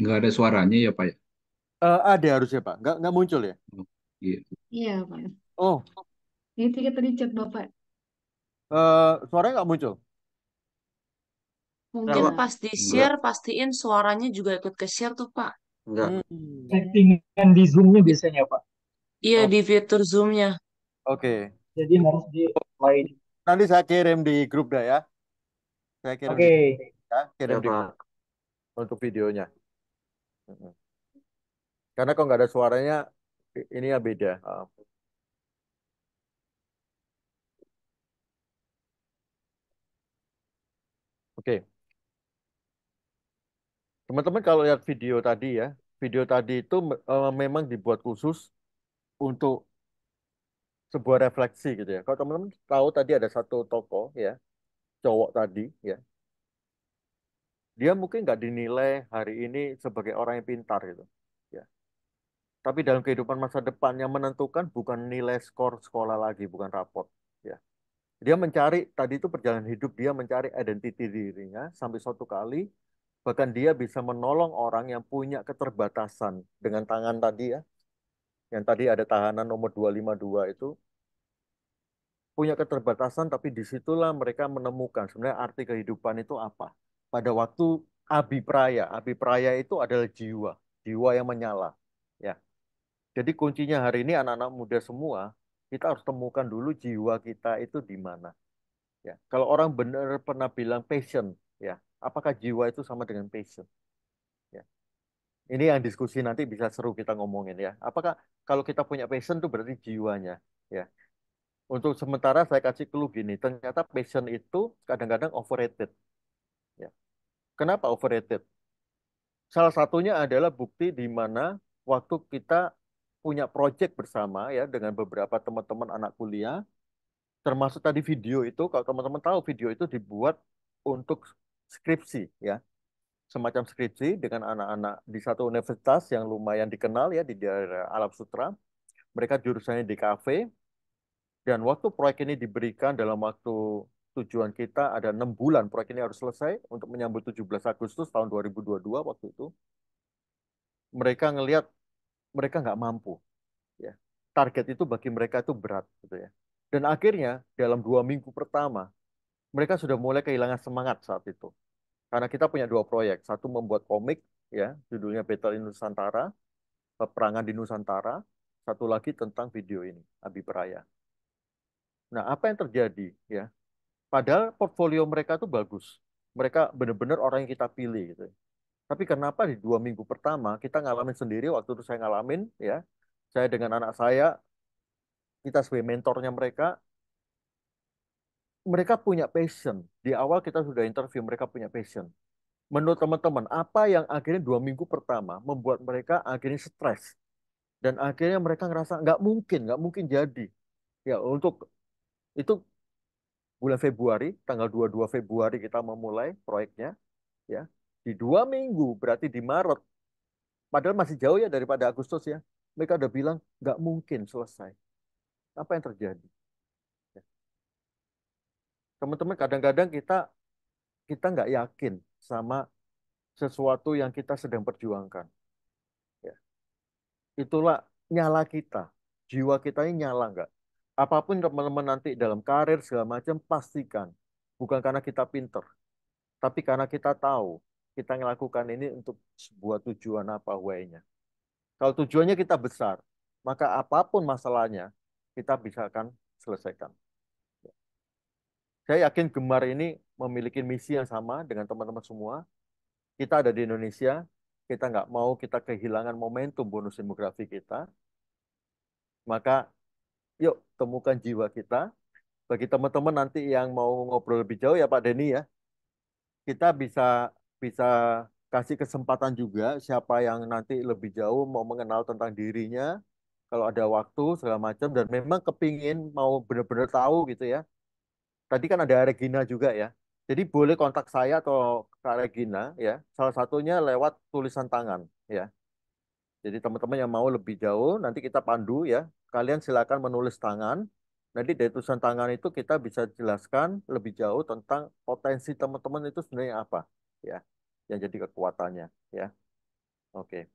B: nggak ada suaranya ya Pak ya?
D: Eh, ada harusnya Pak, nggak nggak muncul ya? Oh, iya. Iya Pak. Oh.
G: Ini tiga tadi chat Bapak.
D: Eh, suaranya nggak muncul?
G: Mungkin Kenapa? pas di-share,
L: pastiin suaranya juga ikut ke-share tuh Pak.
D: Enggak. Hmm. Settingan di Zoom-nya biasanya Pak. Iya, oh. di fitur Zoom-nya. Oke. Okay. Jadi harus di lain. Nanti saya kirim di grup dah ya. Saya kirim Okay. Di, ya, kirim ya, di grup untuk videonya. Karena kalau nggak ada suaranya, ini ya beda. Ah. Oke. Okay. Teman-teman kalau lihat video tadi ya, video tadi itu eh, memang dibuat khusus untuk sebuah refleksi gitu ya. Kalau teman-teman tahu tadi ada satu toko ya, cowok tadi ya, dia mungkin nggak dinilai hari ini sebagai orang yang pintar gitu ya tapi dalam kehidupan masa depan yang menentukan bukan nilai skor sekolah lagi bukan rapot, ya dia mencari tadi itu perjalanan hidup dia mencari identiti dirinya sampai suatu kali bahkan dia bisa menolong orang yang punya keterbatasan dengan tangan tadi ya yang tadi ada tahanan nomor 252 itu punya keterbatasan tapi disitulah mereka menemukan sebenarnya arti kehidupan itu apa pada waktu Abi Praya. Abi Praya itu adalah jiwa, jiwa yang menyala. Ya. Jadi kuncinya hari ini anak-anak muda semua, kita harus temukan dulu jiwa kita itu di mana. Ya. Kalau orang benar pernah bilang passion, ya, apakah jiwa itu sama dengan passion? Ya. Ini yang diskusi nanti bisa seru kita ngomongin ya. Apakah kalau kita punya passion itu berarti jiwanya, ya. Untuk sementara saya kasih clue gini, ternyata passion itu kadang-kadang overrated Kenapa overrated? Salah satunya adalah bukti di mana waktu kita punya proyek bersama ya dengan beberapa teman-teman anak kuliah, termasuk tadi video itu, kalau teman-teman tahu video itu dibuat untuk skripsi ya, semacam skripsi dengan anak-anak di satu universitas yang lumayan dikenal ya di daerah Alam Sutra. Mereka jurusannya di kafe, dan waktu proyek ini diberikan dalam waktu tujuan kita ada enam bulan proyek ini harus selesai untuk menyambut 17 Agustus tahun 2022 waktu itu. Mereka ngelihat mereka nggak mampu. Ya. Target itu bagi mereka itu berat gitu ya. Dan akhirnya dalam dua minggu pertama mereka sudah mulai kehilangan semangat saat itu. Karena kita punya dua proyek, satu membuat komik ya judulnya Battle in Nusantara, peperangan di Nusantara, satu lagi tentang video ini Abi Peraya. Nah, apa yang terjadi ya? Padahal portfolio mereka itu bagus. Mereka benar-benar orang yang kita pilih gitu. Tapi kenapa di dua minggu pertama kita ngalamin sendiri waktu itu saya ngalamin ya. Saya dengan anak saya kita sebagai mentornya mereka mereka punya passion. Di awal kita sudah interview mereka punya passion. Menurut teman-teman, apa yang akhirnya dua minggu pertama membuat mereka akhirnya stres dan akhirnya mereka ngerasa nggak mungkin, nggak mungkin jadi. Ya untuk itu bulan Februari, tanggal 22 Februari kita memulai proyeknya. ya Di dua minggu, berarti di Maret. Padahal masih jauh ya daripada Agustus ya. Mereka udah bilang, nggak mungkin selesai. Apa yang terjadi? Ya. Teman-teman, kadang-kadang kita kita nggak yakin sama sesuatu yang kita sedang perjuangkan. Ya. Itulah nyala kita. Jiwa kita ini nyala nggak? apapun teman-teman nanti dalam karir segala macam pastikan bukan karena kita pinter tapi karena kita tahu kita melakukan ini untuk sebuah tujuan apa way nya kalau tujuannya kita besar maka apapun masalahnya kita bisa akan selesaikan saya yakin Gemar ini memiliki misi yang sama dengan teman-teman semua kita ada di Indonesia kita nggak mau kita kehilangan momentum bonus demografi kita maka yuk temukan jiwa kita. Bagi teman-teman nanti yang mau ngobrol lebih jauh ya Pak Denny ya, kita bisa bisa kasih kesempatan juga siapa yang nanti lebih jauh mau mengenal tentang dirinya, kalau ada waktu segala macam dan memang kepingin mau benar-benar tahu gitu ya. Tadi kan ada Regina juga ya. Jadi boleh kontak saya atau Kak Regina ya. Salah satunya lewat tulisan tangan ya. Jadi teman-teman yang mau lebih jauh nanti kita pandu ya kalian silakan menulis tangan. Nanti dari tulisan tangan itu kita bisa jelaskan lebih jauh tentang potensi teman-teman itu sebenarnya apa, ya, yang jadi kekuatannya, ya. Oke.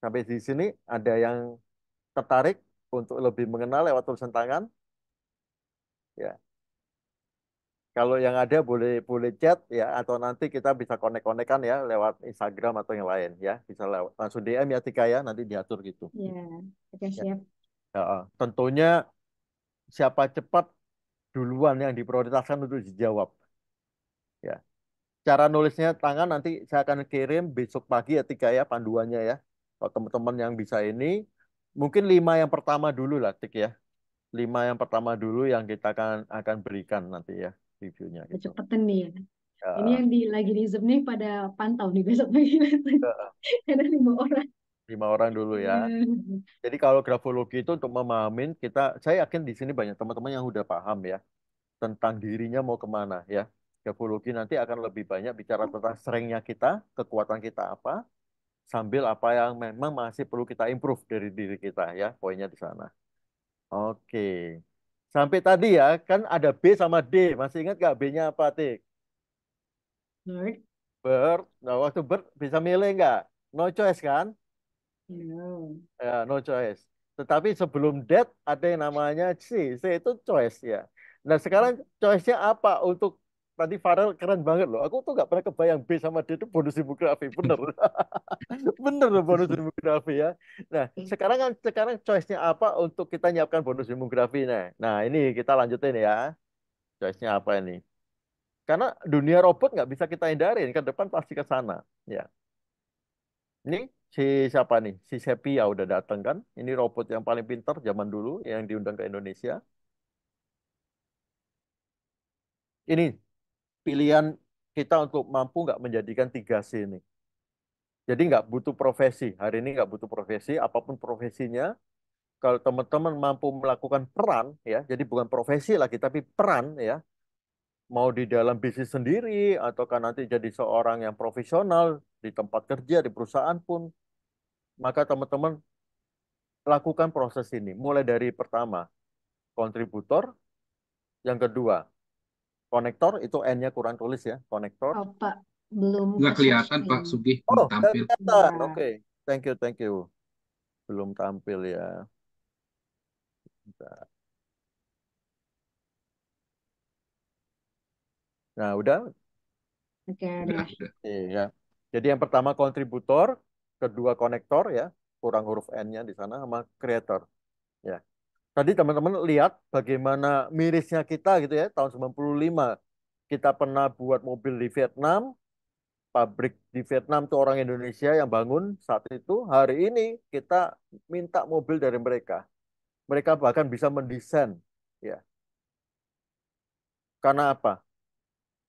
D: Sampai di sini ada yang tertarik untuk lebih mengenal lewat tulisan tangan? Ya. Kalau yang ada boleh boleh chat ya atau nanti kita bisa konek-konekan ya lewat Instagram atau yang lain ya bisa lewat langsung DM ya Tika ya nanti diatur gitu. Iya.
I: Ya, oke siap.
D: Ya. tentunya siapa cepat duluan yang diprioritaskan untuk dijawab. Ya, cara nulisnya tangan nanti saya akan kirim besok pagi ya Tika ya panduannya ya. Kalau teman-teman yang bisa ini mungkin lima yang pertama dulu lah Tik ya lima yang pertama dulu yang kita akan akan berikan nanti ya reviewnya gitu. Cepetan nih ya. Uh, Ini yang
G: di, lagi di Zoom nih pada pantau nih besok pagi
D: uh,
G: Ada lima orang.
D: Lima orang dulu ya. Iya. Jadi kalau grafologi itu untuk memahami kita, saya yakin di sini banyak teman-teman yang sudah paham ya tentang dirinya mau kemana ya. Grafologi nanti akan lebih banyak bicara tentang seringnya kita, kekuatan kita apa, sambil apa yang memang masih perlu kita improve dari diri kita ya. Poinnya di sana. Oke. Okay. Sampai tadi ya, kan ada B sama D. Masih ingat nggak B-nya apa, Tik? Bird. Nah, waktu bird bisa milih nggak? No choice kan? No. Iya. Ya, no choice. Tetapi sebelum dead ada yang namanya C. C itu choice ya. Nah sekarang hmm. choice-nya apa untuk nanti Farel keren banget loh. Aku tuh nggak pernah kebayang B sama D itu bonus demografi, bener. bener loh bonus demografi ya. Nah, hmm. sekarang kan sekarang choice-nya apa untuk kita nyiapkan bonus demografi nah. Nah, ini kita lanjutin ya. Choice-nya apa ini? Karena dunia robot nggak bisa kita hindarin, ke depan pasti ke sana, ya. Ini si siapa nih? Si Sepia udah datang kan? Ini robot yang paling pintar zaman dulu yang diundang ke Indonesia. Ini pilihan kita untuk mampu nggak menjadikan tiga C ini. Jadi nggak butuh profesi. Hari ini nggak butuh profesi, apapun profesinya. Kalau teman-teman mampu melakukan peran, ya, jadi bukan profesi lagi, tapi peran, ya, mau di dalam bisnis sendiri, ataukah nanti jadi seorang yang profesional di tempat kerja, di perusahaan pun, maka teman-teman lakukan proses ini. Mulai dari pertama, kontributor, yang kedua, konektor itu N-nya kurang tulis ya, konektor. Oh,
E: Pak, belum nggak kelihatan Pak Sugih oh, tampil. ya. Oke,
D: okay. thank you, thank you. Belum tampil ya. Nah, udah? Oke, okay, udah. Iya. Jadi yang pertama kontributor, kedua konektor ya, kurang huruf N-nya di sana sama creator. Ya tadi teman-teman lihat bagaimana mirisnya kita gitu ya tahun 95 kita pernah buat mobil di Vietnam pabrik di Vietnam tuh orang Indonesia yang bangun saat itu hari ini kita minta mobil dari mereka mereka bahkan bisa mendesain ya karena apa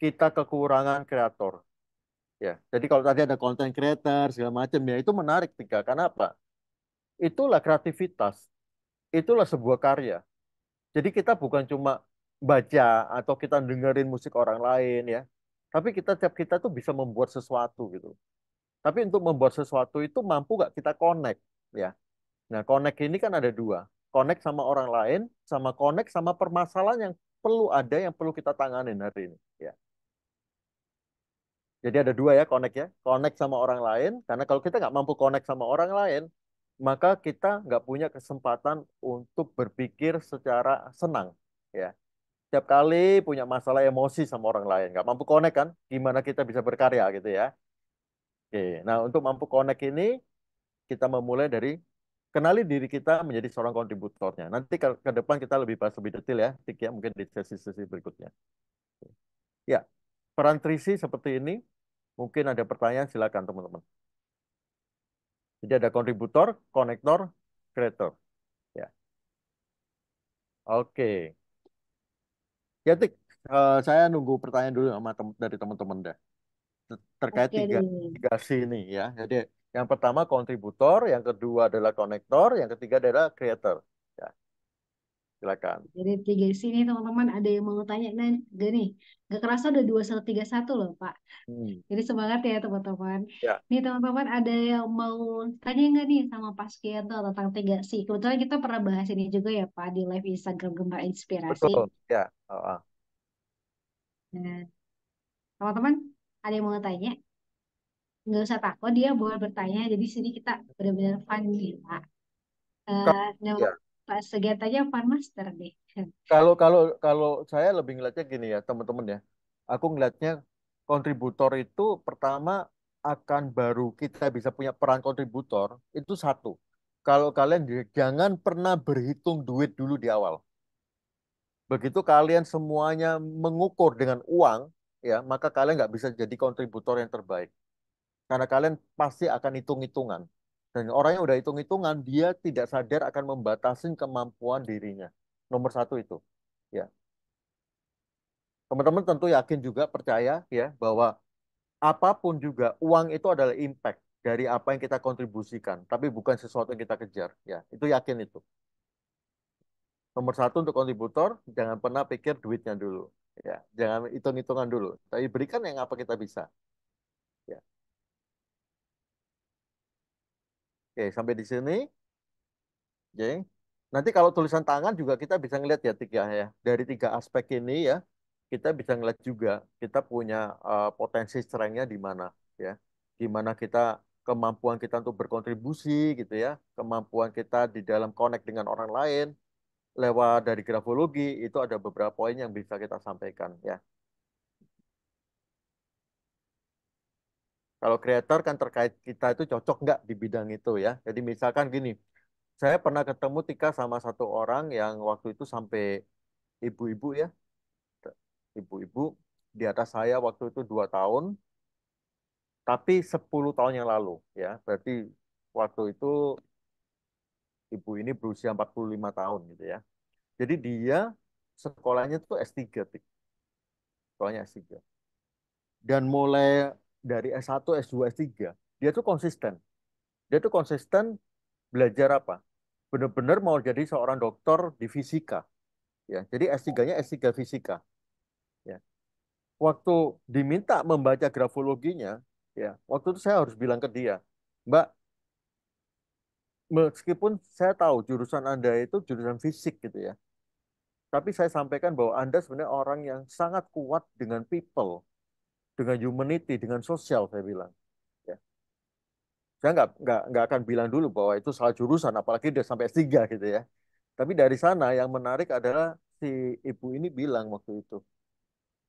D: kita kekurangan kreator ya jadi kalau tadi ada konten kreator segala macam ya itu menarik tiga karena apa itulah kreativitas itulah sebuah karya. Jadi kita bukan cuma baca atau kita dengerin musik orang lain ya, tapi kita tiap kita tuh bisa membuat sesuatu gitu. Tapi untuk membuat sesuatu itu mampu gak kita connect ya. Nah connect ini kan ada dua, connect sama orang lain, sama connect sama permasalahan yang perlu ada yang perlu kita tangani hari ini ya. Jadi ada dua ya connect ya, connect sama orang lain. Karena kalau kita nggak mampu connect sama orang lain, maka kita nggak punya kesempatan untuk berpikir secara senang ya setiap kali punya masalah emosi sama orang lain nggak mampu connect kan gimana kita bisa berkarya gitu ya oke nah untuk mampu connect ini kita memulai dari kenali diri kita menjadi seorang kontributornya nanti ke, ke depan kita lebih bahas lebih detail ya tiga ya, mungkin di sesi-sesi berikutnya oke. ya peran trisi seperti ini mungkin ada pertanyaan silakan teman-teman jadi ada kontributor, konektor, kreator. Ya. Oke. Okay. uh, eh, saya nunggu pertanyaan dulu sama tem dari teman-teman deh. Terkait okay. tiga, tiga C ya. Jadi yang pertama kontributor, yang kedua adalah konektor, yang ketiga adalah kreator silakan.
A: Jadi tiga sini teman-teman ada yang mau tanya nih gini, nih gak kerasa udah dua satu tiga satu loh pak. Hmm. Jadi semangat ya teman-teman. Ya. Nih teman-teman ada yang mau tanya nggak nih sama Pak Sukianto tentang tiga sih Kebetulan kita pernah bahas ini juga ya Pak di live Instagram Gembar Inspirasi. Betul.
I: Ya. Oh, oh.
A: Nah, teman-teman ada yang mau tanya? Nggak usah takut dia boleh bertanya. Jadi sini kita benar-benar fun nih Pak. Uh, ya. Pak Segat aja fan Master deh.
D: Kalau kalau kalau saya lebih ngeliatnya gini ya teman-teman ya. Aku ngeliatnya kontributor itu pertama akan baru kita bisa punya peran kontributor itu satu. Kalau kalian jangan pernah berhitung duit dulu di awal. Begitu kalian semuanya mengukur dengan uang, ya maka kalian nggak bisa jadi kontributor yang terbaik. Karena kalian pasti akan hitung-hitungan dan orang yang udah hitung-hitungan, dia tidak sadar akan membatasi kemampuan dirinya. Nomor satu itu. Ya. Teman-teman tentu yakin juga, percaya ya, bahwa apapun juga, uang itu adalah impact dari apa yang kita kontribusikan, tapi bukan sesuatu yang kita kejar. Ya, itu yakin itu. Nomor satu untuk kontributor, jangan pernah pikir duitnya dulu. Ya, jangan hitung-hitungan dulu. Tapi berikan yang apa kita bisa. Oke, sampai di sini. Oke. Nanti kalau tulisan tangan juga kita bisa ngelihat ya tiga ya, ya. Dari tiga aspek ini ya, kita bisa ngelihat juga kita punya uh, potensi strength-nya di mana ya. di mana kita kemampuan kita untuk berkontribusi gitu ya, kemampuan kita di dalam connect dengan orang lain lewat dari grafologi itu ada beberapa poin yang bisa kita sampaikan ya. Kalau kreator kan terkait kita itu cocok nggak di bidang itu ya. Jadi misalkan gini, saya pernah ketemu Tika sama satu orang yang waktu itu sampai ibu-ibu ya. Ibu-ibu di atas saya waktu itu dua tahun, tapi sepuluh tahun yang lalu ya. Berarti waktu itu ibu ini berusia 45 tahun gitu ya. Jadi dia sekolahnya itu S3. Sekolahnya S3. Dan mulai dari S1, S2, S3, dia tuh konsisten. Dia tuh konsisten belajar apa? Benar-benar mau jadi seorang dokter di fisika. Ya, jadi S3-nya S3 fisika. Ya. Waktu diminta membaca grafologinya, ya, waktu itu saya harus bilang ke dia, "Mbak, meskipun saya tahu jurusan Anda itu jurusan fisik gitu ya. Tapi saya sampaikan bahwa Anda sebenarnya orang yang sangat kuat dengan people, dengan humanity, dengan sosial saya bilang. Ya. Saya nggak nggak nggak akan bilang dulu bahwa itu salah jurusan, apalagi dia sampai S3 gitu ya. Tapi dari sana yang menarik adalah si ibu ini bilang waktu itu,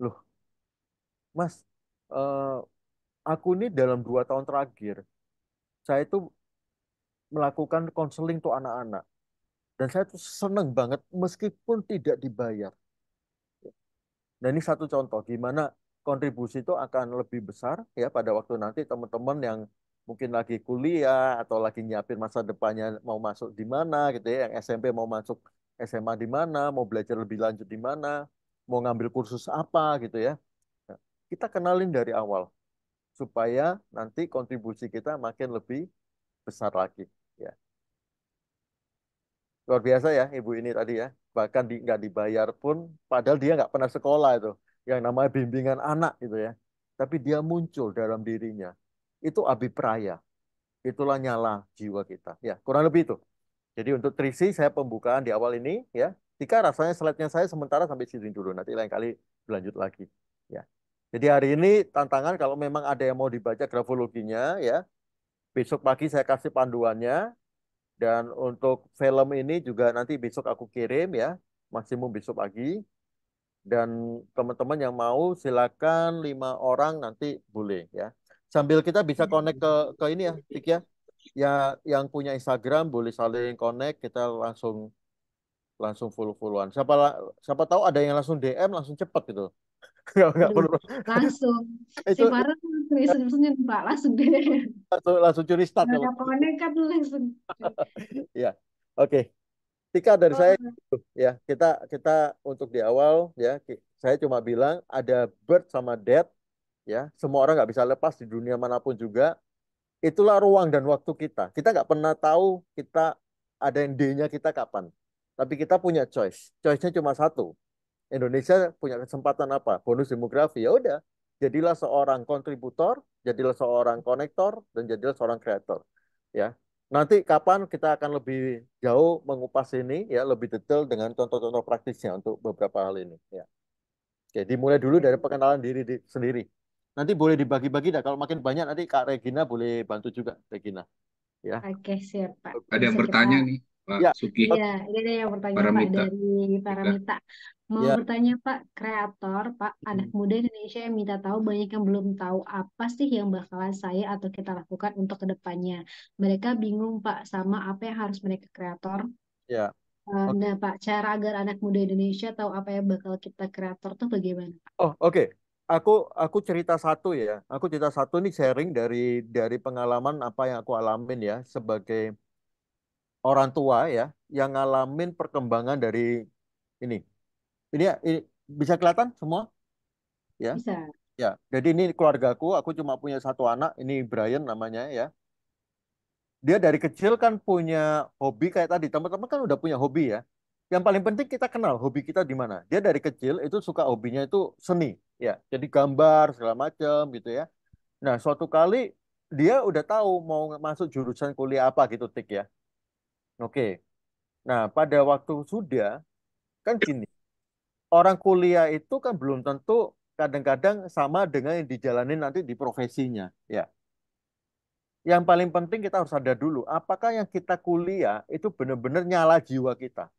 D: loh, mas, uh, aku ini dalam dua tahun terakhir, saya itu melakukan konseling untuk anak-anak. Dan saya tuh seneng banget meskipun tidak dibayar. Ya. Dan ini satu contoh gimana kontribusi itu akan lebih besar ya pada waktu nanti teman-teman yang mungkin lagi kuliah atau lagi nyiapin masa depannya mau masuk di mana gitu ya, yang SMP mau masuk SMA di mana, mau belajar lebih lanjut di mana, mau ngambil kursus apa gitu ya. Nah, kita kenalin dari awal supaya nanti kontribusi kita makin lebih besar lagi ya. Luar biasa ya ibu ini tadi ya, bahkan di, nggak dibayar pun padahal dia nggak pernah sekolah itu yang namanya bimbingan anak gitu ya. Tapi dia muncul dalam dirinya. Itu abipraya. Itulah nyala jiwa kita. Ya, kurang lebih itu. Jadi untuk trisi saya pembukaan di awal ini ya. Jika rasanya slide-nya saya sementara sampai sini dulu. Nanti lain kali lanjut lagi. Ya. Jadi hari ini tantangan kalau memang ada yang mau dibaca grafologinya ya. Besok pagi saya kasih panduannya dan untuk film ini juga nanti besok aku kirim ya, maksimum besok pagi dan teman-teman yang mau silakan lima orang nanti boleh ya. Sambil kita bisa hmm. connect ke ke ini ya, Tik ya. Ya yang punya Instagram boleh saling connect, kita langsung langsung full fulluan Siapa siapa tahu ada yang langsung DM langsung cepet gitu.
A: nggak nggak perlu. Langsung. itu, si Farah langsung senyum Pak, langsung deh.
D: Langsung langsung curi start.
A: Ada kan langsung.
D: Ya, Oke. Okay. Tika dari oh. saya gitu, ya kita kita untuk di awal ya saya cuma bilang ada birth sama death ya semua orang nggak bisa lepas di dunia manapun juga itulah ruang dan waktu kita kita nggak pernah tahu kita ada yang D-nya kita kapan tapi kita punya choice choice-nya cuma satu Indonesia punya kesempatan apa bonus demografi ya udah jadilah seorang kontributor jadilah seorang konektor dan jadilah seorang kreator ya Nanti kapan kita akan lebih jauh mengupas ini ya lebih detail dengan contoh-contoh praktisnya untuk beberapa hal ini ya. Oke, dimulai dulu dari perkenalan diri di, sendiri. Nanti boleh dibagi-bagi dah kalau makin banyak nanti Kak Regina boleh bantu juga Regina. Ya.
A: Oke, siap Pak. Ada yang bertanya nih
D: Pak ya. Sugi. Iya,
A: ini ada yang bertanya Pak dari Paramita. Mau Ya, bertanya Pak, kreator, Pak, anak muda Indonesia yang minta tahu banyak yang belum tahu apa sih yang bakalan saya atau kita lakukan untuk kedepannya. Mereka bingung Pak sama apa yang harus mereka kreator. ya. Eh, nah Pak, cara agar anak muda Indonesia tahu apa yang bakal kita kreator tuh bagaimana?
D: Oh, oke. Aku aku cerita satu ya. Aku cerita satu nih sharing dari dari pengalaman apa yang aku alamin ya sebagai orang tua ya yang ngalamin perkembangan dari ini ini, ya, ini bisa kelihatan semua? Ya. Bisa. Ya, jadi ini keluargaku, aku cuma punya satu anak, ini Brian namanya ya. Dia dari kecil kan punya hobi kayak tadi, teman-teman kan udah punya hobi ya. Yang paling penting kita kenal hobi kita di mana. Dia dari kecil itu suka hobinya itu seni, ya. Jadi gambar segala macam gitu ya. Nah, suatu kali dia udah tahu mau masuk jurusan kuliah apa gitu tik ya. Oke. Nah, pada waktu sudah kan gini, orang kuliah itu kan belum tentu kadang-kadang sama dengan yang dijalani nanti di profesinya, ya. Yang paling penting kita harus sadar dulu, apakah yang kita kuliah itu benar-benar nyala jiwa kita.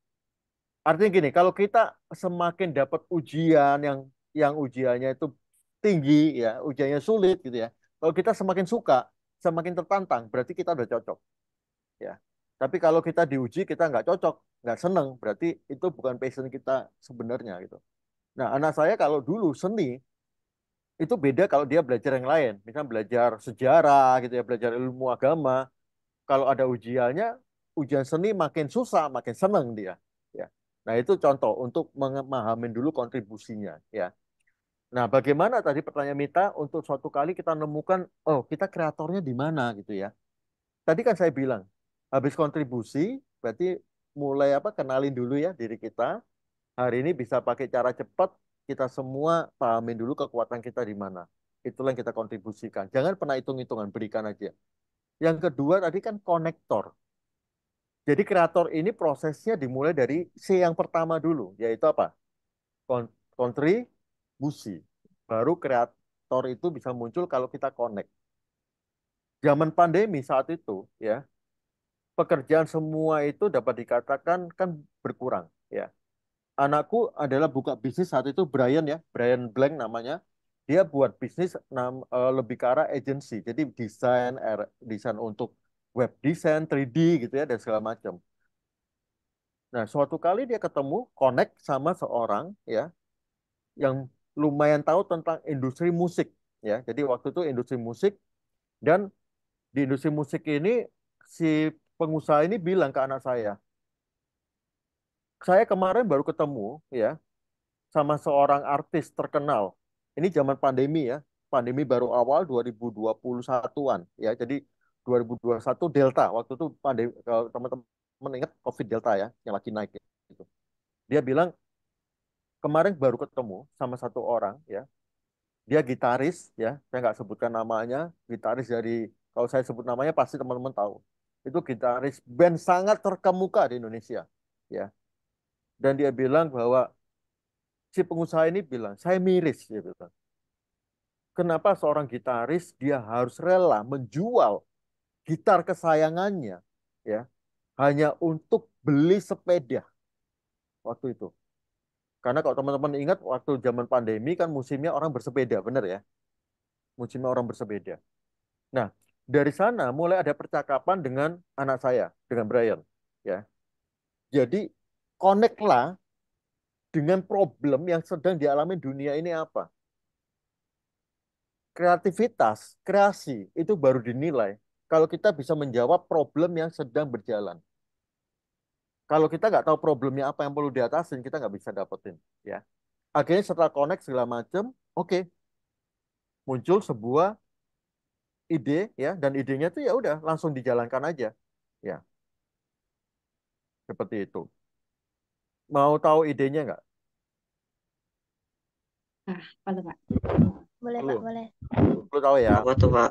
D: Artinya gini, kalau kita semakin dapat ujian yang yang ujiannya itu tinggi ya, ujiannya sulit gitu ya. Kalau kita semakin suka, semakin tertantang, berarti kita udah cocok. Ya. Tapi kalau kita diuji kita nggak cocok, nggak seneng, berarti itu bukan passion kita sebenarnya gitu. Nah anak saya kalau dulu seni itu beda kalau dia belajar yang lain, misal belajar sejarah gitu ya, belajar ilmu agama. Kalau ada ujiannya, ujian seni makin susah, makin seneng dia. Ya. Nah itu contoh untuk memahami dulu kontribusinya. Ya. Nah, bagaimana tadi pertanyaan Mita untuk suatu kali kita nemukan, oh kita kreatornya di mana gitu ya? Tadi kan saya bilang habis kontribusi berarti mulai apa kenalin dulu ya diri kita. Hari ini bisa pakai cara cepat kita semua pahamin dulu kekuatan kita di mana. Itulah yang kita kontribusikan. Jangan pernah hitung-hitungan, berikan aja. Yang kedua tadi kan konektor. Jadi kreator ini prosesnya dimulai dari C yang pertama dulu, yaitu apa? Kontribusi. Baru kreator itu bisa muncul kalau kita connect. Zaman pandemi saat itu, ya pekerjaan semua itu dapat dikatakan kan berkurang ya. Anakku adalah buka bisnis saat itu Brian ya, Brian Blank namanya. Dia buat bisnis eh, lebih ke arah agency. Jadi desain er, desain untuk web design 3D gitu ya dan segala macam. Nah, suatu kali dia ketemu connect sama seorang ya yang lumayan tahu tentang industri musik ya. Jadi waktu itu industri musik dan di industri musik ini si pengusaha ini bilang ke anak saya, saya kemarin baru ketemu ya sama seorang artis terkenal. Ini zaman pandemi ya, pandemi baru awal 2021-an ya. Jadi 2021 Delta waktu itu pandemi teman-teman ingat Covid Delta ya yang lagi naik ya, gitu. Dia bilang kemarin baru ketemu sama satu orang ya. Dia gitaris ya, saya nggak sebutkan namanya, gitaris dari kalau saya sebut namanya pasti teman-teman tahu itu gitaris band sangat terkemuka di Indonesia ya dan dia bilang bahwa si pengusaha ini bilang saya miris dia bilang kenapa seorang gitaris dia harus rela menjual gitar kesayangannya ya hanya untuk beli sepeda waktu itu karena kalau teman-teman ingat waktu zaman pandemi kan musimnya orang bersepeda benar ya musimnya orang bersepeda nah dari sana mulai ada percakapan dengan anak saya, dengan Brian. Ya. Jadi lah dengan problem yang sedang dialami dunia ini apa. Kreativitas, kreasi itu baru dinilai kalau kita bisa menjawab problem yang sedang berjalan. Kalau kita nggak tahu problemnya apa yang perlu diatasin, kita nggak bisa dapetin. Ya, akhirnya setelah connect segala macam, oke, okay. muncul sebuah ide ya dan idenya tuh ya udah langsung dijalankan aja ya seperti itu mau tahu idenya nggak
H: ah boleh pak boleh pak boleh
D: perlu tahu ya apa tuh pak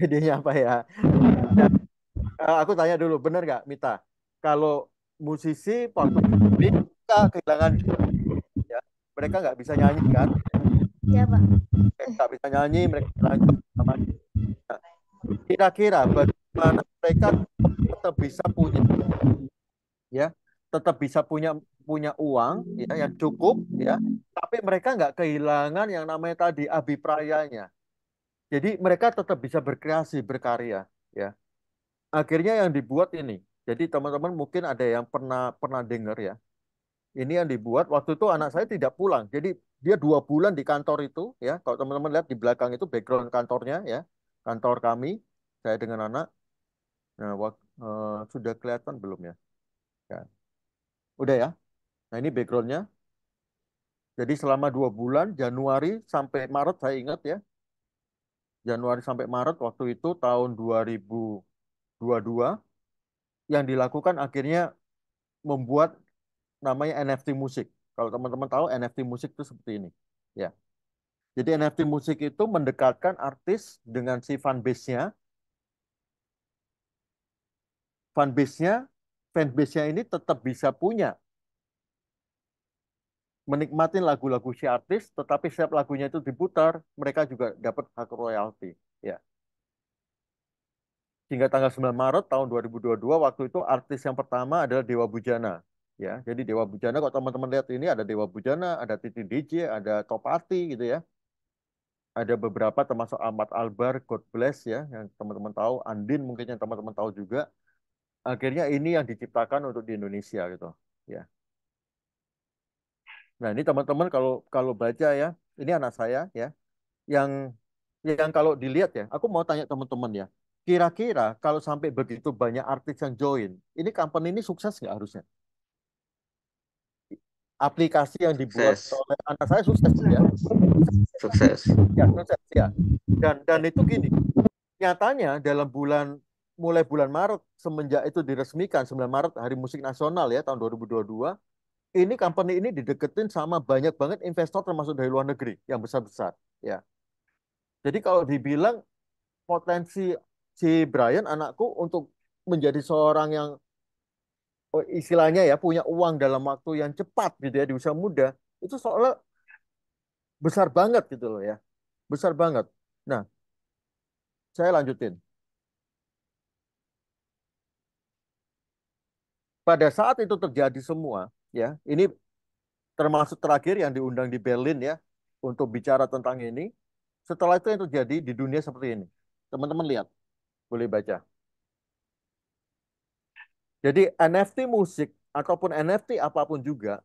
D: idenya apa ya dan, eh, aku tanya dulu benar nggak Mita kalau musisi waktu mereka kehilangan ya mereka nggak bisa nyanyi kan iya pak nggak bisa nyanyi mereka kehilangan Kira-kira bagaimana mereka tetap bisa punya ya, tetap bisa punya punya uang ya yang cukup ya, tapi mereka nggak kehilangan yang namanya tadi abiprayanya. Jadi mereka tetap bisa berkreasi, berkarya ya. Akhirnya yang dibuat ini. Jadi teman-teman mungkin ada yang pernah pernah dengar ya. Ini yang dibuat waktu itu anak saya tidak pulang. Jadi dia dua bulan di kantor itu ya kalau teman-teman lihat di belakang itu background kantornya ya kantor kami, saya dengan anak, nah, uh, sudah kelihatan belum ya? ya? Udah ya? Nah ini backgroundnya. Jadi selama dua bulan, Januari sampai Maret saya ingat ya. Januari sampai Maret waktu itu tahun 2022 yang dilakukan akhirnya membuat namanya NFT musik. Kalau teman-teman tahu NFT musik itu seperti ini, ya. Jadi NFT musik itu mendekatkan artis dengan si fanbase-nya. Fanbase-nya, fanbase-nya ini tetap bisa punya menikmati lagu-lagu si artis, tetapi setiap lagunya itu diputar, mereka juga dapat hak royalti. Ya. Hingga tanggal 9 Maret tahun 2022, waktu itu artis yang pertama adalah Dewa Bujana. Ya, jadi Dewa Bujana, kalau teman-teman lihat ini ada Dewa Bujana, ada Titi DJ, ada Topati gitu ya ada beberapa termasuk Ahmad Albar, God bless ya, yang teman-teman tahu, Andin mungkin yang teman-teman tahu juga. Akhirnya ini yang diciptakan untuk di Indonesia gitu, ya. Nah ini teman-teman kalau kalau baca ya, ini anak saya ya, yang yang kalau dilihat ya, aku mau tanya teman-teman ya, kira-kira kalau sampai begitu banyak artis yang join, ini company ini sukses nggak harusnya? aplikasi yang dibuat sukses. oleh anak saya sukses ya. Sukses. Ya, sukses ya. Dan dan itu gini. Nyatanya dalam bulan mulai bulan Maret semenjak itu diresmikan 9 Maret Hari Musik Nasional ya tahun 2022 ini company ini dideketin sama banyak banget investor termasuk dari luar negeri yang besar-besar ya. Jadi kalau dibilang potensi si Brian anakku untuk menjadi seorang yang Oh, istilahnya ya punya uang dalam waktu yang cepat gitu ya di usia muda itu soalnya besar banget gitu loh ya besar banget. Nah, saya lanjutin. Pada saat itu terjadi semua, ya, ini termasuk terakhir yang diundang di Berlin ya untuk bicara tentang ini. Setelah itu yang terjadi di dunia seperti ini. Teman-teman lihat, boleh baca. Jadi NFT musik ataupun NFT apapun juga,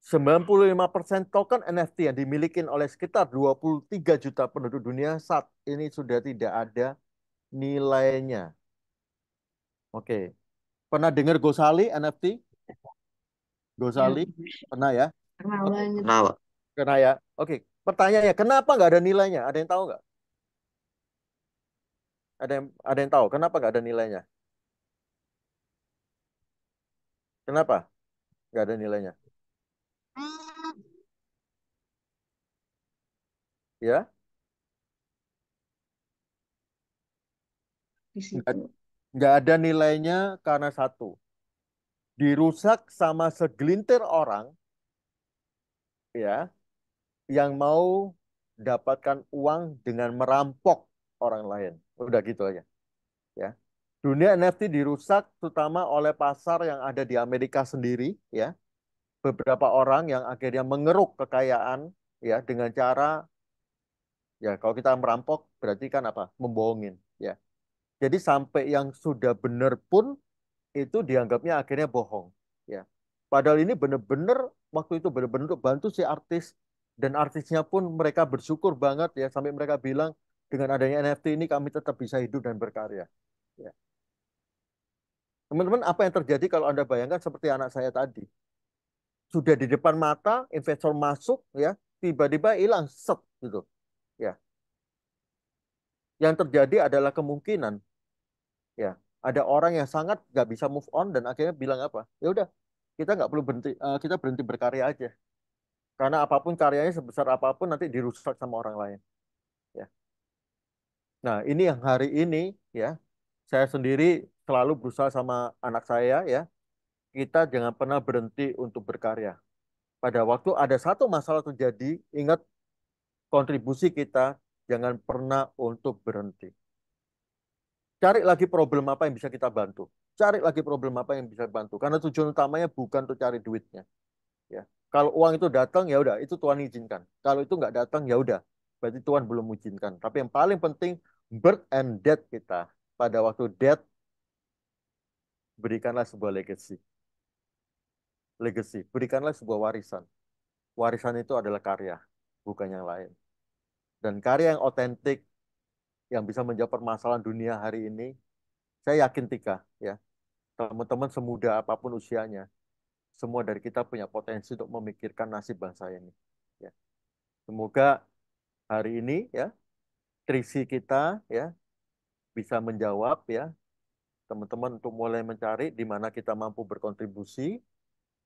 D: 95% token NFT yang dimiliki oleh sekitar 23 juta penduduk dunia saat ini sudah tidak ada nilainya. Oke. Pernah dengar Gosali NFT? Gosali? Pernah ya?
I: Pernah.
D: Pernah, ya? Oke. Pertanyaannya, kenapa nggak ada nilainya? Ada yang tahu nggak? Ada yang, ada yang tahu? Kenapa nggak ada nilainya? Kenapa? Gak ada nilainya. Ya? Di ada nilainya karena satu. Dirusak sama segelintir orang ya yang mau dapatkan uang dengan merampok orang lain. Udah gitu aja dunia NFT dirusak terutama oleh pasar yang ada di Amerika sendiri ya beberapa orang yang akhirnya mengeruk kekayaan ya dengan cara ya kalau kita merampok berarti kan apa membohongin ya jadi sampai yang sudah benar pun itu dianggapnya akhirnya bohong ya padahal ini benar-benar waktu itu benar-benar untuk bantu si artis dan artisnya pun mereka bersyukur banget ya sampai mereka bilang dengan adanya NFT ini kami tetap bisa hidup dan berkarya ya Teman-teman, apa yang terjadi kalau Anda bayangkan seperti anak saya tadi? Sudah di depan mata, investor masuk, ya tiba-tiba hilang, set, gitu. Ya. Yang terjadi adalah kemungkinan, ya ada orang yang sangat nggak bisa move on dan akhirnya bilang apa? Ya udah, kita nggak perlu berhenti, eh, kita berhenti berkarya aja. Karena apapun karyanya sebesar apapun nanti dirusak sama orang lain. Ya. Nah, ini yang hari ini ya saya sendiri selalu berusaha sama anak saya ya, kita jangan pernah berhenti untuk berkarya. Pada waktu ada satu masalah terjadi, ingat kontribusi kita jangan pernah untuk berhenti. Cari lagi problem apa yang bisa kita bantu. Cari lagi problem apa yang bisa bantu. Karena tujuan utamanya bukan untuk cari duitnya. Ya. Kalau uang itu datang ya udah, itu Tuhan izinkan. Kalau itu nggak datang ya udah, berarti Tuhan belum izinkan. Tapi yang paling penting birth and death kita pada waktu death berikanlah sebuah legacy. Legacy, berikanlah sebuah warisan. Warisan itu adalah karya, bukan yang lain. Dan karya yang otentik, yang bisa menjawab permasalahan dunia hari ini, saya yakin tiga, ya. Teman-teman semuda apapun usianya, semua dari kita punya potensi untuk memikirkan nasib bangsa ini. Ya. Semoga hari ini ya trisi kita ya bisa menjawab ya teman-teman untuk mulai mencari di mana kita mampu berkontribusi,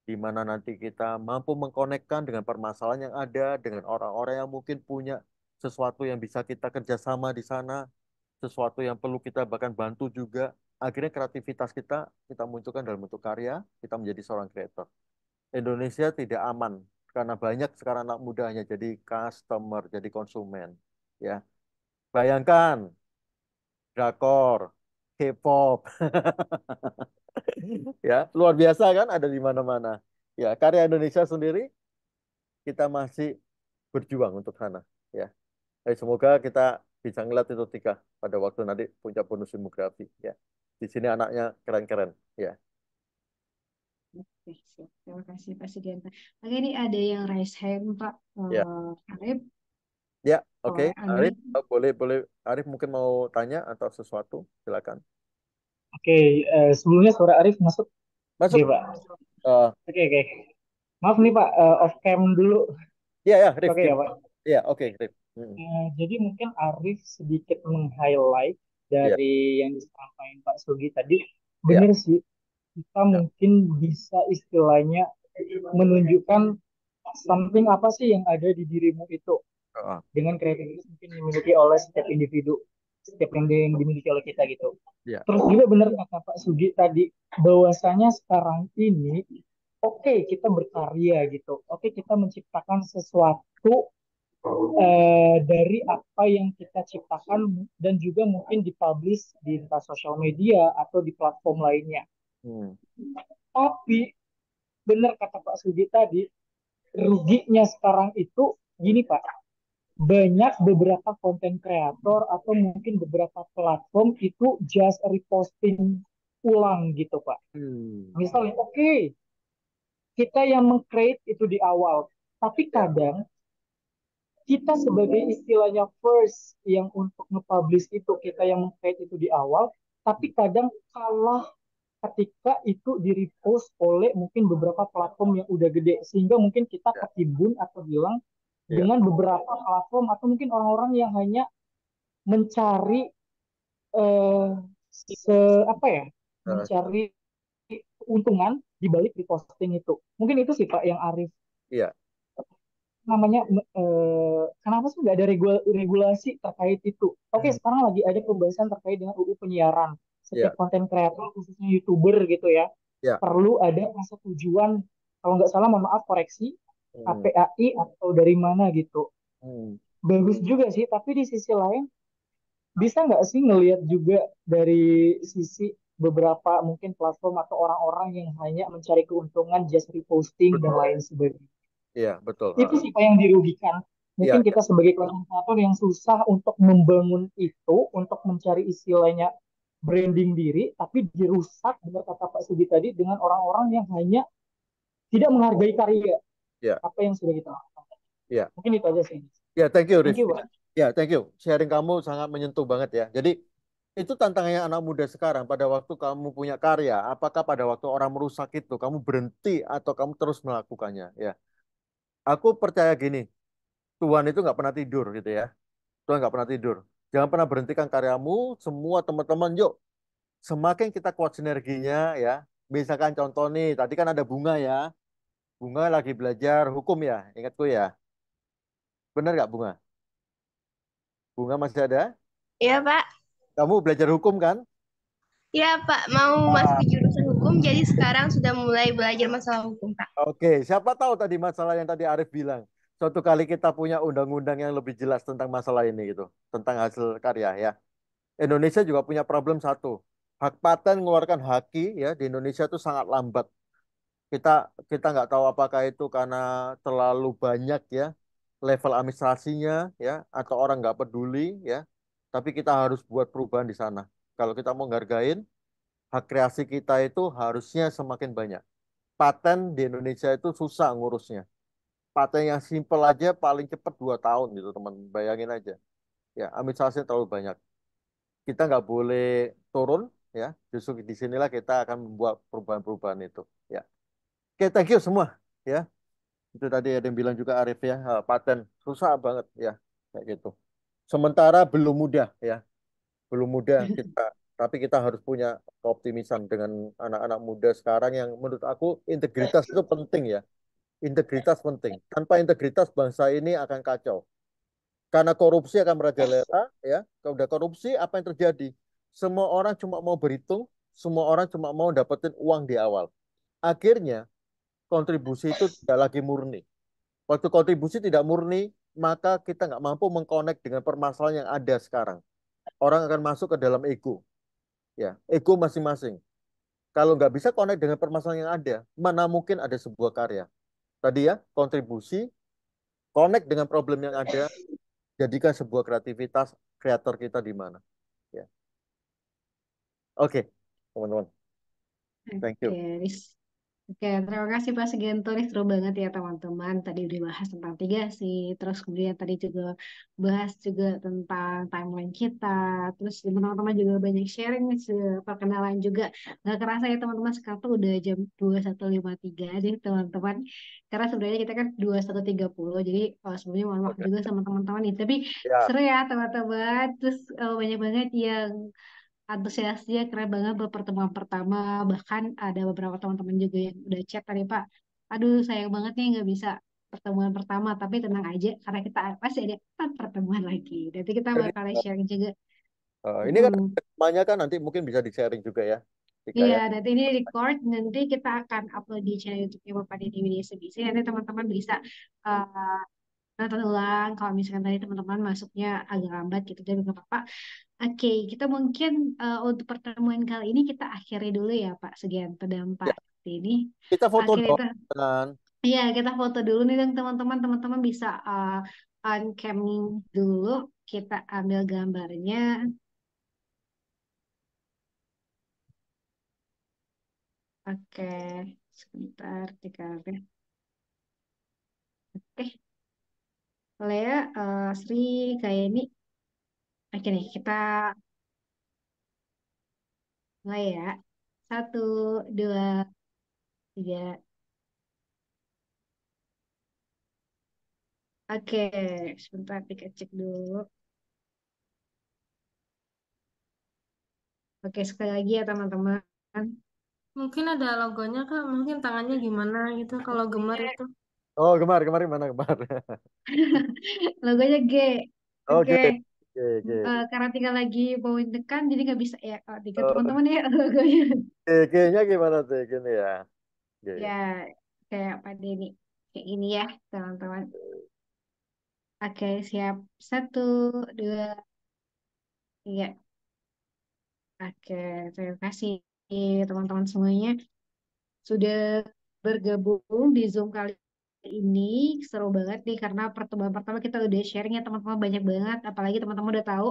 D: di mana nanti kita mampu mengkonekkan dengan permasalahan yang ada, dengan orang-orang yang mungkin punya sesuatu yang bisa kita kerjasama di sana, sesuatu yang perlu kita bahkan bantu juga. Akhirnya kreativitas kita, kita munculkan dalam bentuk karya, kita menjadi seorang kreator Indonesia tidak aman, karena banyak sekarang anak mudanya jadi customer, jadi konsumen. ya Bayangkan, drakor, K-pop. ya, luar biasa kan ada di mana-mana. Ya, karya Indonesia sendiri kita masih berjuang untuk sana, ya. Eh, semoga kita bisa ngeliat itu tiga pada waktu nanti puncak bonus demografi, ya. Di sini anaknya keren-keren, ya.
A: Oke, Terima kasih Pak Sugianto. Oke, ini ada yang raise hand Pak. Ya. Uh,
D: Ya. Oke, okay. Arif, Arif, eh, boleh boleh Arif mungkin mau tanya atau sesuatu, silakan.
M: Oke, okay, uh, eh, sebelumnya suara Arif masuk. Masuk. Oke, Pak.
D: Uh. Oke, okay, oke. Okay.
M: Maaf nih, Pak, uh, off cam dulu. Iya, ya, Arif. Oke, iya. ya, Pak.
D: Iya, oke, Arif. Hmm. Uh,
M: jadi mungkin Arif sedikit meng-highlight iya. dari yeah. yang disampaikan Pak Sugi tadi. Iya. Benar yeah. sih, kita yeah. mungkin bisa istilahnya menunjukkan something apa sih yang ada di dirimu itu dengan kreativitas mungkin dimiliki oleh setiap individu setiap yang dimiliki oleh kita gitu yeah. terus juga benar kata Pak Sugi tadi bahwasanya sekarang ini oke okay, kita berkarya gitu oke okay, kita menciptakan sesuatu eh, dari apa yang kita ciptakan dan juga mungkin dipublish di entah sosial media atau di platform lainnya. Hmm. Tapi benar kata Pak Sugi tadi, ruginya sekarang itu gini Pak, banyak beberapa konten kreator atau mungkin beberapa platform itu just reposting ulang gitu pak. Hmm. Misalnya, oke okay, kita yang mengcreate itu di awal, tapi ya. kadang kita sebagai istilahnya first yang untuk nge-publish itu kita yang mengcreate itu di awal, tapi kadang kalah ketika itu di repost oleh mungkin beberapa platform yang udah gede sehingga mungkin kita ya. ketimbun atau hilang Iya. dengan beberapa platform atau mungkin orang-orang yang hanya mencari eh, se apa ya nah. mencari keuntungan di balik reposting itu mungkin itu sih pak yang Arif iya namanya eh, kenapa sih nggak ada regulasi terkait itu oke okay, hmm. sekarang lagi ada pembahasan terkait dengan UU penyiaran setiap iya. konten kreator khususnya youtuber gitu ya yeah. perlu ada persetujuan kalau nggak salah mohon maaf koreksi hmm. KPAI atau dari mana gitu. Hmm. Bagus juga sih, tapi di sisi lain bisa nggak sih ngelihat juga dari sisi beberapa mungkin platform atau orang-orang yang hanya mencari keuntungan just reposting betul. dan lain sebagainya. Iya,
D: betul. Itu sih
M: yang dirugikan. Mungkin ya, kita ya. sebagai konten yang susah untuk membangun itu, untuk mencari istilahnya branding diri, tapi dirusak benar kata Pak Sugi tadi dengan orang-orang yang hanya tidak menghargai karya yeah. apa yang sudah kita lakukan. Yeah. Mungkin itu aja sih.
D: Ya, thank you, Rif. Thank you, Ya, thank you. Sharing kamu sangat menyentuh banget ya. Jadi itu tantangannya anak muda sekarang pada waktu kamu punya karya, apakah pada waktu orang merusak itu kamu berhenti atau kamu terus melakukannya ya. Aku percaya gini, Tuhan itu nggak pernah tidur gitu ya. Tuhan nggak pernah tidur. Jangan pernah berhentikan karyamu, semua teman-teman yuk semakin kita kuat sinerginya ya. Misalkan contoh nih, tadi kan ada bunga ya. Bunga lagi belajar hukum ya, ingatku ya. Benar nggak Bunga? Bunga masih ada? Iya Pak. Kamu belajar hukum kan?
H: Iya Pak, mau nah. masuk ke jurusan hukum, jadi sekarang sudah mulai belajar masalah hukum Pak.
D: Oke, siapa tahu tadi masalah yang tadi Arif bilang. Suatu kali kita punya undang-undang yang lebih jelas tentang masalah ini gitu, tentang hasil karya ya. Indonesia juga punya problem satu, hak paten mengeluarkan haki ya di Indonesia itu sangat lambat kita kita nggak tahu apakah itu karena terlalu banyak ya level administrasinya ya atau orang nggak peduli ya tapi kita harus buat perubahan di sana kalau kita mau ngargain hak kreasi kita itu harusnya semakin banyak paten di Indonesia itu susah ngurusnya paten yang simple aja paling cepat dua tahun gitu teman bayangin aja ya administrasi terlalu banyak kita nggak boleh turun ya justru disinilah kita akan membuat perubahan-perubahan itu Oke, okay, thank you semua ya. Itu tadi ada yang bilang juga Arif ya, eh, paten susah banget ya kayak gitu. Sementara belum mudah ya. Belum mudah hmm. kita tapi kita harus punya keoptimisan dengan anak-anak muda sekarang yang menurut aku integritas itu penting ya. Integritas penting. Tanpa integritas bangsa ini akan kacau. Karena korupsi akan merajalela ya. Kalau udah korupsi apa yang terjadi? Semua orang cuma mau berhitung, semua orang cuma mau dapetin uang di awal. Akhirnya kontribusi itu tidak lagi murni. Waktu kontribusi tidak murni, maka kita nggak mampu mengkonek dengan permasalahan yang ada sekarang. Orang akan masuk ke dalam ego. Ya, ego masing-masing. Kalau nggak bisa konek dengan permasalahan yang ada, mana mungkin ada sebuah karya. Tadi ya, kontribusi, konek dengan problem yang ada, jadikan sebuah kreativitas kreator kita di mana. Ya. Oke, okay, teman-teman. Thank you.
A: Okay. Oke, terima kasih Pak Segento. Ini seru banget ya teman-teman. Tadi udah bahas tentang tiga sih, terus kemudian tadi juga bahas juga tentang timeline kita. Terus teman-teman juga banyak sharing, perkenalan juga. Nggak kerasa ya teman-teman, sekarang tuh udah jam 21.53 nih teman-teman. Karena sebenarnya kita kan 21.30, jadi oh, sebenarnya mohon maaf iya. juga sama teman-teman nih. Tapi ya. seru ya teman-teman. Terus oh, banyak banget yang antusiasnya keren banget buat pertemuan pertama bahkan ada beberapa teman-teman juga yang udah chat tadi Pak aduh sayang banget nih nggak bisa pertemuan pertama tapi tenang aja karena kita pasti ada pertemuan lagi nanti kita bakal sharing juga
D: uh, ini kan hmm. kan nanti mungkin bisa di sharing juga ya Iya, ya.
A: nanti ini record, nanti kita akan upload di channel YouTube-nya Bapak Deddy Widya Sebisi. Nanti teman-teman bisa uh, nonton ulang kalau misalkan tadi teman-teman masuknya agak lambat gitu jadi nggak apa-apa Oke, kita mungkin uh, untuk pertemuan kali ini kita akhiri dulu ya Pak Segian pedampak ya. ini. Kita foto dulu.
D: Kan?
A: Iya, kita foto dulu nih dan teman-teman teman-teman bisa uh, eh, camming dulu, kita ambil gambarnya. Oke, sebentar tiga Oke. Lea, uh, Sri, kayak ini Oke nih, kita mulai ya. Satu, dua, tiga. Oke, sebentar kita cek dulu. Oke, sekali lagi ya teman-teman.
G: Mungkin ada logonya Kak, mungkin tangannya gimana gitu kalau gemar iya. itu.
D: Oh, gemar, gemar gimana gemar?
A: logonya G.
D: Oh, Oke. Okay. Okay okay, okay. Uh, eh,
A: karena tinggal lagi bawain dekan jadi nggak bisa ya kalau tiga oh. teman-teman ya logonya
D: ya. g gimana tuh gini ya okay. ya
A: kayak Pak Denny kayak ini ya teman-teman oke okay, siap satu dua tiga oke terima kasih teman-teman semuanya sudah bergabung di Zoom kali ini seru banget nih karena pertemuan pertama kita udah sharing ya teman-teman banyak banget apalagi teman-teman udah tahu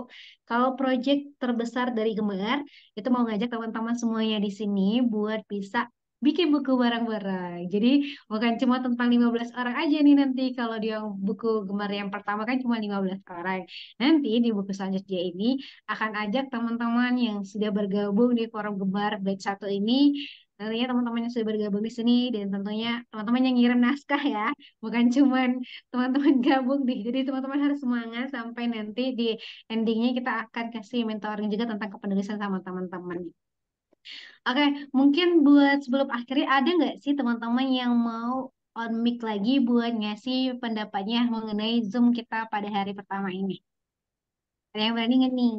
A: kalau project terbesar dari Gemar itu mau ngajak teman-teman semuanya di sini buat bisa bikin buku bareng-bareng. Jadi bukan cuma tentang 15 orang aja nih nanti kalau di buku Gemar yang pertama kan cuma 15 orang. Nanti di buku selanjutnya ini akan ajak teman-teman yang sudah bergabung di forum Gemar batch 1 ini tentunya teman-teman yang sudah bergabung di sini dan tentunya teman-teman yang ngirim naskah ya bukan cuma teman-teman gabung deh jadi teman-teman harus semangat sampai nanti di endingnya kita akan kasih mentoring juga tentang kepenulisan sama teman-teman oke mungkin buat sebelum akhirnya ada nggak sih teman-teman yang mau on mic lagi buat ngasih pendapatnya mengenai Zoom kita pada hari pertama ini. Ada yang berani nggak nih?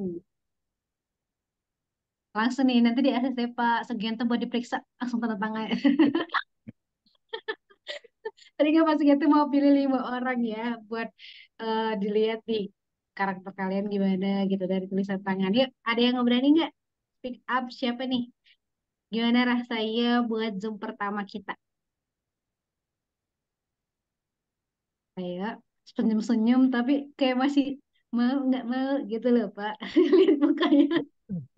A: langsung nih nanti di ACC Pak Sugianto buat diperiksa langsung tanda tangan tadi kan Pak Sugianto mau pilih lima orang ya buat uh, dilihat di karakter kalian gimana gitu dari tulisan tangan yuk ada yang berani nggak pick up siapa nih gimana rasanya buat zoom pertama kita ayo senyum-senyum tapi kayak masih mau nggak mau gitu loh Pak lihat mukanya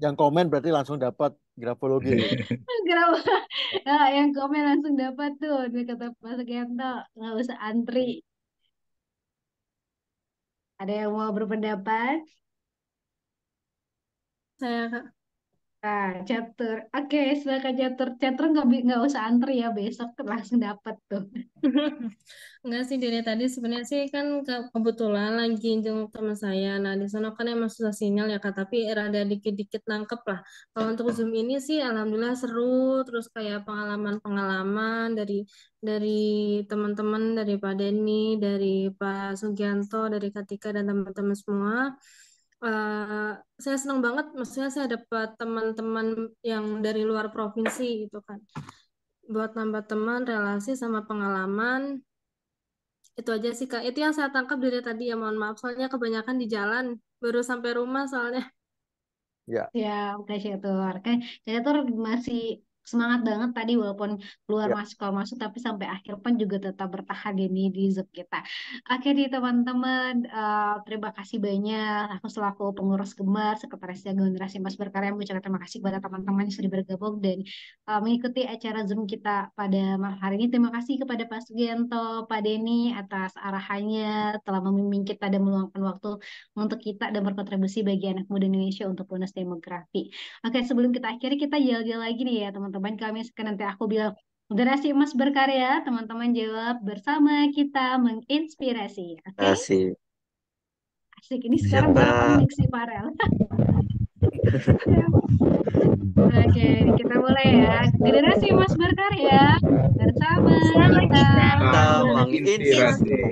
D: yang komen berarti langsung dapat grafologi.
A: Ya? nah, yang komen langsung dapat tuh dia kata Mas Gento nggak usah antri. Ada yang mau berpendapat? Saya Nah, chapter. Oke, silakan chapter. Chapter nggak bi- nggak usah antri ya besok langsung dapat tuh. Enggak sih dari
G: tadi sebenarnya sih kan kebetulan lagi jenguk teman saya. Nah di sana kan emang susah sinyal ya kak, tapi rada dikit-dikit nangkep lah. Kalau untuk zoom ini sih alhamdulillah seru. Terus kayak pengalaman-pengalaman dari dari teman-teman dari Pak Denny, dari Pak Sugianto, dari Katika dan teman-teman semua. Eh, saya senang banget maksudnya saya dapat teman-teman yang dari luar provinsi gitu kan buat nambah teman relasi sama pengalaman itu aja sih kak itu yang saya tangkap dari tadi ya mohon maaf soalnya kebanyakan di jalan baru sampai rumah
A: soalnya ya ya oke okay, okay. kan tuh masih semangat banget tadi walaupun keluar yeah. masuk keluar masuk tapi sampai akhir pun juga tetap bertahan ya, ini di Zoom kita. Oke di teman-teman uh, terima kasih banyak aku selaku pengurus Gemar sekretaris generasi Mas Berkarya mengucapkan terima kasih kepada teman-teman yang sudah bergabung dan uh, mengikuti acara Zoom kita pada malam hari ini. Terima kasih kepada Pak Sugianto, Pak Denny atas arahannya telah memimpin kita dan meluangkan waktu untuk kita dan berkontribusi bagi anak muda Indonesia untuk bonus demografi. Oke sebelum kita akhiri kita jalan-jalan lagi nih ya teman-teman teman-teman kami nanti aku bilang Generasi Emas Berkarya, teman-teman jawab bersama kita menginspirasi. Oke. Okay? Asik. Asik. Ini iya, sekarang berapa parel? sih Farel. Oke, kita mulai ya. Generasi Emas Berkarya bersama kita
I: menginspirasi.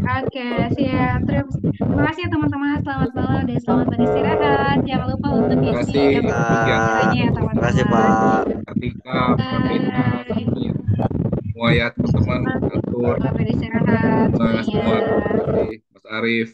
A: Oke, siap. Terima kasih ya teman-teman. Selamat malam dan selamat beristirahat. Jangan lupa untuk isi kasih, ya teman-teman.
C: Terima kasih Pak.
B: Ketika Pak. ya teman-teman atur. Selamat
G: beristirahat. Terima kasih iya.
B: Mas Arif.